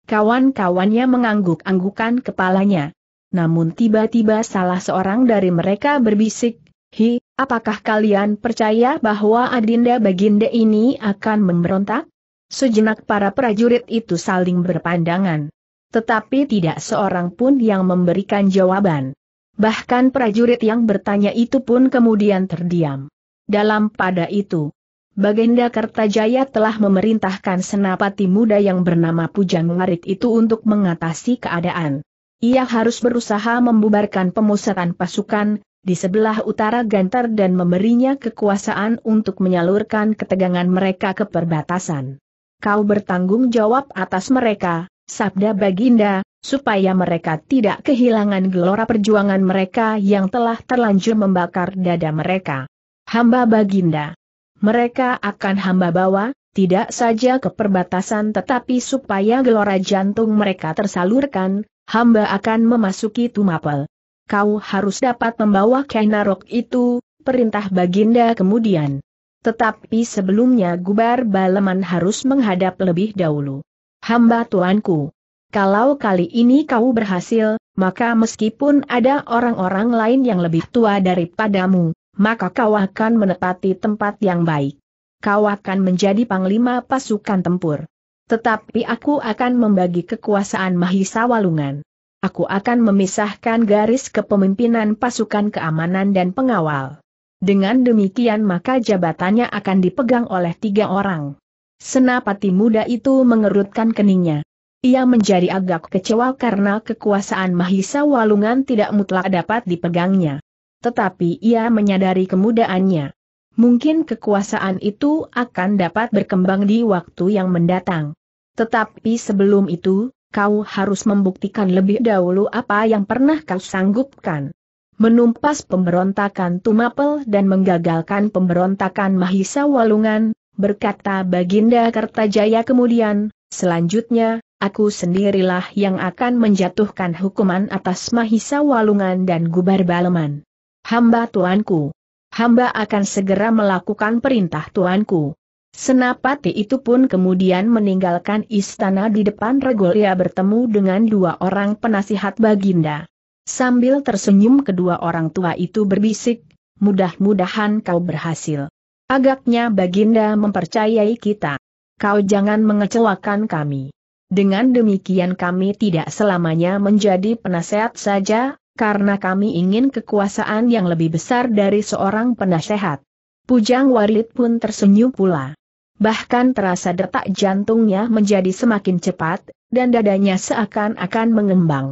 Kawan-kawannya mengangguk-anggukan kepalanya. Namun tiba-tiba salah seorang dari mereka berbisik, Hi, apakah kalian percaya bahwa Adinda Baginda ini akan memberontak? Sejenak para prajurit itu saling berpandangan. Tetapi tidak seorang pun yang memberikan jawaban. Bahkan prajurit yang bertanya itu pun kemudian terdiam. Dalam pada itu, Baginda Kertajaya telah memerintahkan senapati muda yang bernama Pujang Larik itu untuk mengatasi keadaan. Ia harus berusaha membubarkan pemusatan pasukan, di sebelah utara Gantar dan memberinya kekuasaan untuk menyalurkan ketegangan mereka ke perbatasan. Kau bertanggung jawab atas mereka, sabda Baginda, supaya mereka tidak kehilangan gelora perjuangan mereka yang telah terlanjur membakar dada mereka. Hamba Baginda. Mereka akan hamba bawa, tidak saja ke perbatasan tetapi supaya gelora jantung mereka tersalurkan, hamba akan memasuki Tumapel. Kau harus dapat membawa Kenarok itu, perintah Baginda kemudian. Tetapi sebelumnya Gubar Baleman harus menghadap lebih dahulu. Hamba tuanku. Kalau kali ini kau berhasil, maka meskipun ada orang-orang lain yang lebih tua daripadamu, maka kau akan menepati tempat yang baik. Kau akan menjadi panglima pasukan tempur. Tetapi aku akan membagi kekuasaan Mahisa Walungan. Aku akan memisahkan garis kepemimpinan pasukan keamanan dan pengawal. Dengan demikian maka jabatannya akan dipegang oleh tiga orang. Senapati muda itu mengerutkan keningnya. Ia menjadi agak kecewa karena kekuasaan Mahisa Walungan tidak mutlak dapat dipegangnya. Tetapi ia menyadari kemudaannya. Mungkin kekuasaan itu akan dapat berkembang di waktu yang mendatang. Tetapi sebelum itu, kau harus membuktikan lebih dahulu apa yang pernah kau sanggupkan. Menumpas pemberontakan Tumapel dan menggagalkan pemberontakan Mahisa Walungan, berkata Baginda Kertajaya kemudian, selanjutnya, aku sendirilah yang akan menjatuhkan hukuman atas Mahisa Walungan dan Gubar Baleman. Hamba tuanku. Hamba akan segera melakukan perintah tuanku. Senapati itu pun kemudian meninggalkan istana di depan Regolia bertemu dengan dua orang penasihat Baginda. Sambil tersenyum kedua orang tua itu berbisik, mudah-mudahan kau berhasil. Agaknya Baginda mempercayai kita. Kau jangan mengecewakan kami. Dengan demikian kami tidak selamanya menjadi penasehat saja, karena kami ingin kekuasaan yang lebih besar dari seorang penasehat. Pujang Warit pun tersenyum pula. Bahkan terasa detak jantungnya menjadi semakin cepat, dan dadanya seakan-akan mengembang.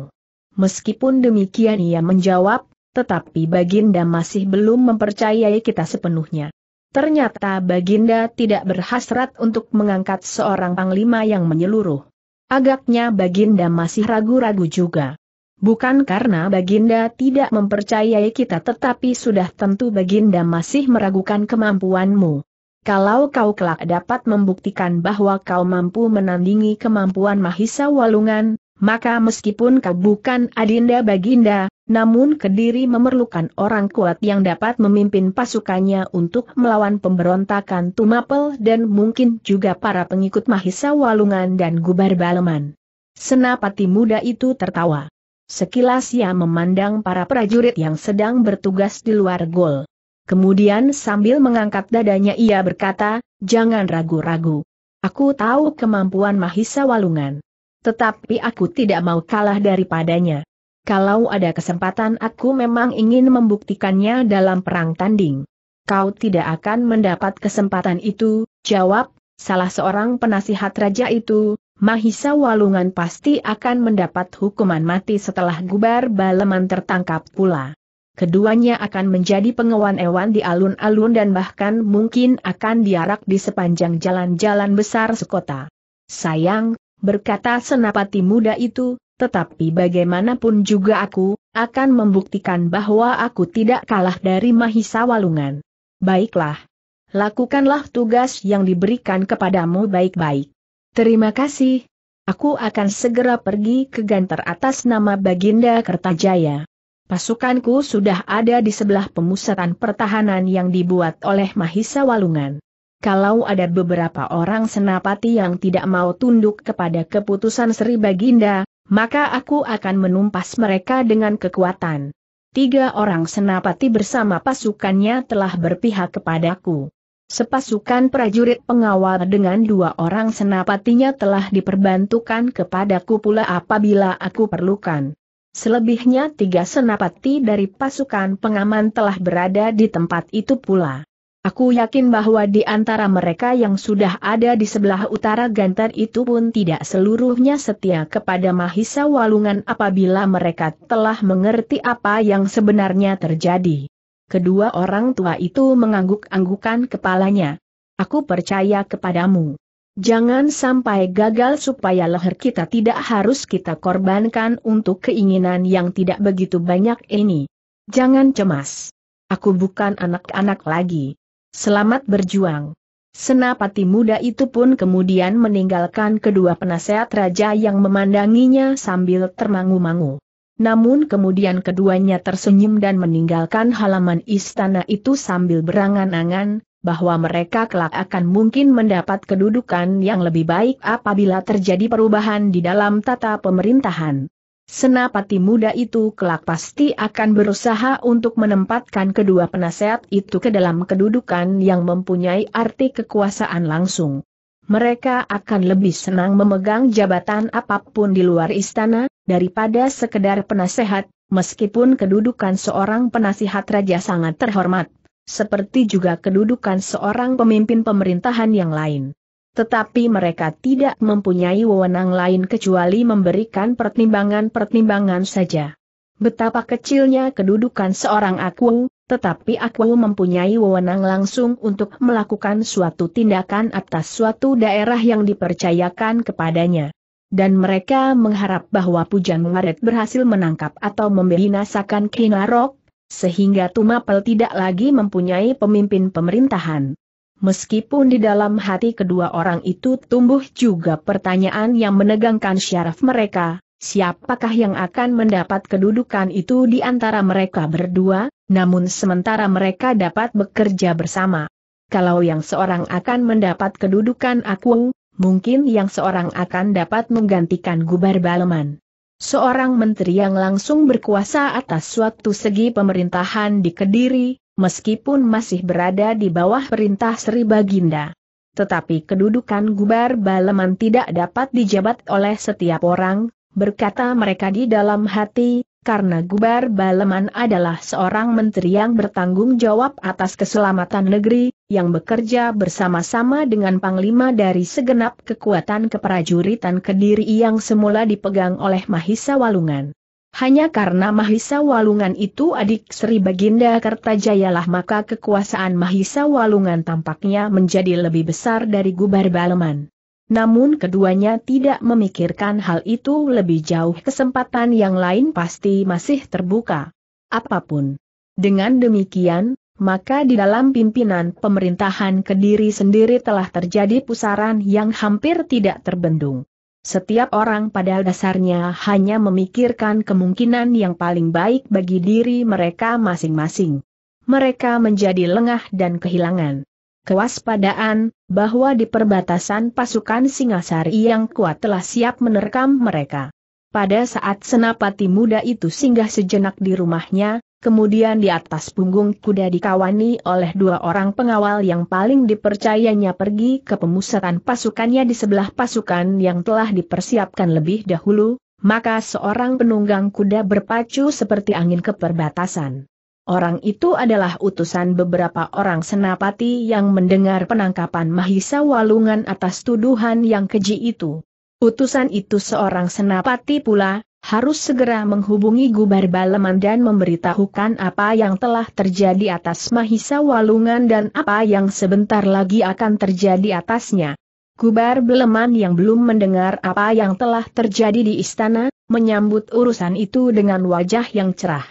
Meskipun demikian ia menjawab, tetapi Baginda masih belum mempercayai kita sepenuhnya. Ternyata Baginda tidak berhasrat untuk mengangkat seorang panglima yang menyeluruh. Agaknya Baginda masih ragu-ragu juga. Bukan karena Baginda tidak mempercayai kita tetapi sudah tentu Baginda masih meragukan kemampuanmu. Kalau kau kelak dapat membuktikan bahwa kau mampu menandingi kemampuan Mahisa Walungan, maka meskipun kau bukan adinda Baginda, namun Kediri memerlukan orang kuat yang dapat memimpin pasukannya untuk melawan pemberontakan Tumapel dan mungkin juga para pengikut Mahisa Walungan dan Gubar Baleman. Senapati muda itu tertawa. Sekilas ia memandang para prajurit yang sedang bertugas di luar gol. Kemudian sambil mengangkat dadanya ia berkata, jangan ragu-ragu. Aku tahu kemampuan Mahisa Walungan. Tetapi aku tidak mau kalah daripadanya. Kalau ada kesempatan aku memang ingin membuktikannya dalam perang tanding. Kau tidak akan mendapat kesempatan itu, jawab, salah seorang penasihat raja itu, Mahisa Walungan pasti akan mendapat hukuman mati setelah Gubar Baleman tertangkap pula. Keduanya akan menjadi pengewan ewan di alun-alun dan bahkan mungkin akan diarak di sepanjang jalan-jalan besar sekota. Sayang, berkata senapati muda itu, tetapi bagaimanapun juga aku, akan membuktikan bahwa aku tidak kalah dari Mahisa Walungan. Baiklah. Lakukanlah tugas yang diberikan kepadamu baik-baik. Terima kasih. Aku akan segera pergi ke Gantar atas nama Baginda Kertajaya. Pasukanku sudah ada di sebelah pemusatan pertahanan yang dibuat oleh Mahisa Walungan. Kalau ada beberapa orang senapati yang tidak mau tunduk kepada keputusan Sri Baginda, maka aku akan menumpas mereka dengan kekuatan. Tiga orang senapati bersama pasukannya telah berpihak kepadaku. Sepasukan prajurit pengawal dengan dua orang senapatinya telah diperbantukan kepadaku pula apabila aku perlukan. Selebihnya tiga senapati dari pasukan pengaman telah berada di tempat itu pula. Aku yakin bahwa di antara mereka yang sudah ada di sebelah utara Gantar itu pun tidak seluruhnya setia kepada Mahisa Walungan apabila mereka telah mengerti apa yang sebenarnya terjadi. Kedua orang tua itu mengangguk-anggukan kepalanya. Aku percaya kepadamu. Jangan sampai gagal supaya leher kita tidak harus kita korbankan untuk keinginan yang tidak begitu banyak ini. Jangan cemas. Aku bukan anak-anak lagi. Selamat berjuang. Senapati muda itu pun kemudian meninggalkan kedua penasehat raja yang memandanginya sambil termangu-mangu. Namun kemudian keduanya tersenyum dan meninggalkan halaman istana itu sambil berangan-angan, bahwa mereka kelak akan mungkin mendapat kedudukan yang lebih baik apabila terjadi perubahan di dalam tata pemerintahan. Senapati muda itu kelak pasti akan berusaha untuk menempatkan kedua penasehat itu ke dalam kedudukan yang mempunyai arti kekuasaan langsung. Mereka akan lebih senang memegang jabatan apapun di luar istana, daripada sekedar penasehat, meskipun kedudukan seorang penasihat raja sangat terhormat, seperti juga kedudukan seorang pemimpin pemerintahan yang lain tetapi mereka tidak mempunyai wewenang lain kecuali memberikan pertimbangan-pertimbangan saja. Betapa kecilnya kedudukan seorang aku, tetapi aku mempunyai wewenang langsung untuk melakukan suatu tindakan atas suatu daerah yang dipercayakan kepadanya. Dan mereka mengharap bahwa Pujan Maret berhasil menangkap atau membinasakan Kinarok, sehingga Tumapel tidak lagi mempunyai pemimpin pemerintahan. Meskipun di dalam hati kedua orang itu tumbuh juga pertanyaan yang menegangkan syaraf mereka, siapakah yang akan mendapat kedudukan itu di antara mereka berdua, namun sementara mereka dapat bekerja bersama. Kalau yang seorang akan mendapat kedudukan akung, mungkin yang seorang akan dapat menggantikan Gubar Baleman. Seorang menteri yang langsung berkuasa atas suatu segi pemerintahan di Kediri, meskipun masih berada di bawah perintah Sri Baginda. Tetapi kedudukan gubar baleman tidak dapat dijabat oleh setiap orang, berkata mereka di dalam hati, karena Gubar Baleman adalah seorang menteri yang bertanggung jawab atas keselamatan negeri, yang bekerja bersama-sama dengan Panglima dari segenap kekuatan keprajuritan Kediri yang semula dipegang oleh Mahisa Walungan. Hanya karena Mahisa Walungan itu adik Sri Baginda Kertajayalah maka kekuasaan Mahisa Walungan tampaknya menjadi lebih besar dari Gubar Baleman. Namun keduanya tidak memikirkan hal itu lebih jauh kesempatan yang lain pasti masih terbuka. Apapun. Dengan demikian, maka di dalam pimpinan pemerintahan Kediri sendiri telah terjadi pusaran yang hampir tidak terbendung. Setiap orang pada dasarnya hanya memikirkan kemungkinan yang paling baik bagi diri mereka masing-masing. Mereka menjadi lengah dan kehilangan kewaspadaan bahwa di perbatasan pasukan Singasari yang kuat telah siap menerkam mereka. Pada saat senapati muda itu singgah sejenak di rumahnya, Kemudian di atas punggung kuda dikawani oleh dua orang pengawal yang paling dipercayanya pergi ke pemusatan pasukannya di sebelah pasukan yang telah dipersiapkan lebih dahulu, maka seorang penunggang kuda berpacu seperti angin ke perbatasan. Orang itu adalah utusan beberapa orang senapati yang mendengar penangkapan Mahisa Walungan atas tuduhan yang keji itu. Utusan itu seorang senapati pula, harus segera menghubungi Gubar Baleman dan memberitahukan apa yang telah terjadi atas Mahisa Walungan dan apa yang sebentar lagi akan terjadi atasnya. Gubar Beleman yang belum mendengar apa yang telah terjadi di istana, menyambut urusan itu dengan wajah yang cerah.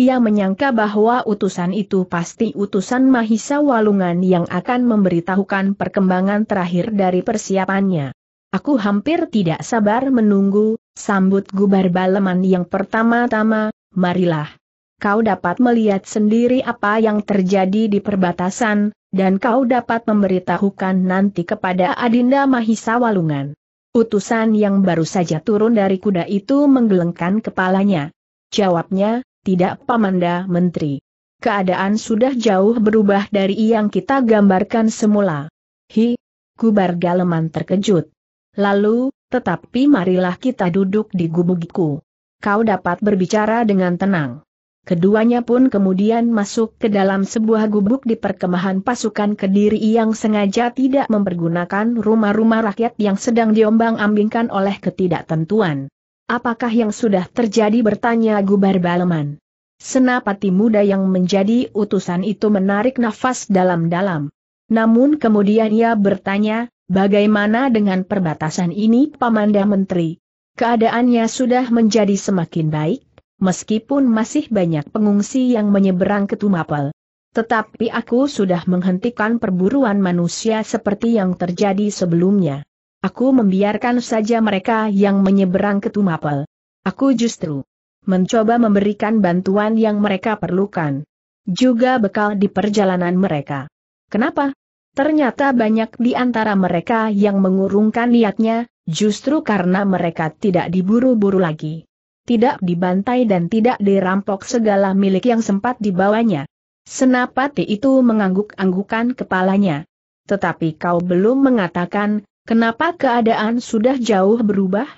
Ia menyangka bahwa utusan itu pasti utusan Mahisa Walungan yang akan memberitahukan perkembangan terakhir dari persiapannya. Aku hampir tidak sabar menunggu, Sambut gubar baleman yang pertama-tama, marilah. Kau dapat melihat sendiri apa yang terjadi di perbatasan, dan kau dapat memberitahukan nanti kepada Adinda Mahisa Walungan. Utusan yang baru saja turun dari kuda itu menggelengkan kepalanya. Jawabnya, tidak pamanda menteri. Keadaan sudah jauh berubah dari yang kita gambarkan semula. Hi, Gubar Galeman terkejut. Lalu, tetapi marilah kita duduk di gubugiku. Kau dapat berbicara dengan tenang. Keduanya pun kemudian masuk ke dalam sebuah gubuk di perkemahan pasukan Kediri yang sengaja tidak mempergunakan rumah-rumah rakyat yang sedang diombang-ambingkan oleh ketidaktentuan. Apakah yang sudah terjadi bertanya Gubar Baleman. Senapati muda yang menjadi utusan itu menarik nafas dalam-dalam. Namun kemudian ia bertanya, Bagaimana dengan perbatasan ini Pamanda Menteri? Keadaannya sudah menjadi semakin baik, meskipun masih banyak pengungsi yang menyeberang ke Tumapel. Tetapi aku sudah menghentikan perburuan manusia seperti yang terjadi sebelumnya. Aku membiarkan saja mereka yang menyeberang ke Tumapel. Aku justru mencoba memberikan bantuan yang mereka perlukan. Juga bekal di perjalanan mereka. Kenapa? Ternyata banyak di antara mereka yang mengurungkan niatnya, justru karena mereka tidak diburu-buru lagi. Tidak dibantai dan tidak dirampok segala milik yang sempat dibawanya. Senapati itu mengangguk-anggukan kepalanya. Tetapi kau belum mengatakan, kenapa keadaan sudah jauh berubah?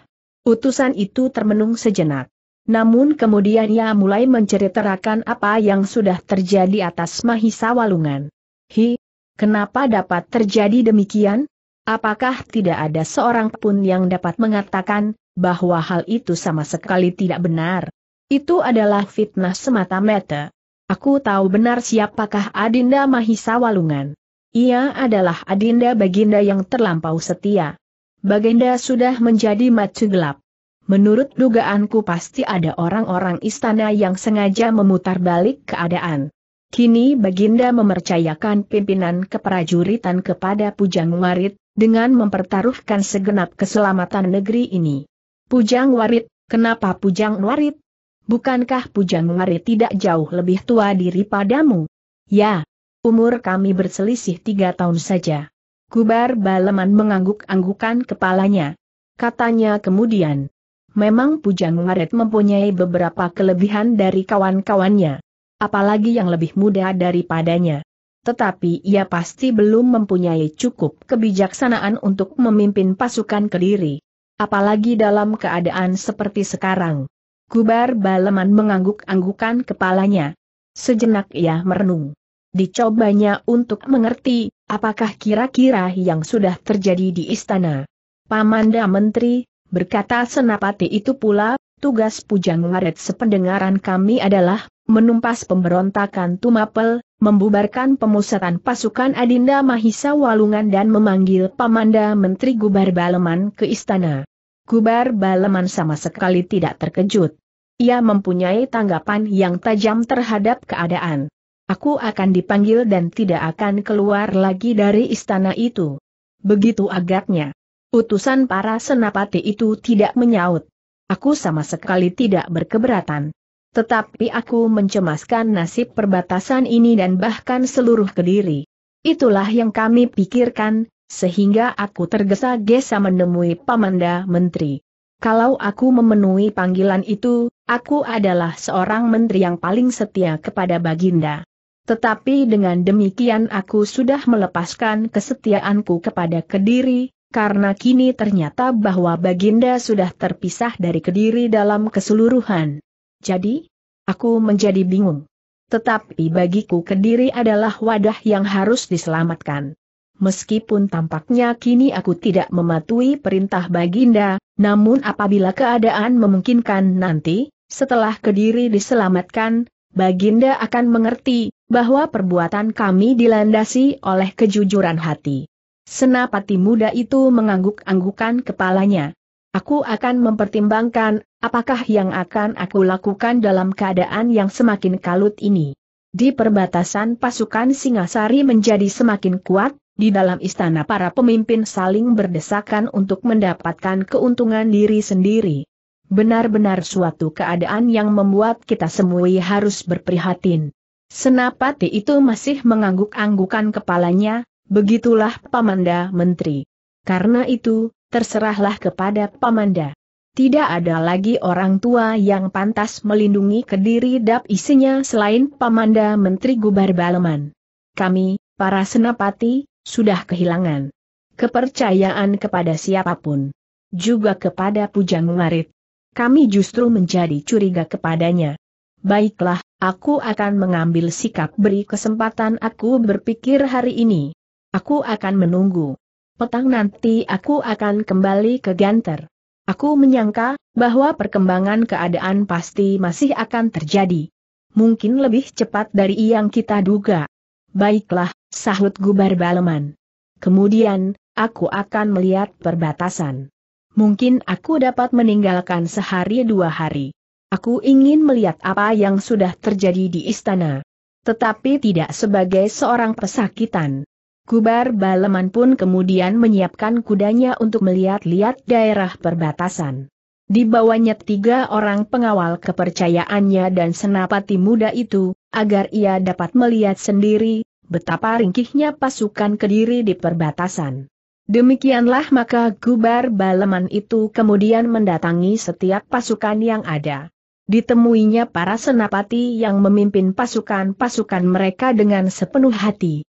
Utusan itu termenung sejenak. Namun kemudian ia mulai menceritakan apa yang sudah terjadi atas Mahisa Walungan. Hi, Kenapa dapat terjadi demikian? Apakah tidak ada seorang pun yang dapat mengatakan bahwa hal itu sama sekali tidak benar? Itu adalah fitnah semata-mata. Aku tahu benar siapakah Adinda Mahisa Walungan. Ia adalah Adinda Baginda yang terlampau setia. Baginda sudah menjadi macu gelap. Menurut dugaanku pasti ada orang-orang istana yang sengaja memutar balik keadaan. Kini Baginda mempercayakan pimpinan keprajuritan kepada Pujang Warit, dengan mempertaruhkan segenap keselamatan negeri ini. Pujang Warit, kenapa Pujang Warit? Bukankah Pujang Warit tidak jauh lebih tua diri padamu? Ya, umur kami berselisih tiga tahun saja. Kubar Baleman mengangguk-anggukan kepalanya. Katanya kemudian, memang Pujang Warit mempunyai beberapa kelebihan dari kawan-kawannya apalagi yang lebih muda daripadanya. Tetapi ia pasti belum mempunyai cukup kebijaksanaan untuk memimpin pasukan Kediri. Apalagi dalam keadaan seperti sekarang. Kubar Baleman mengangguk-anggukan kepalanya. Sejenak ia merenung. Dicobanya untuk mengerti, apakah kira-kira yang sudah terjadi di istana. Pamanda Menteri, berkata Senapati itu pula, tugas Pujang Waret sependengaran kami adalah menumpas pemberontakan Tumapel, membubarkan pemusatan pasukan Adinda Mahisa Walungan dan memanggil Pamanda Menteri Gubar Baleman ke istana. Gubar Baleman sama sekali tidak terkejut. Ia mempunyai tanggapan yang tajam terhadap keadaan. Aku akan dipanggil dan tidak akan keluar lagi dari istana itu. Begitu agaknya. Utusan para senapati itu tidak menyaut. Aku sama sekali tidak berkeberatan tetapi aku mencemaskan nasib perbatasan ini dan bahkan seluruh kediri. Itulah yang kami pikirkan, sehingga aku tergesa-gesa menemui Pamanda Menteri. Kalau aku memenuhi panggilan itu, aku adalah seorang menteri yang paling setia kepada Baginda. Tetapi dengan demikian aku sudah melepaskan kesetiaanku kepada Kediri, karena kini ternyata bahwa Baginda sudah terpisah dari Kediri dalam keseluruhan. Jadi, aku menjadi bingung. Tetapi bagiku Kediri adalah wadah yang harus diselamatkan. Meskipun tampaknya kini aku tidak mematuhi perintah Baginda, namun apabila keadaan memungkinkan nanti, setelah Kediri diselamatkan, Baginda akan mengerti bahwa perbuatan kami dilandasi oleh kejujuran hati. Senapati muda itu mengangguk-anggukan kepalanya. Aku akan mempertimbangkan, apakah yang akan aku lakukan dalam keadaan yang semakin kalut ini. Di perbatasan pasukan Singasari menjadi semakin kuat, di dalam istana para pemimpin saling berdesakan untuk mendapatkan keuntungan diri sendiri. Benar-benar suatu keadaan yang membuat kita semua harus berprihatin. Senapati itu masih mengangguk-anggukan kepalanya, begitulah Pamanda Menteri. Karena itu, terserahlah kepada Pamanda. Tidak ada lagi orang tua yang pantas melindungi kediri dap isinya selain Pamanda Menteri Gubar Baleman. Kami, para senapati, sudah kehilangan kepercayaan kepada siapapun. Juga kepada Pujang Marit. Kami justru menjadi curiga kepadanya. Baiklah, aku akan mengambil sikap beri kesempatan aku berpikir hari ini. Aku akan menunggu petang nanti aku akan kembali ke Ganter. Aku menyangka bahwa perkembangan keadaan pasti masih akan terjadi. Mungkin lebih cepat dari yang kita duga. Baiklah, sahut Gubar Baleman. Kemudian, aku akan melihat perbatasan. Mungkin aku dapat meninggalkan sehari dua hari. Aku ingin melihat apa yang sudah terjadi di istana. Tetapi tidak sebagai seorang pesakitan. Kubar Baleman pun kemudian menyiapkan kudanya untuk melihat-lihat daerah perbatasan. Di bawahnya tiga orang pengawal kepercayaannya dan senapati muda itu, agar ia dapat melihat sendiri, betapa ringkihnya pasukan kediri di perbatasan. Demikianlah maka gubar Baleman itu kemudian mendatangi setiap pasukan yang ada. Ditemuinya para senapati yang memimpin pasukan-pasukan mereka dengan sepenuh hati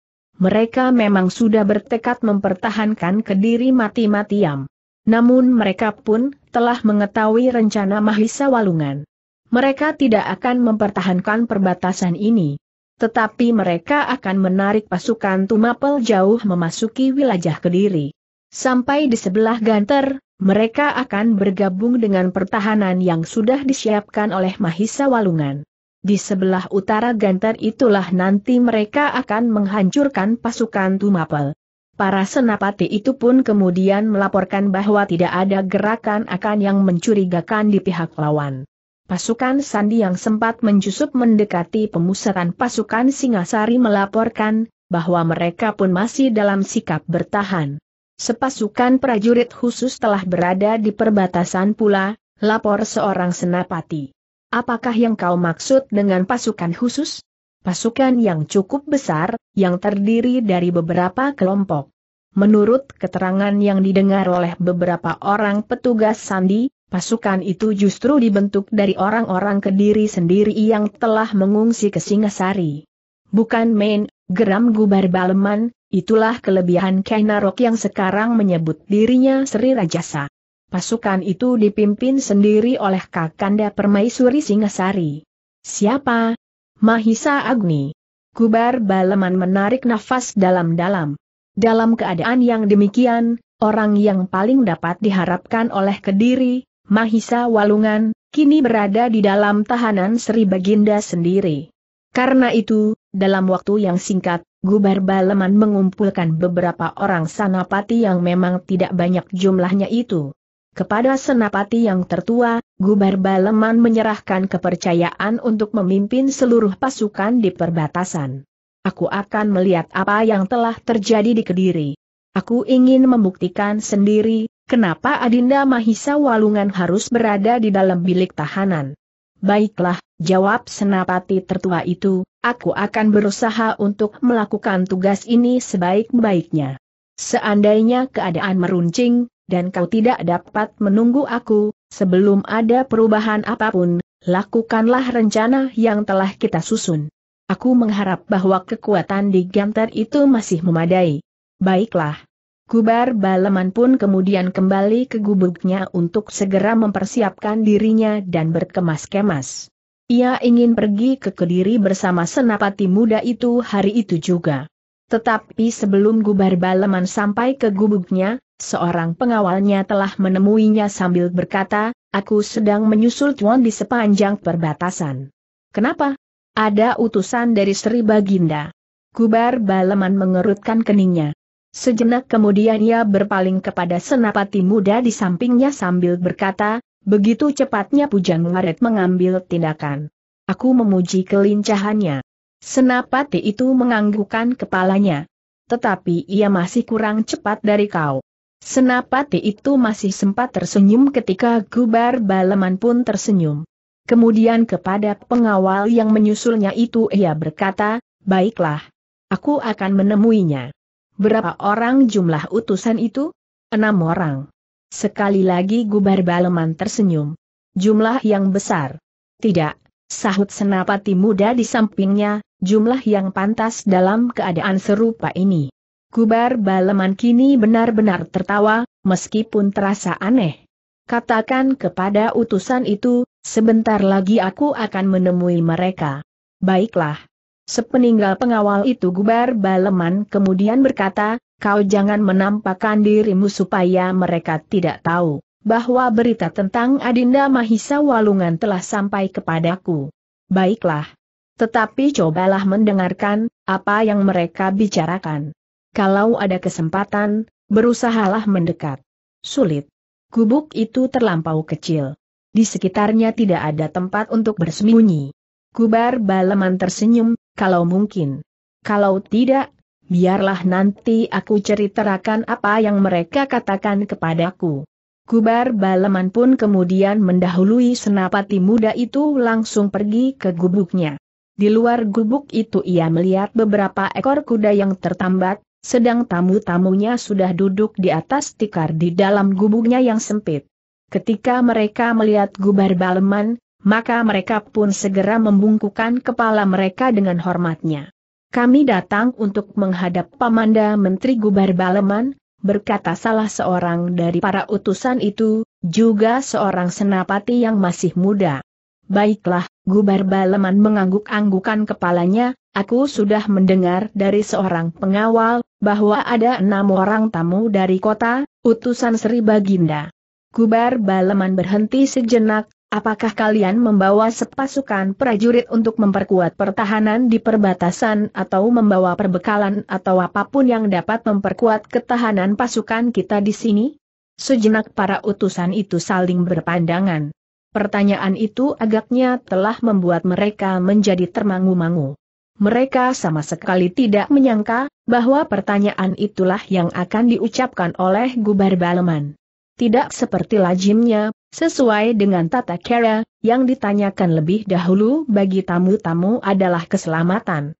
mereka memang sudah bertekad mempertahankan kediri mati-matiam. Namun mereka pun telah mengetahui rencana Mahisa Walungan. Mereka tidak akan mempertahankan perbatasan ini. Tetapi mereka akan menarik pasukan Tumapel jauh memasuki wilayah Kediri. Sampai di sebelah Ganter, mereka akan bergabung dengan pertahanan yang sudah disiapkan oleh Mahisa Walungan. Di sebelah utara Gantar itulah nanti mereka akan menghancurkan pasukan Tumapel. Para senapati itu pun kemudian melaporkan bahwa tidak ada gerakan akan yang mencurigakan di pihak lawan. Pasukan Sandi yang sempat menjusup mendekati pemusatan pasukan Singasari melaporkan, bahwa mereka pun masih dalam sikap bertahan. Sepasukan prajurit khusus telah berada di perbatasan pula, lapor seorang senapati. Apakah yang kau maksud dengan pasukan khusus? Pasukan yang cukup besar, yang terdiri dari beberapa kelompok. Menurut keterangan yang didengar oleh beberapa orang petugas Sandi, pasukan itu justru dibentuk dari orang-orang kediri sendiri yang telah mengungsi ke Singasari. Bukan main, geram gubar baleman, itulah kelebihan Kainarok yang sekarang menyebut dirinya Sri Rajasa. Pasukan itu dipimpin sendiri oleh Kakanda Permaisuri Singasari. Siapa? Mahisa Agni. Kubar Baleman menarik nafas dalam-dalam. Dalam keadaan yang demikian, orang yang paling dapat diharapkan oleh Kediri, Mahisa Walungan, kini berada di dalam tahanan Sri Baginda sendiri. Karena itu, dalam waktu yang singkat, Gubar Baleman mengumpulkan beberapa orang sanapati yang memang tidak banyak jumlahnya itu. Kepada Senapati yang tertua, Gubar Baleman menyerahkan kepercayaan untuk memimpin seluruh pasukan di perbatasan. Aku akan melihat apa yang telah terjadi di Kediri. Aku ingin membuktikan sendiri, kenapa Adinda Mahisa Walungan harus berada di dalam bilik tahanan. Baiklah, jawab Senapati tertua itu, aku akan berusaha untuk melakukan tugas ini sebaik-baiknya. Seandainya keadaan meruncing, dan kau tidak dapat menunggu aku, sebelum ada perubahan apapun, lakukanlah rencana yang telah kita susun. Aku mengharap bahwa kekuatan di Ganter itu masih memadai. Baiklah. Kubar Baleman pun kemudian kembali ke gubuknya untuk segera mempersiapkan dirinya dan berkemas-kemas. Ia ingin pergi ke Kediri bersama senapati muda itu hari itu juga. Tetapi sebelum Gubar Baleman sampai ke gubuknya, seorang pengawalnya telah menemuinya sambil berkata, aku sedang menyusul Tuan di sepanjang perbatasan. Kenapa? Ada utusan dari Sri Baginda. Kubar Balaman mengerutkan keningnya. Sejenak kemudian ia berpaling kepada senapati muda di sampingnya sambil berkata, begitu cepatnya Pujang Waret mengambil tindakan. Aku memuji kelincahannya. Senapati itu menganggukkan kepalanya. Tetapi ia masih kurang cepat dari kau. Senapati itu masih sempat tersenyum ketika Gubar Baleman pun tersenyum. Kemudian kepada pengawal yang menyusulnya itu ia berkata, Baiklah, aku akan menemuinya. Berapa orang jumlah utusan itu? Enam orang. Sekali lagi Gubar Baleman tersenyum. Jumlah yang besar. Tidak, sahut senapati muda di sampingnya, jumlah yang pantas dalam keadaan serupa ini. Gubar Baleman kini benar-benar tertawa, meskipun terasa aneh. Katakan kepada utusan itu, sebentar lagi aku akan menemui mereka. Baiklah. Sepeninggal pengawal itu Gubar Baleman kemudian berkata, kau jangan menampakkan dirimu supaya mereka tidak tahu bahwa berita tentang Adinda Mahisa Walungan telah sampai kepadaku. Baiklah. Tetapi cobalah mendengarkan apa yang mereka bicarakan kalau ada kesempatan, berusahalah mendekat. Sulit. Kubuk itu terlampau kecil. Di sekitarnya tidak ada tempat untuk bersembunyi. Kubar Baleman tersenyum, kalau mungkin. Kalau tidak, biarlah nanti aku ceritakan apa yang mereka katakan kepadaku. Kubar Baleman pun kemudian mendahului senapati muda itu langsung pergi ke gubuknya. Di luar gubuk itu ia melihat beberapa ekor kuda yang tertambat, sedang tamu-tamunya sudah duduk di atas tikar di dalam gubuknya yang sempit. Ketika mereka melihat gubar baleman, maka mereka pun segera membungkukan kepala mereka dengan hormatnya. Kami datang untuk menghadap Pamanda Menteri Gubar Baleman, berkata salah seorang dari para utusan itu, juga seorang senapati yang masih muda. Baiklah, Gubar Baleman mengangguk-anggukan kepalanya, aku sudah mendengar dari seorang pengawal, bahwa ada enam orang tamu dari kota, utusan Sri Baginda. Kubar Baleman berhenti sejenak, apakah kalian membawa sepasukan prajurit untuk memperkuat pertahanan di perbatasan atau membawa perbekalan atau apapun yang dapat memperkuat ketahanan pasukan kita di sini? Sejenak para utusan itu saling berpandangan. Pertanyaan itu agaknya telah membuat mereka menjadi termangu-mangu. Mereka sama sekali tidak menyangka, bahwa pertanyaan itulah yang akan diucapkan oleh Gubar Baleman. Tidak seperti lazimnya, sesuai dengan tata kera, yang ditanyakan lebih dahulu bagi tamu-tamu adalah keselamatan.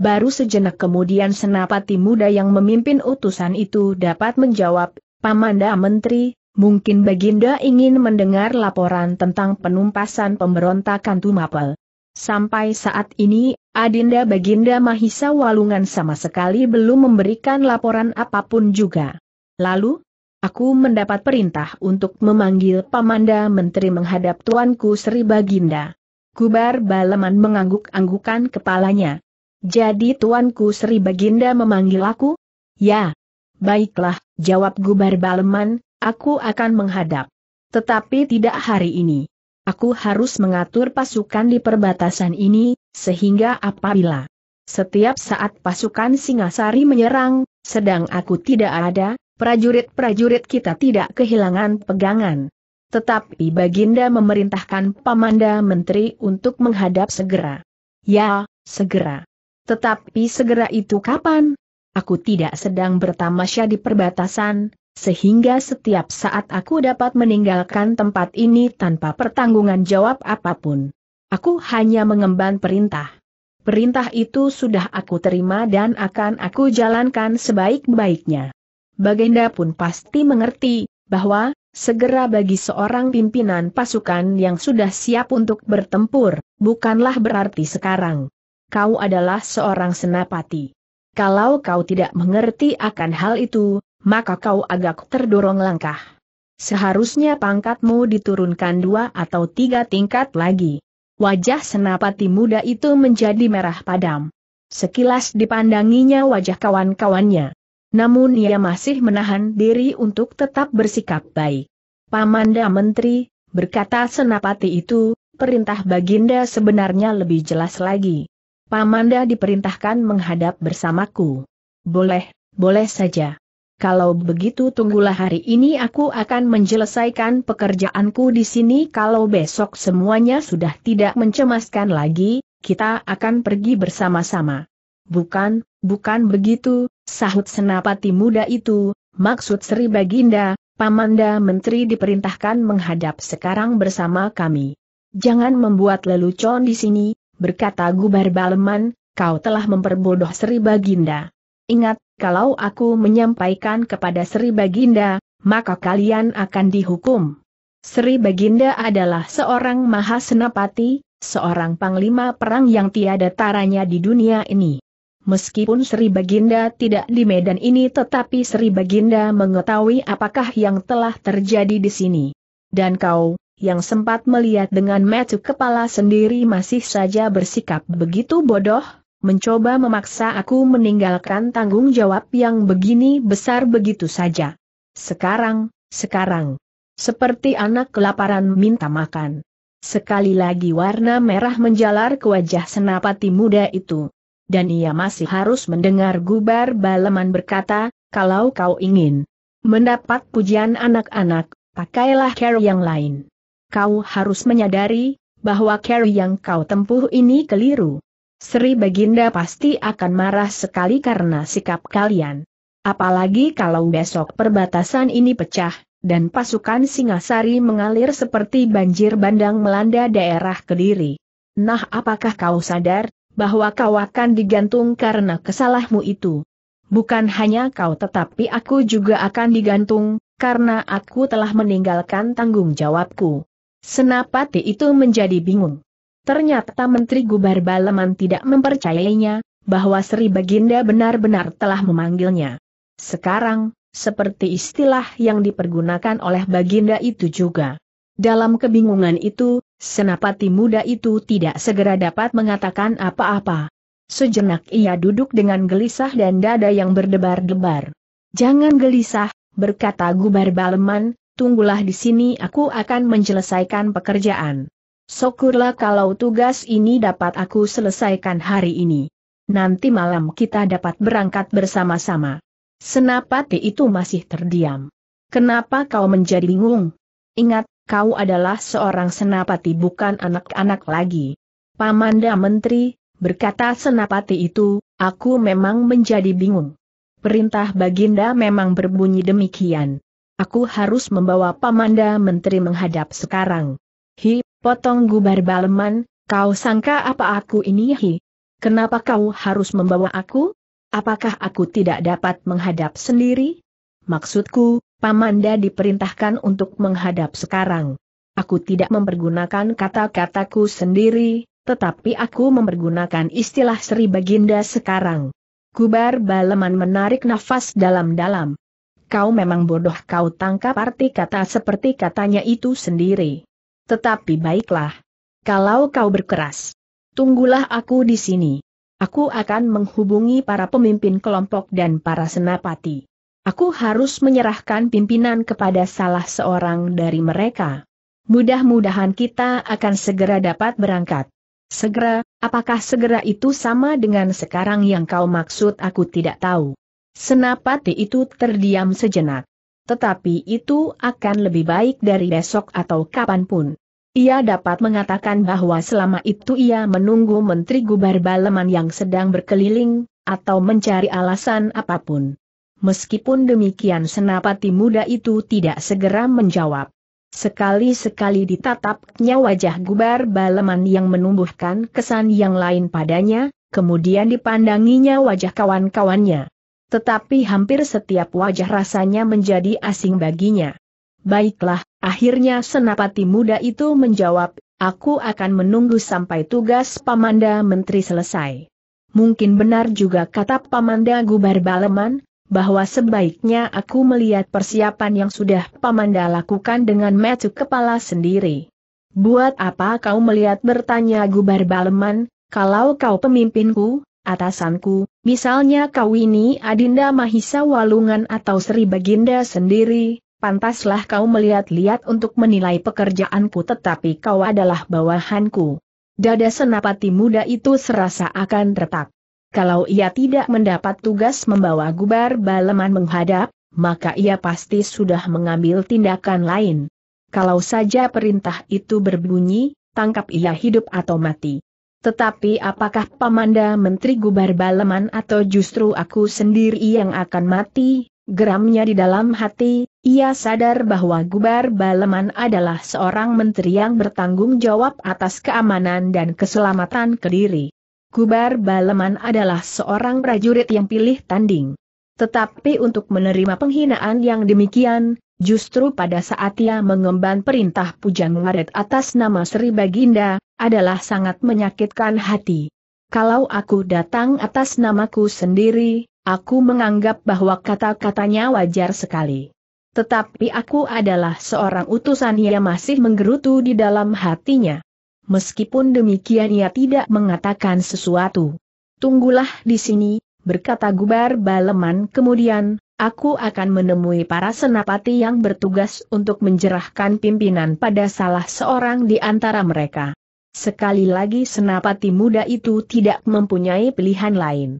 Baru sejenak kemudian senapati muda yang memimpin utusan itu dapat menjawab, Pamanda Menteri, mungkin Baginda ingin mendengar laporan tentang penumpasan pemberontakan Tumapel. Sampai saat ini Adinda Baginda Mahisa Walungan sama sekali belum memberikan laporan apapun juga. Lalu, aku mendapat perintah untuk memanggil Pamanda Menteri menghadap Tuanku Sri Baginda. Kubar Balaman mengangguk-anggukan kepalanya. Jadi Tuanku Sri Baginda memanggil aku? Ya. Baiklah, jawab Gubar Baleman, aku akan menghadap. Tetapi tidak hari ini. Aku harus mengatur pasukan di perbatasan ini, sehingga apabila setiap saat pasukan Singasari menyerang, sedang aku tidak ada, prajurit-prajurit kita tidak kehilangan pegangan. Tetapi Baginda memerintahkan Pamanda Menteri untuk menghadap segera. Ya, segera. Tetapi segera itu kapan? Aku tidak sedang bertamasya di perbatasan, sehingga setiap saat aku dapat meninggalkan tempat ini tanpa pertanggungan jawab apapun. Aku hanya mengemban perintah. Perintah itu sudah aku terima dan akan aku jalankan sebaik-baiknya. Baginda pun pasti mengerti, bahwa, segera bagi seorang pimpinan pasukan yang sudah siap untuk bertempur, bukanlah berarti sekarang. Kau adalah seorang senapati. Kalau kau tidak mengerti akan hal itu, maka kau agak terdorong langkah. Seharusnya pangkatmu diturunkan dua atau tiga tingkat lagi. Wajah senapati muda itu menjadi merah padam. Sekilas dipandanginya wajah kawan-kawannya. Namun ia masih menahan diri untuk tetap bersikap baik. Pamanda Menteri, berkata senapati itu, perintah Baginda sebenarnya lebih jelas lagi. Pamanda diperintahkan menghadap bersamaku. Boleh, boleh saja. Kalau begitu tunggulah hari ini aku akan menyelesaikan pekerjaanku di sini kalau besok semuanya sudah tidak mencemaskan lagi, kita akan pergi bersama-sama. Bukan, bukan begitu, sahut senapati muda itu, maksud Sri Baginda, Pamanda Menteri diperintahkan menghadap sekarang bersama kami. Jangan membuat lelucon di sini, berkata Gubar Baleman, kau telah memperbodoh Sri Baginda. Ingat, kalau aku menyampaikan kepada Sri Baginda, maka kalian akan dihukum. Sri Baginda adalah seorang Mahasenapati, seorang panglima perang yang tiada taranya di dunia ini. Meskipun Sri Baginda tidak di medan ini tetapi Sri Baginda mengetahui apakah yang telah terjadi di sini. Dan kau, yang sempat melihat dengan metu kepala sendiri masih saja bersikap begitu bodoh, mencoba memaksa aku meninggalkan tanggung jawab yang begini besar begitu saja. Sekarang, sekarang. Seperti anak kelaparan minta makan. Sekali lagi warna merah menjalar ke wajah senapati muda itu. Dan ia masih harus mendengar gubar baleman berkata, kalau kau ingin mendapat pujian anak-anak, pakailah care yang lain. Kau harus menyadari, bahwa care yang kau tempuh ini keliru. Sri Baginda pasti akan marah sekali karena sikap kalian. Apalagi kalau besok perbatasan ini pecah, dan pasukan Singasari mengalir seperti banjir bandang melanda daerah Kediri. Nah apakah kau sadar, bahwa kau akan digantung karena kesalahmu itu? Bukan hanya kau tetapi aku juga akan digantung, karena aku telah meninggalkan tanggung jawabku. Senapati itu menjadi bingung. Ternyata Menteri Gubar Baleman tidak mempercayainya, bahwa Sri Baginda benar-benar telah memanggilnya. Sekarang, seperti istilah yang dipergunakan oleh Baginda itu juga. Dalam kebingungan itu, senapati muda itu tidak segera dapat mengatakan apa-apa. Sejenak ia duduk dengan gelisah dan dada yang berdebar-debar. Jangan gelisah, berkata Gubar Baleman, tunggulah di sini aku akan menyelesaikan pekerjaan. Syukurlah kalau tugas ini dapat aku selesaikan hari ini. Nanti malam kita dapat berangkat bersama-sama. Senapati itu masih terdiam. Kenapa kau menjadi bingung? Ingat, kau adalah seorang senapati bukan anak-anak lagi. Pamanda Menteri, berkata senapati itu, aku memang menjadi bingung. Perintah Baginda memang berbunyi demikian. Aku harus membawa Pamanda Menteri menghadap sekarang. Hi, Potong gubar baleman, kau sangka apa aku ini hi? Kenapa kau harus membawa aku? Apakah aku tidak dapat menghadap sendiri? Maksudku, Pamanda diperintahkan untuk menghadap sekarang. Aku tidak mempergunakan kata-kataku sendiri, tetapi aku mempergunakan istilah Sri Baginda sekarang. Gubar Baleman menarik nafas dalam-dalam. Kau memang bodoh kau tangkap arti kata seperti katanya itu sendiri. Tetapi baiklah. Kalau kau berkeras. Tunggulah aku di sini. Aku akan menghubungi para pemimpin kelompok dan para senapati. Aku harus menyerahkan pimpinan kepada salah seorang dari mereka. Mudah-mudahan kita akan segera dapat berangkat. Segera, apakah segera itu sama dengan sekarang yang kau maksud aku tidak tahu. Senapati itu terdiam sejenak tetapi itu akan lebih baik dari besok atau kapanpun. Ia dapat mengatakan bahwa selama itu ia menunggu Menteri Gubar Baleman yang sedang berkeliling, atau mencari alasan apapun. Meskipun demikian senapati muda itu tidak segera menjawab. Sekali-sekali ditatapnya wajah Gubar Baleman yang menumbuhkan kesan yang lain padanya, kemudian dipandanginya wajah kawan-kawannya. Tetapi hampir setiap wajah rasanya menjadi asing baginya. Baiklah, akhirnya senapati muda itu menjawab, aku akan menunggu sampai tugas Pamanda Menteri selesai. Mungkin benar juga kata Pamanda Gubar Baleman, bahwa sebaiknya aku melihat persiapan yang sudah Pamanda lakukan dengan metu kepala sendiri. Buat apa kau melihat bertanya Gubar Baleman, kalau kau pemimpinku, atasanku, misalnya kau ini Adinda Mahisa Walungan atau Sri Baginda sendiri, pantaslah kau melihat-lihat untuk menilai pekerjaanku tetapi kau adalah bawahanku. Dada senapati muda itu serasa akan retak. Kalau ia tidak mendapat tugas membawa gubar baleman menghadap, maka ia pasti sudah mengambil tindakan lain. Kalau saja perintah itu berbunyi, tangkap ia hidup atau mati. Tetapi apakah Pamanda Menteri Gubar Baleman atau justru aku sendiri yang akan mati? Geramnya di dalam hati, ia sadar bahwa Gubar Baleman adalah seorang menteri yang bertanggung jawab atas keamanan dan keselamatan Kediri. Gubar Baleman adalah seorang prajurit yang pilih tanding. Tetapi untuk menerima penghinaan yang demikian, Justru pada saat ia mengemban perintah Pujang Laret atas nama Sri Baginda, adalah sangat menyakitkan hati. Kalau aku datang atas namaku sendiri, aku menganggap bahwa kata-katanya wajar sekali. Tetapi aku adalah seorang utusan yang masih menggerutu di dalam hatinya. Meskipun demikian ia tidak mengatakan sesuatu. Tunggulah di sini, berkata Gubar Baleman kemudian, aku akan menemui para senapati yang bertugas untuk menjerahkan pimpinan pada salah seorang di antara mereka. Sekali lagi senapati muda itu tidak mempunyai pilihan lain.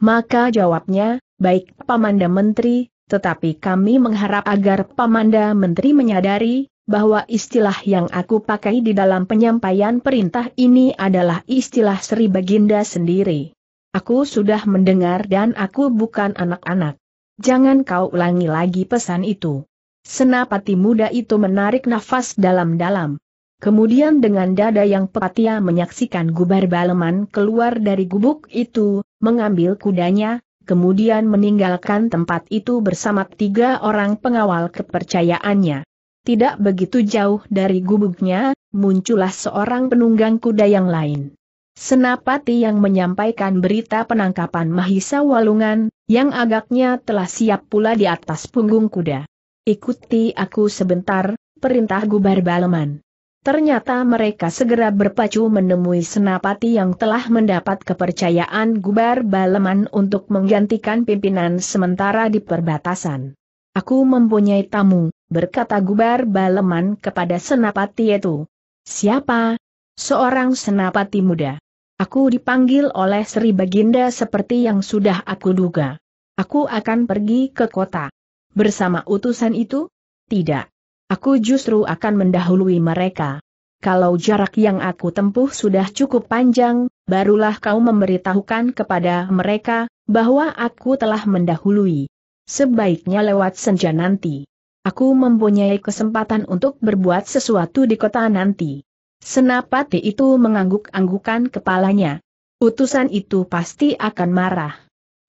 Maka jawabnya, baik Pamanda Menteri, tetapi kami mengharap agar Pamanda Menteri menyadari, bahwa istilah yang aku pakai di dalam penyampaian perintah ini adalah istilah Sri Baginda sendiri. Aku sudah mendengar dan aku bukan anak-anak. Jangan kau ulangi lagi pesan itu. Senapati muda itu menarik nafas dalam-dalam. Kemudian dengan dada yang pekat menyaksikan gubar baleman keluar dari gubuk itu, mengambil kudanya, kemudian meninggalkan tempat itu bersama tiga orang pengawal kepercayaannya. Tidak begitu jauh dari gubuknya, muncullah seorang penunggang kuda yang lain. Senapati yang menyampaikan berita penangkapan Mahisa Walungan, yang agaknya telah siap pula di atas punggung kuda. Ikuti aku sebentar, perintah Gubar Baleman. Ternyata mereka segera berpacu menemui Senapati yang telah mendapat kepercayaan Gubar Baleman untuk menggantikan pimpinan sementara di perbatasan. Aku mempunyai tamu, berkata Gubar Baleman kepada Senapati itu. Siapa? Seorang Senapati muda. Aku dipanggil oleh Sri Baginda seperti yang sudah aku duga. Aku akan pergi ke kota. Bersama utusan itu? Tidak. Aku justru akan mendahului mereka. Kalau jarak yang aku tempuh sudah cukup panjang, barulah kau memberitahukan kepada mereka, bahwa aku telah mendahului. Sebaiknya lewat senja nanti. Aku mempunyai kesempatan untuk berbuat sesuatu di kota nanti. Senapati itu mengangguk-anggukan kepalanya. Utusan itu pasti akan marah.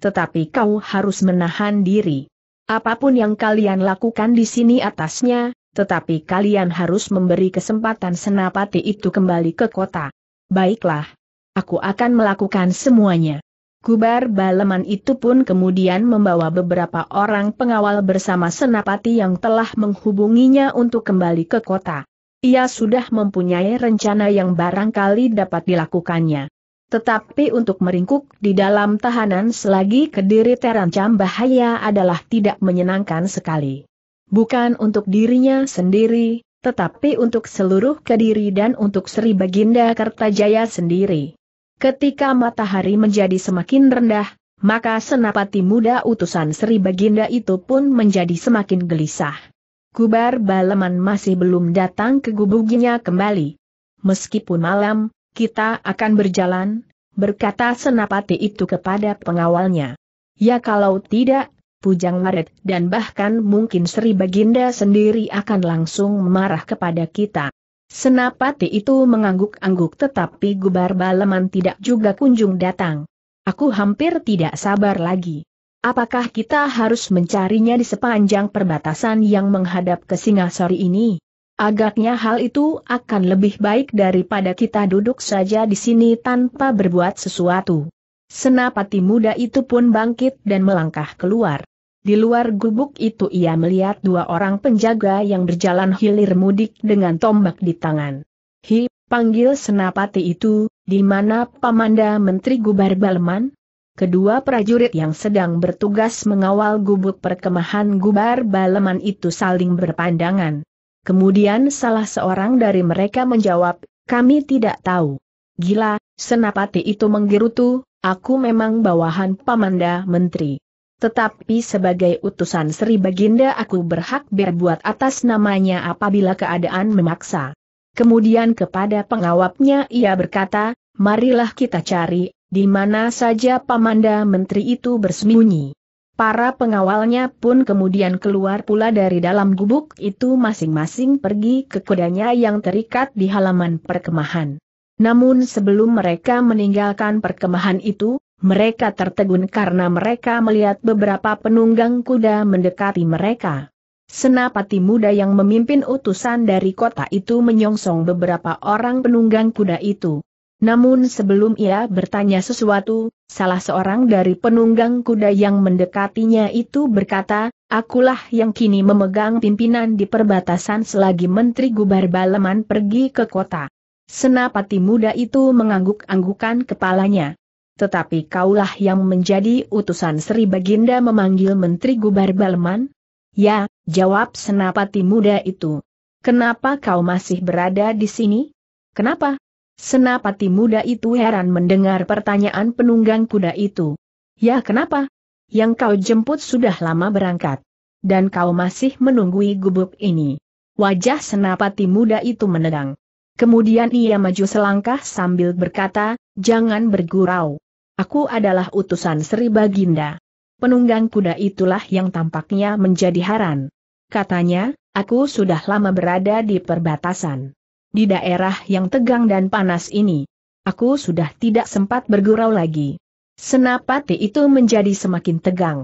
Tetapi kau harus menahan diri. Apapun yang kalian lakukan di sini atasnya, tetapi kalian harus memberi kesempatan senapati itu kembali ke kota. Baiklah. Aku akan melakukan semuanya. Kubar Baleman itu pun kemudian membawa beberapa orang pengawal bersama senapati yang telah menghubunginya untuk kembali ke kota. Ia sudah mempunyai rencana yang barangkali dapat dilakukannya. Tetapi untuk meringkuk di dalam tahanan selagi kediri terancam bahaya adalah tidak menyenangkan sekali. Bukan untuk dirinya sendiri, tetapi untuk seluruh kediri dan untuk Sri Baginda Kertajaya sendiri. Ketika matahari menjadi semakin rendah, maka senapati muda utusan Sri Baginda itu pun menjadi semakin gelisah. Kubar Baleman masih belum datang ke gubuginya kembali. Meskipun malam, kita akan berjalan, berkata senapati itu kepada pengawalnya. Ya kalau tidak, Pujang Maret dan bahkan mungkin Sri Baginda sendiri akan langsung marah kepada kita. Senapati itu mengangguk-angguk tetapi Gubar Baleman tidak juga kunjung datang. Aku hampir tidak sabar lagi. Apakah kita harus mencarinya di sepanjang perbatasan yang menghadap ke Singasari ini? Agaknya hal itu akan lebih baik daripada kita duduk saja di sini tanpa berbuat sesuatu. Senapati muda itu pun bangkit dan melangkah keluar. Di luar gubuk itu ia melihat dua orang penjaga yang berjalan hilir mudik dengan tombak di tangan. Hi, panggil senapati itu, di mana Pamanda Menteri Gubar Balman? kedua prajurit yang sedang bertugas mengawal gubuk perkemahan gubar baleman itu saling berpandangan. Kemudian salah seorang dari mereka menjawab, kami tidak tahu. Gila, senapati itu menggerutu, aku memang bawahan Pamanda Menteri. Tetapi sebagai utusan Sri Baginda aku berhak berbuat atas namanya apabila keadaan memaksa. Kemudian kepada pengawapnya ia berkata, marilah kita cari di mana saja pamanda menteri itu bersembunyi. Para pengawalnya pun kemudian keluar pula dari dalam gubuk itu masing-masing pergi ke kudanya yang terikat di halaman perkemahan. Namun sebelum mereka meninggalkan perkemahan itu, mereka tertegun karena mereka melihat beberapa penunggang kuda mendekati mereka. Senapati muda yang memimpin utusan dari kota itu menyongsong beberapa orang penunggang kuda itu. Namun sebelum ia bertanya sesuatu, salah seorang dari penunggang kuda yang mendekatinya itu berkata, Akulah yang kini memegang pimpinan di perbatasan selagi Menteri Gubar Baleman pergi ke kota. Senapati muda itu mengangguk-anggukan kepalanya. Tetapi kaulah yang menjadi utusan Sri Baginda memanggil Menteri Gubar Balman? Ya, jawab senapati muda itu. Kenapa kau masih berada di sini? Kenapa? Senapati muda itu heran mendengar pertanyaan penunggang kuda itu. Ya kenapa? Yang kau jemput sudah lama berangkat. Dan kau masih menunggui gubuk ini. Wajah senapati muda itu menerang. Kemudian ia maju selangkah sambil berkata, jangan bergurau. Aku adalah utusan Sri Baginda. Penunggang kuda itulah yang tampaknya menjadi haran. Katanya, aku sudah lama berada di perbatasan di daerah yang tegang dan panas ini. Aku sudah tidak sempat bergurau lagi. Senapati itu menjadi semakin tegang.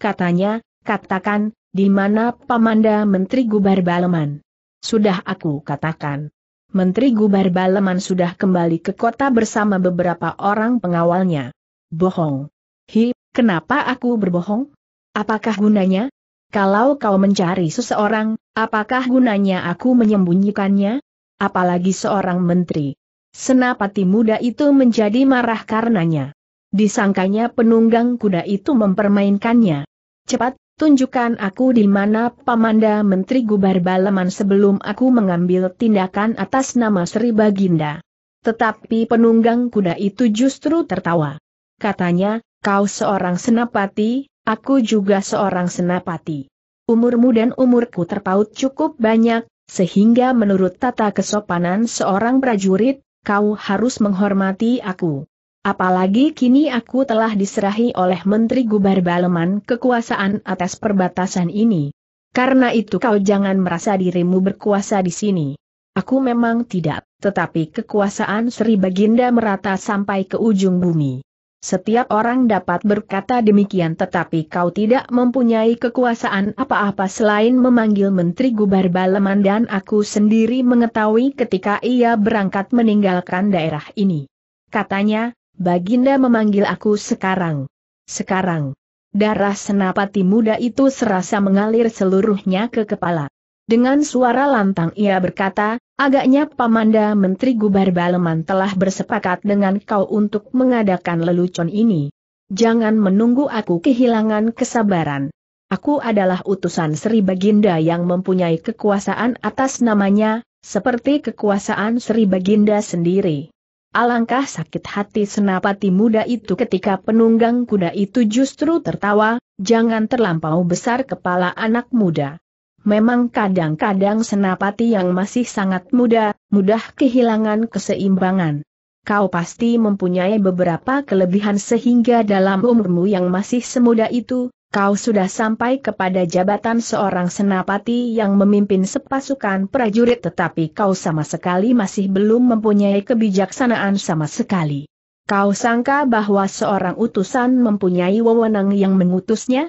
Katanya, katakan, di mana Pamanda Menteri Gubar Baleman? Sudah aku katakan. Menteri Gubar Baleman sudah kembali ke kota bersama beberapa orang pengawalnya. Bohong. Hi, kenapa aku berbohong? Apakah gunanya? Kalau kau mencari seseorang, apakah gunanya aku menyembunyikannya? apalagi seorang menteri. Senapati muda itu menjadi marah karenanya. Disangkanya penunggang kuda itu mempermainkannya. Cepat, tunjukkan aku di mana pamanda Menteri Gubar Balaman sebelum aku mengambil tindakan atas nama Sri Baginda. Tetapi penunggang kuda itu justru tertawa. Katanya, kau seorang senapati, aku juga seorang senapati. Umurmu dan umurku terpaut cukup banyak, sehingga menurut tata kesopanan seorang prajurit, kau harus menghormati aku. Apalagi kini aku telah diserahi oleh Menteri Gubar Baleman kekuasaan atas perbatasan ini. Karena itu kau jangan merasa dirimu berkuasa di sini. Aku memang tidak, tetapi kekuasaan Sri Baginda merata sampai ke ujung bumi. Setiap orang dapat berkata demikian tetapi kau tidak mempunyai kekuasaan apa-apa selain memanggil Menteri Gubar Baleman dan aku sendiri mengetahui ketika ia berangkat meninggalkan daerah ini. Katanya, Baginda memanggil aku sekarang. Sekarang. Darah senapati muda itu serasa mengalir seluruhnya ke kepala. Dengan suara lantang ia berkata, agaknya Pamanda Menteri Gubar Baleman telah bersepakat dengan kau untuk mengadakan lelucon ini. Jangan menunggu aku kehilangan kesabaran. Aku adalah utusan Sri Baginda yang mempunyai kekuasaan atas namanya, seperti kekuasaan Sri Baginda sendiri. Alangkah sakit hati senapati muda itu ketika penunggang kuda itu justru tertawa, jangan terlampau besar kepala anak muda. Memang kadang-kadang senapati yang masih sangat muda, mudah kehilangan keseimbangan. Kau pasti mempunyai beberapa kelebihan sehingga dalam umurmu yang masih semuda itu, kau sudah sampai kepada jabatan seorang senapati yang memimpin sepasukan prajurit tetapi kau sama sekali masih belum mempunyai kebijaksanaan sama sekali. Kau sangka bahwa seorang utusan mempunyai wewenang yang mengutusnya?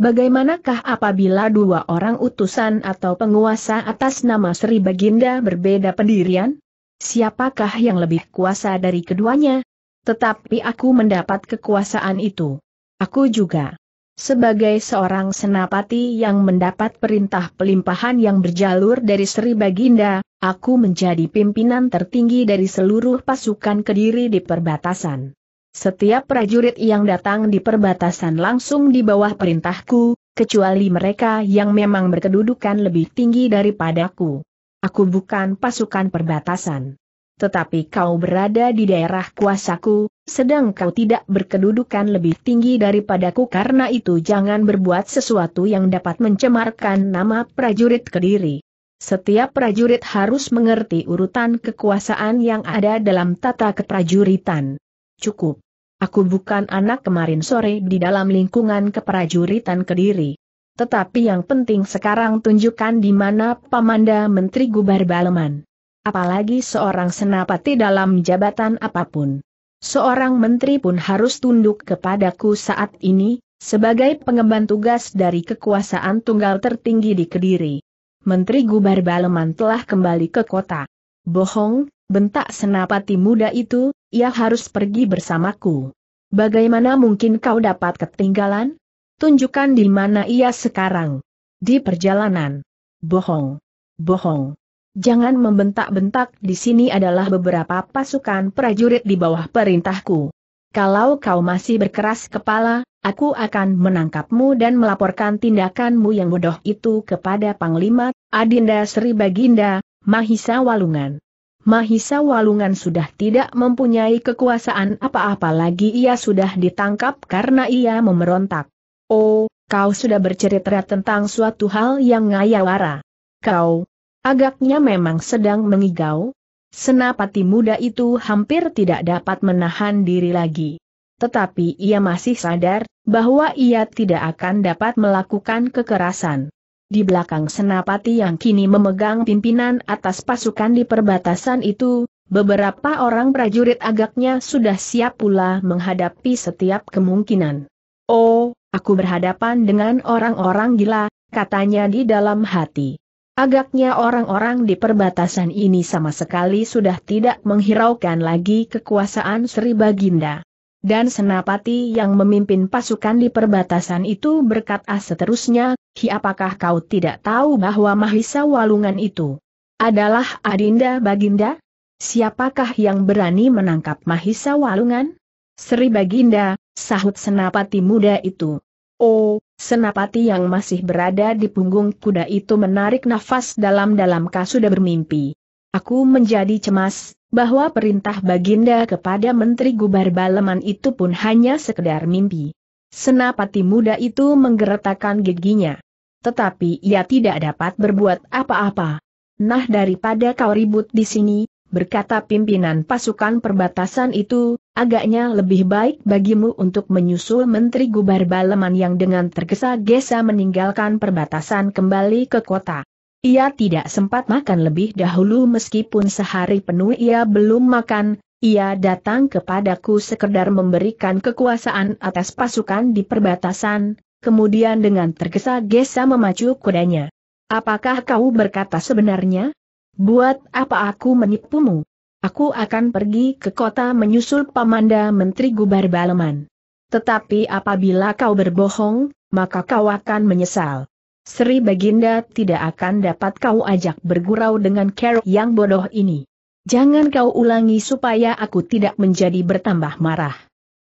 Bagaimanakah apabila dua orang utusan atau penguasa atas nama Sri Baginda berbeda pendirian? Siapakah yang lebih kuasa dari keduanya? Tetapi aku mendapat kekuasaan itu. Aku juga. Sebagai seorang senapati yang mendapat perintah pelimpahan yang berjalur dari Sri Baginda, aku menjadi pimpinan tertinggi dari seluruh pasukan kediri di perbatasan. Setiap prajurit yang datang di perbatasan langsung di bawah perintahku, kecuali mereka yang memang berkedudukan lebih tinggi daripadaku. Aku bukan pasukan perbatasan. Tetapi kau berada di daerah kuasaku, sedang kau tidak berkedudukan lebih tinggi daripadaku karena itu jangan berbuat sesuatu yang dapat mencemarkan nama prajurit Kediri. Setiap prajurit harus mengerti urutan kekuasaan yang ada dalam tata keprajuritan cukup. Aku bukan anak kemarin sore di dalam lingkungan keprajuritan Kediri. Tetapi yang penting sekarang tunjukkan di mana Pamanda Menteri Gubar Baleman. Apalagi seorang senapati dalam jabatan apapun. Seorang menteri pun harus tunduk kepadaku saat ini, sebagai pengemban tugas dari kekuasaan tunggal tertinggi di Kediri. Menteri Gubar Baleman telah kembali ke kota. Bohong, bentak senapati muda itu, ia harus pergi bersamaku. Bagaimana mungkin kau dapat ketinggalan? Tunjukkan di mana ia sekarang. Di perjalanan. Bohong. Bohong. Jangan membentak-bentak di sini adalah beberapa pasukan prajurit di bawah perintahku. Kalau kau masih berkeras kepala, aku akan menangkapmu dan melaporkan tindakanmu yang bodoh itu kepada Panglima, Adinda Sri Baginda, Mahisa Walungan. Mahisa Walungan sudah tidak mempunyai kekuasaan apa-apa lagi ia sudah ditangkap karena ia memberontak. Oh, kau sudah bercerita tentang suatu hal yang ngayawara. Kau, agaknya memang sedang mengigau. Senapati muda itu hampir tidak dapat menahan diri lagi. Tetapi ia masih sadar, bahwa ia tidak akan dapat melakukan kekerasan. Di belakang Senapati yang kini memegang pimpinan atas pasukan di perbatasan itu, beberapa orang prajurit agaknya sudah siap pula menghadapi setiap kemungkinan. Oh, aku berhadapan dengan orang-orang gila, katanya di dalam hati. Agaknya orang-orang di perbatasan ini sama sekali sudah tidak menghiraukan lagi kekuasaan Sri Baginda. Dan Senapati yang memimpin pasukan di perbatasan itu berkata ah seterusnya, Hi apakah kau tidak tahu bahwa Mahisa Walungan itu adalah Adinda Baginda? Siapakah yang berani menangkap Mahisa Walungan? Sri Baginda, sahut Senapati muda itu. Oh, Senapati yang masih berada di punggung kuda itu menarik nafas dalam-dalam Kasudah bermimpi. Aku menjadi cemas, bahwa perintah Baginda kepada Menteri Gubar Baleman itu pun hanya sekedar mimpi. Senapati muda itu menggeretakkan giginya. Tetapi ia tidak dapat berbuat apa-apa. Nah daripada kau ribut di sini, berkata pimpinan pasukan perbatasan itu, agaknya lebih baik bagimu untuk menyusul Menteri Gubar Baleman yang dengan tergesa-gesa meninggalkan perbatasan kembali ke kota. Ia tidak sempat makan lebih dahulu meskipun sehari penuh ia belum makan, ia datang kepadaku sekedar memberikan kekuasaan atas pasukan di perbatasan, kemudian dengan tergesa-gesa memacu kudanya. Apakah kau berkata sebenarnya? Buat apa aku menipumu? Aku akan pergi ke kota menyusul pamanda Menteri Gubar Baleman. Tetapi apabila kau berbohong, maka kau akan menyesal. Sri Baginda tidak akan dapat kau ajak bergurau dengan kerok yang bodoh ini. Jangan kau ulangi supaya aku tidak menjadi bertambah marah.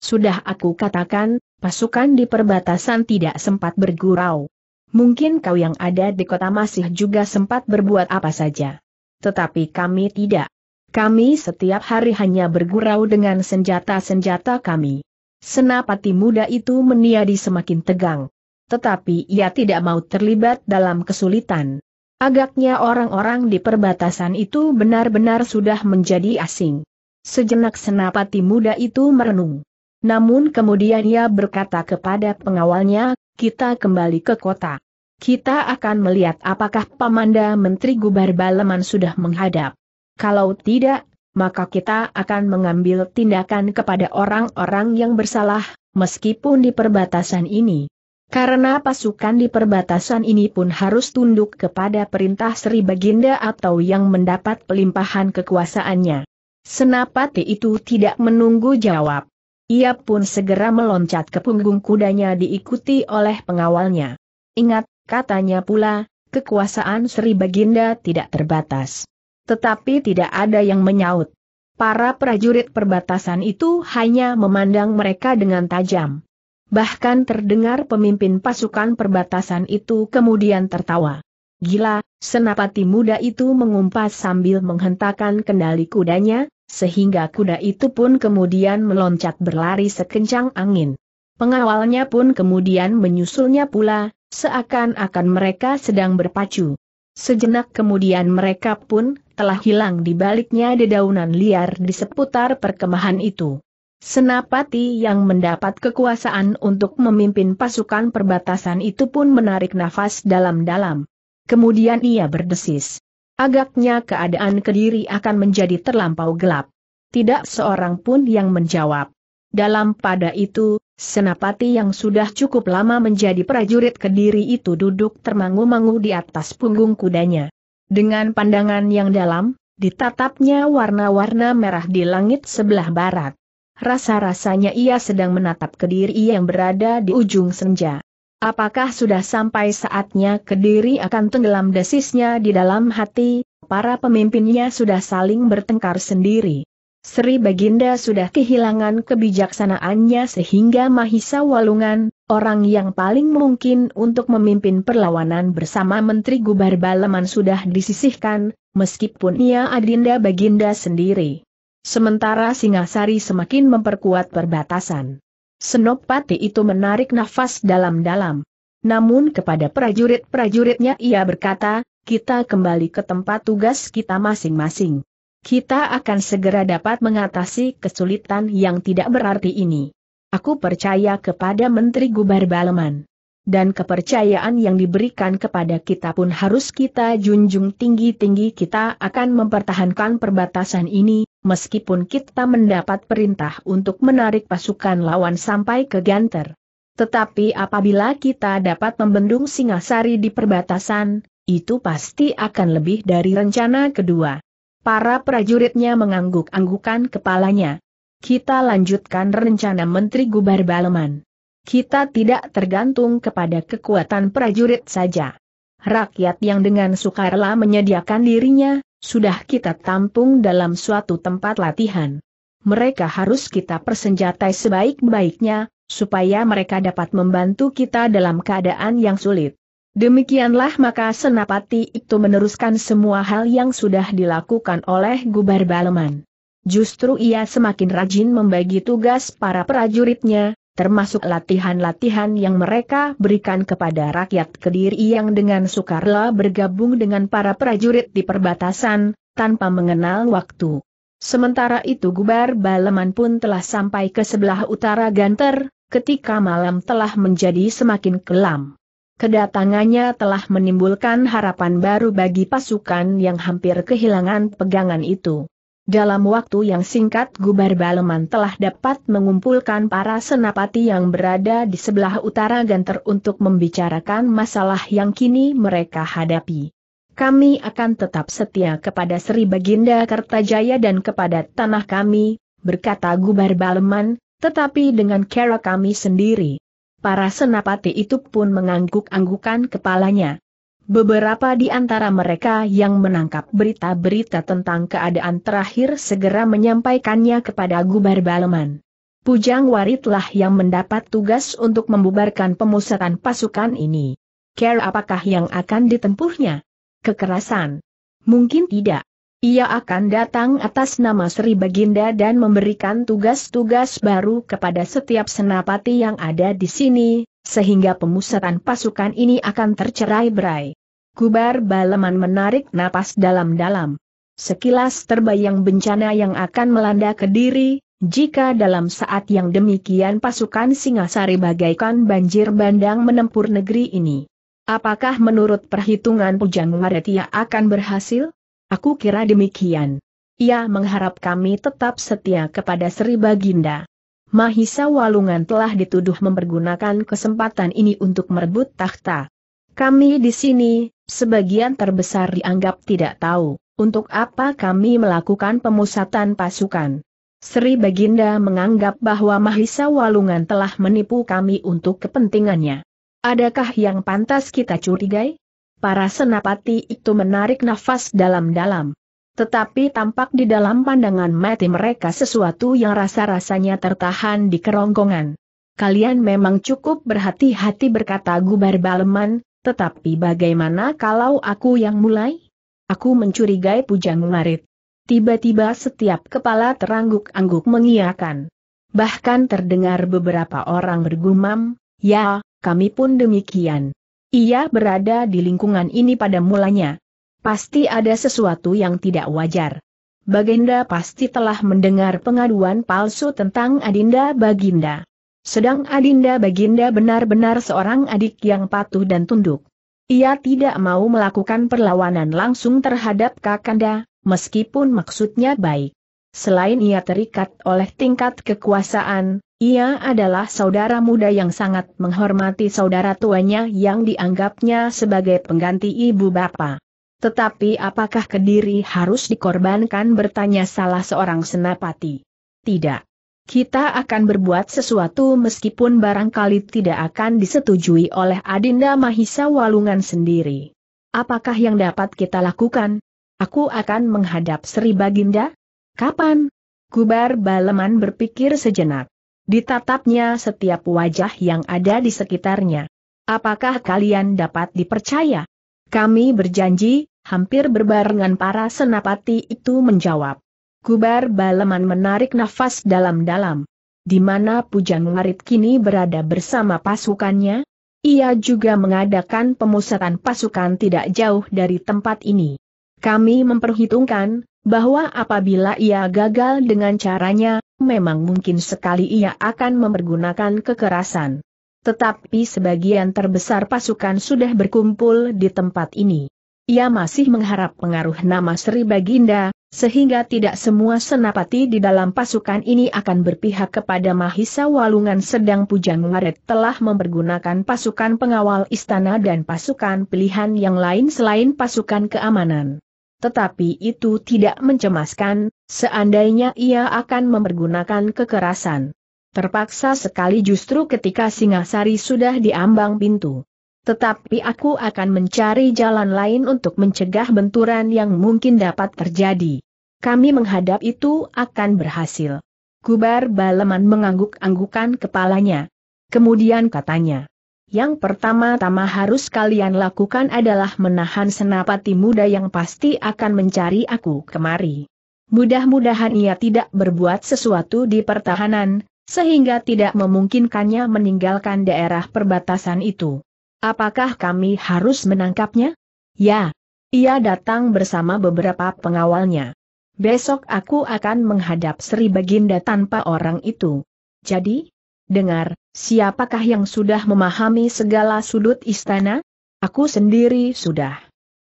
Sudah aku katakan, pasukan di perbatasan tidak sempat bergurau. Mungkin kau yang ada di kota masih juga sempat berbuat apa saja. Tetapi kami tidak. Kami setiap hari hanya bergurau dengan senjata-senjata kami. Senapati muda itu meniadi semakin tegang tetapi ia tidak mau terlibat dalam kesulitan. Agaknya orang-orang di perbatasan itu benar-benar sudah menjadi asing. Sejenak senapati muda itu merenung. Namun kemudian ia berkata kepada pengawalnya, kita kembali ke kota. Kita akan melihat apakah Pamanda Menteri Gubar Baleman sudah menghadap. Kalau tidak, maka kita akan mengambil tindakan kepada orang-orang yang bersalah, meskipun di perbatasan ini. Karena pasukan di perbatasan ini pun harus tunduk kepada perintah Sri Baginda atau yang mendapat pelimpahan kekuasaannya. Senapati itu tidak menunggu jawab. Ia pun segera meloncat ke punggung kudanya diikuti oleh pengawalnya. Ingat, katanya pula, kekuasaan Sri Baginda tidak terbatas. Tetapi tidak ada yang menyaut. Para prajurit perbatasan itu hanya memandang mereka dengan tajam bahkan terdengar pemimpin pasukan perbatasan itu kemudian tertawa. Gila, senapati muda itu mengumpas sambil menghentakkan kendali kudanya, sehingga kuda itu pun kemudian meloncat berlari sekencang angin. Pengawalnya pun kemudian menyusulnya pula, seakan-akan mereka sedang berpacu. Sejenak kemudian mereka pun telah hilang di baliknya dedaunan liar di seputar perkemahan itu. Senapati yang mendapat kekuasaan untuk memimpin pasukan perbatasan itu pun menarik nafas dalam-dalam. Kemudian ia berdesis. Agaknya keadaan Kediri akan menjadi terlampau gelap. Tidak seorang pun yang menjawab. Dalam pada itu, Senapati yang sudah cukup lama menjadi prajurit Kediri itu duduk termangu-mangu di atas punggung kudanya. Dengan pandangan yang dalam, ditatapnya warna-warna merah di langit sebelah barat rasa-rasanya ia sedang menatap kediri yang berada di ujung senja. Apakah sudah sampai saatnya kediri akan tenggelam desisnya di dalam hati, para pemimpinnya sudah saling bertengkar sendiri. Sri Baginda sudah kehilangan kebijaksanaannya sehingga Mahisa Walungan, orang yang paling mungkin untuk memimpin perlawanan bersama Menteri Gubar Balaman sudah disisihkan, meskipun ia Adinda Baginda sendiri. Sementara Singasari semakin memperkuat perbatasan. Senopati itu menarik nafas dalam-dalam. Namun kepada prajurit-prajuritnya ia berkata, kita kembali ke tempat tugas kita masing-masing. Kita akan segera dapat mengatasi kesulitan yang tidak berarti ini. Aku percaya kepada Menteri Gubar Baleman dan kepercayaan yang diberikan kepada kita pun harus kita junjung tinggi-tinggi kita akan mempertahankan perbatasan ini, meskipun kita mendapat perintah untuk menarik pasukan lawan sampai ke Ganter. Tetapi apabila kita dapat membendung Singasari di perbatasan, itu pasti akan lebih dari rencana kedua. Para prajuritnya mengangguk-anggukan kepalanya. Kita lanjutkan rencana Menteri Gubar Baleman. Kita tidak tergantung kepada kekuatan prajurit saja. Rakyat yang dengan sukarela menyediakan dirinya, sudah kita tampung dalam suatu tempat latihan. Mereka harus kita persenjatai sebaik-baiknya, supaya mereka dapat membantu kita dalam keadaan yang sulit. Demikianlah maka Senapati itu meneruskan semua hal yang sudah dilakukan oleh Gubar Baleman. Justru ia semakin rajin membagi tugas para prajuritnya, termasuk latihan-latihan yang mereka berikan kepada rakyat Kediri yang dengan sukarela bergabung dengan para prajurit di perbatasan, tanpa mengenal waktu. Sementara itu Gubar Baleman pun telah sampai ke sebelah utara Ganter, ketika malam telah menjadi semakin kelam. Kedatangannya telah menimbulkan harapan baru bagi pasukan yang hampir kehilangan pegangan itu. Dalam waktu yang singkat Gubar Baleman telah dapat mengumpulkan para senapati yang berada di sebelah utara Ganter untuk membicarakan masalah yang kini mereka hadapi. Kami akan tetap setia kepada Sri Baginda Kertajaya dan kepada tanah kami, berkata Gubar Baleman, tetapi dengan cara kami sendiri. Para senapati itu pun mengangguk-anggukan kepalanya. Beberapa di antara mereka yang menangkap berita-berita tentang keadaan terakhir segera menyampaikannya kepada Gubar Baleman. Pujang Waritlah yang mendapat tugas untuk membubarkan pemusatan pasukan ini. Care apakah yang akan ditempuhnya? Kekerasan? Mungkin tidak. Ia akan datang atas nama Sri Baginda dan memberikan tugas-tugas baru kepada setiap senapati yang ada di sini, sehingga pemusatan pasukan ini akan tercerai berai. Kubar Baleman menarik napas dalam-dalam. Sekilas terbayang bencana yang akan melanda Kediri, jika dalam saat yang demikian pasukan Singasari bagaikan banjir bandang menempur negeri ini. Apakah menurut perhitungan Pujang Maretia akan berhasil? Aku kira demikian. Ia mengharap kami tetap setia kepada Sri Baginda. Mahisa Walungan telah dituduh mempergunakan kesempatan ini untuk merebut tahta. Kami di sini, sebagian terbesar dianggap tidak tahu, untuk apa kami melakukan pemusatan pasukan. Sri Baginda menganggap bahwa Mahisa Walungan telah menipu kami untuk kepentingannya. Adakah yang pantas kita curigai? Para senapati itu menarik nafas dalam-dalam. Tetapi tampak di dalam pandangan mati mereka sesuatu yang rasa-rasanya tertahan di kerongkongan. Kalian memang cukup berhati-hati berkata Gubar Baleman, tetapi bagaimana kalau aku yang mulai? Aku mencurigai Pujang Marit. Tiba-tiba setiap kepala terangguk-angguk mengiakan. Bahkan terdengar beberapa orang bergumam, ya, kami pun demikian. Ia berada di lingkungan ini pada mulanya. Pasti ada sesuatu yang tidak wajar. Baginda pasti telah mendengar pengaduan palsu tentang Adinda Baginda. Sedang Adinda Baginda benar-benar seorang adik yang patuh dan tunduk. Ia tidak mau melakukan perlawanan langsung terhadap Kakanda, meskipun maksudnya baik. Selain ia terikat oleh tingkat kekuasaan, ia adalah saudara muda yang sangat menghormati saudara tuanya yang dianggapnya sebagai pengganti ibu bapa. Tetapi apakah Kediri harus dikorbankan bertanya salah seorang senapati? Tidak. Kita akan berbuat sesuatu meskipun barangkali tidak akan disetujui oleh Adinda Mahisa Walungan sendiri. Apakah yang dapat kita lakukan? Aku akan menghadap Sri Baginda? Kapan? Kubar Baleman berpikir sejenak. Ditatapnya setiap wajah yang ada di sekitarnya. Apakah kalian dapat dipercaya? Kami berjanji, hampir berbarengan para senapati itu menjawab. Kubar Baleman menarik nafas dalam-dalam. Di mana Pujang Larit kini berada bersama pasukannya? Ia juga mengadakan pemusatan pasukan tidak jauh dari tempat ini. Kami memperhitungkan, bahwa apabila ia gagal dengan caranya, memang mungkin sekali ia akan mempergunakan kekerasan. Tetapi sebagian terbesar pasukan sudah berkumpul di tempat ini. Ia masih mengharap pengaruh nama Sri Baginda, sehingga tidak semua senapati di dalam pasukan ini akan berpihak kepada Mahisa Walungan sedang Pujang Waret telah mempergunakan pasukan pengawal istana dan pasukan pilihan yang lain selain pasukan keamanan tetapi itu tidak mencemaskan, seandainya ia akan mempergunakan kekerasan. Terpaksa sekali justru ketika Singasari sudah diambang pintu. Tetapi aku akan mencari jalan lain untuk mencegah benturan yang mungkin dapat terjadi. Kami menghadap itu akan berhasil. Kubar Baleman mengangguk-anggukan kepalanya. Kemudian katanya, yang pertama-tama harus kalian lakukan adalah menahan senapati muda yang pasti akan mencari aku kemari. Mudah-mudahan ia tidak berbuat sesuatu di pertahanan, sehingga tidak memungkinkannya meninggalkan daerah perbatasan itu. Apakah kami harus menangkapnya? Ya. Ia datang bersama beberapa pengawalnya. Besok aku akan menghadap Sri Baginda tanpa orang itu. Jadi, dengar, siapakah yang sudah memahami segala sudut istana? Aku sendiri sudah.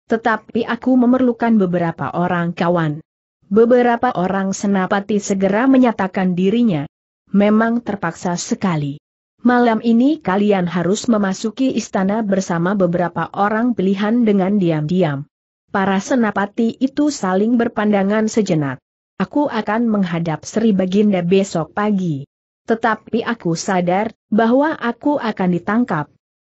Tetapi aku memerlukan beberapa orang kawan. Beberapa orang senapati segera menyatakan dirinya. Memang terpaksa sekali. Malam ini kalian harus memasuki istana bersama beberapa orang pilihan dengan diam-diam. Para senapati itu saling berpandangan sejenak. Aku akan menghadap Sri Baginda besok pagi. Tetapi aku sadar, bahwa aku akan ditangkap.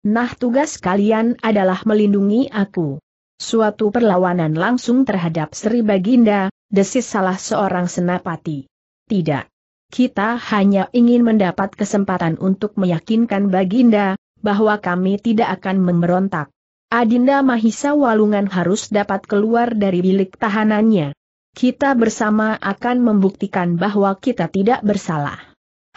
Nah tugas kalian adalah melindungi aku. Suatu perlawanan langsung terhadap Sri Baginda, desis salah seorang senapati. Tidak. Kita hanya ingin mendapat kesempatan untuk meyakinkan Baginda, bahwa kami tidak akan memberontak. Adinda Mahisa Walungan harus dapat keluar dari bilik tahanannya. Kita bersama akan membuktikan bahwa kita tidak bersalah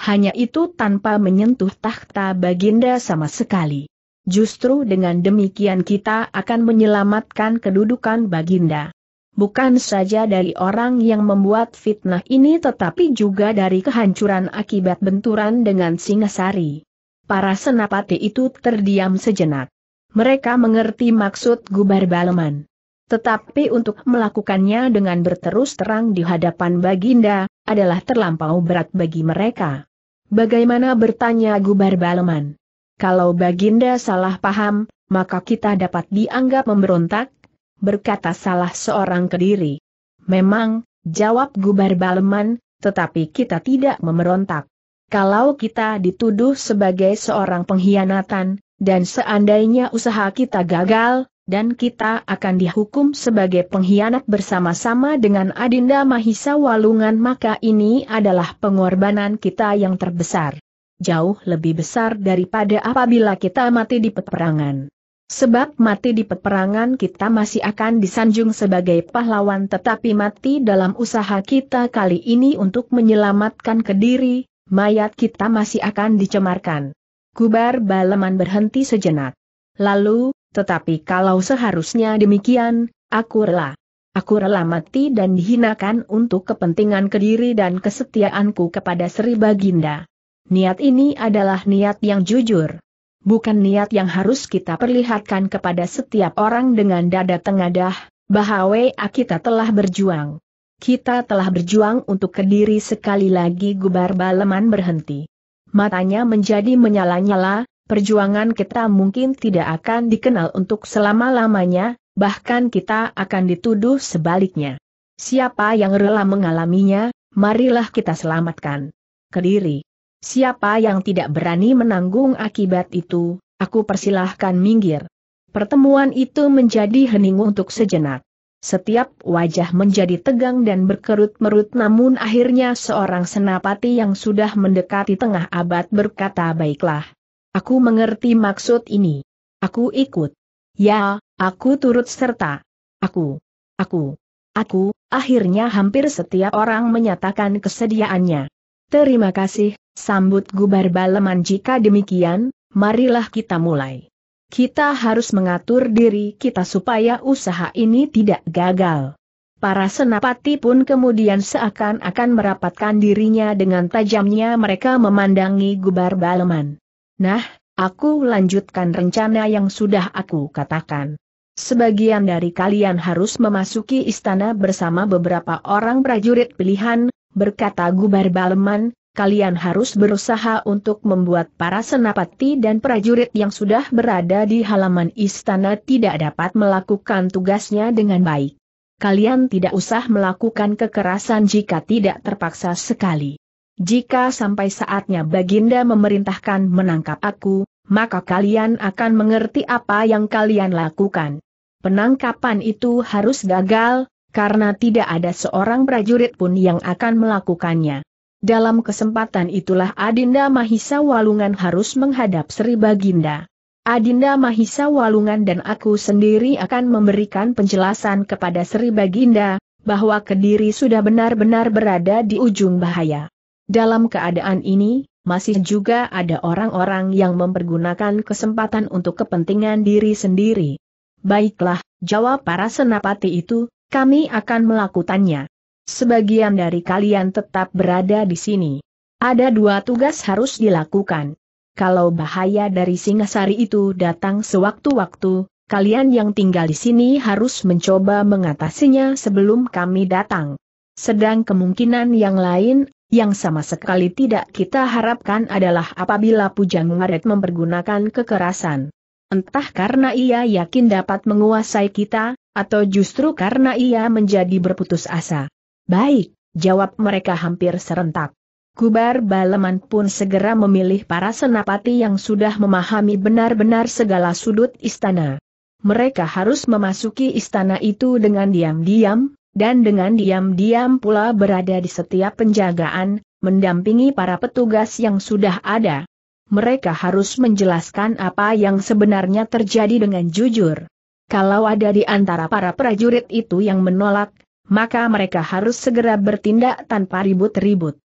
hanya itu tanpa menyentuh tahta baginda sama sekali. Justru dengan demikian kita akan menyelamatkan kedudukan baginda. Bukan saja dari orang yang membuat fitnah ini tetapi juga dari kehancuran akibat benturan dengan Singasari. Para senapati itu terdiam sejenak. Mereka mengerti maksud Gubar Baleman. Tetapi untuk melakukannya dengan berterus terang di hadapan Baginda, adalah terlampau berat bagi mereka. Bagaimana bertanya Gubar Baleman? Kalau Baginda salah paham, maka kita dapat dianggap memberontak, berkata salah seorang kediri. Memang, jawab Gubar Baleman, tetapi kita tidak memberontak. Kalau kita dituduh sebagai seorang pengkhianatan, dan seandainya usaha kita gagal, dan kita akan dihukum sebagai pengkhianat bersama-sama dengan Adinda Mahisa Walungan maka ini adalah pengorbanan kita yang terbesar. Jauh lebih besar daripada apabila kita mati di peperangan. Sebab mati di peperangan kita masih akan disanjung sebagai pahlawan tetapi mati dalam usaha kita kali ini untuk menyelamatkan kediri, mayat kita masih akan dicemarkan. Kubar Balaman berhenti sejenak. Lalu, tetapi kalau seharusnya demikian, aku rela. Aku rela mati dan dihinakan untuk kepentingan kediri dan kesetiaanku kepada Sri Baginda. Niat ini adalah niat yang jujur. Bukan niat yang harus kita perlihatkan kepada setiap orang dengan dada tengadah, bahwa kita telah berjuang. Kita telah berjuang untuk kediri sekali lagi gubar baleman berhenti. Matanya menjadi menyala-nyala, perjuangan kita mungkin tidak akan dikenal untuk selama-lamanya, bahkan kita akan dituduh sebaliknya. Siapa yang rela mengalaminya, marilah kita selamatkan. Kediri. Siapa yang tidak berani menanggung akibat itu, aku persilahkan minggir. Pertemuan itu menjadi hening untuk sejenak. Setiap wajah menjadi tegang dan berkerut-merut namun akhirnya seorang senapati yang sudah mendekati tengah abad berkata baiklah. Aku mengerti maksud ini. Aku ikut. Ya, aku turut serta. Aku. Aku. Aku, akhirnya hampir setiap orang menyatakan kesediaannya. Terima kasih, sambut gubar baleman jika demikian, marilah kita mulai. Kita harus mengatur diri kita supaya usaha ini tidak gagal. Para senapati pun kemudian seakan-akan merapatkan dirinya dengan tajamnya mereka memandangi gubar baleman. Nah, aku lanjutkan rencana yang sudah aku katakan. Sebagian dari kalian harus memasuki istana bersama beberapa orang prajurit pilihan, berkata Gubar Baleman, kalian harus berusaha untuk membuat para senapati dan prajurit yang sudah berada di halaman istana tidak dapat melakukan tugasnya dengan baik. Kalian tidak usah melakukan kekerasan jika tidak terpaksa sekali jika sampai saatnya Baginda memerintahkan menangkap aku, maka kalian akan mengerti apa yang kalian lakukan. Penangkapan itu harus gagal, karena tidak ada seorang prajurit pun yang akan melakukannya. Dalam kesempatan itulah Adinda Mahisa Walungan harus menghadap Sri Baginda. Adinda Mahisa Walungan dan aku sendiri akan memberikan penjelasan kepada Sri Baginda, bahwa Kediri sudah benar-benar berada di ujung bahaya. Dalam keadaan ini, masih juga ada orang-orang yang mempergunakan kesempatan untuk kepentingan diri sendiri. Baiklah, jawab para senapati itu, kami akan melakukannya. Sebagian dari kalian tetap berada di sini. Ada dua tugas harus dilakukan. Kalau bahaya dari Singasari itu datang sewaktu-waktu, kalian yang tinggal di sini harus mencoba mengatasinya sebelum kami datang. Sedang kemungkinan yang lain yang sama sekali tidak kita harapkan adalah apabila Pujang Ngaret mempergunakan kekerasan. Entah karena ia yakin dapat menguasai kita, atau justru karena ia menjadi berputus asa. Baik, jawab mereka hampir serentak. Kubar Baleman pun segera memilih para senapati yang sudah memahami benar-benar segala sudut istana. Mereka harus memasuki istana itu dengan diam-diam, dan dengan diam-diam pula berada di setiap penjagaan, mendampingi para petugas yang sudah ada. Mereka harus menjelaskan apa yang sebenarnya terjadi dengan jujur. Kalau ada di antara para prajurit itu yang menolak, maka mereka harus segera bertindak tanpa ribut-ribut.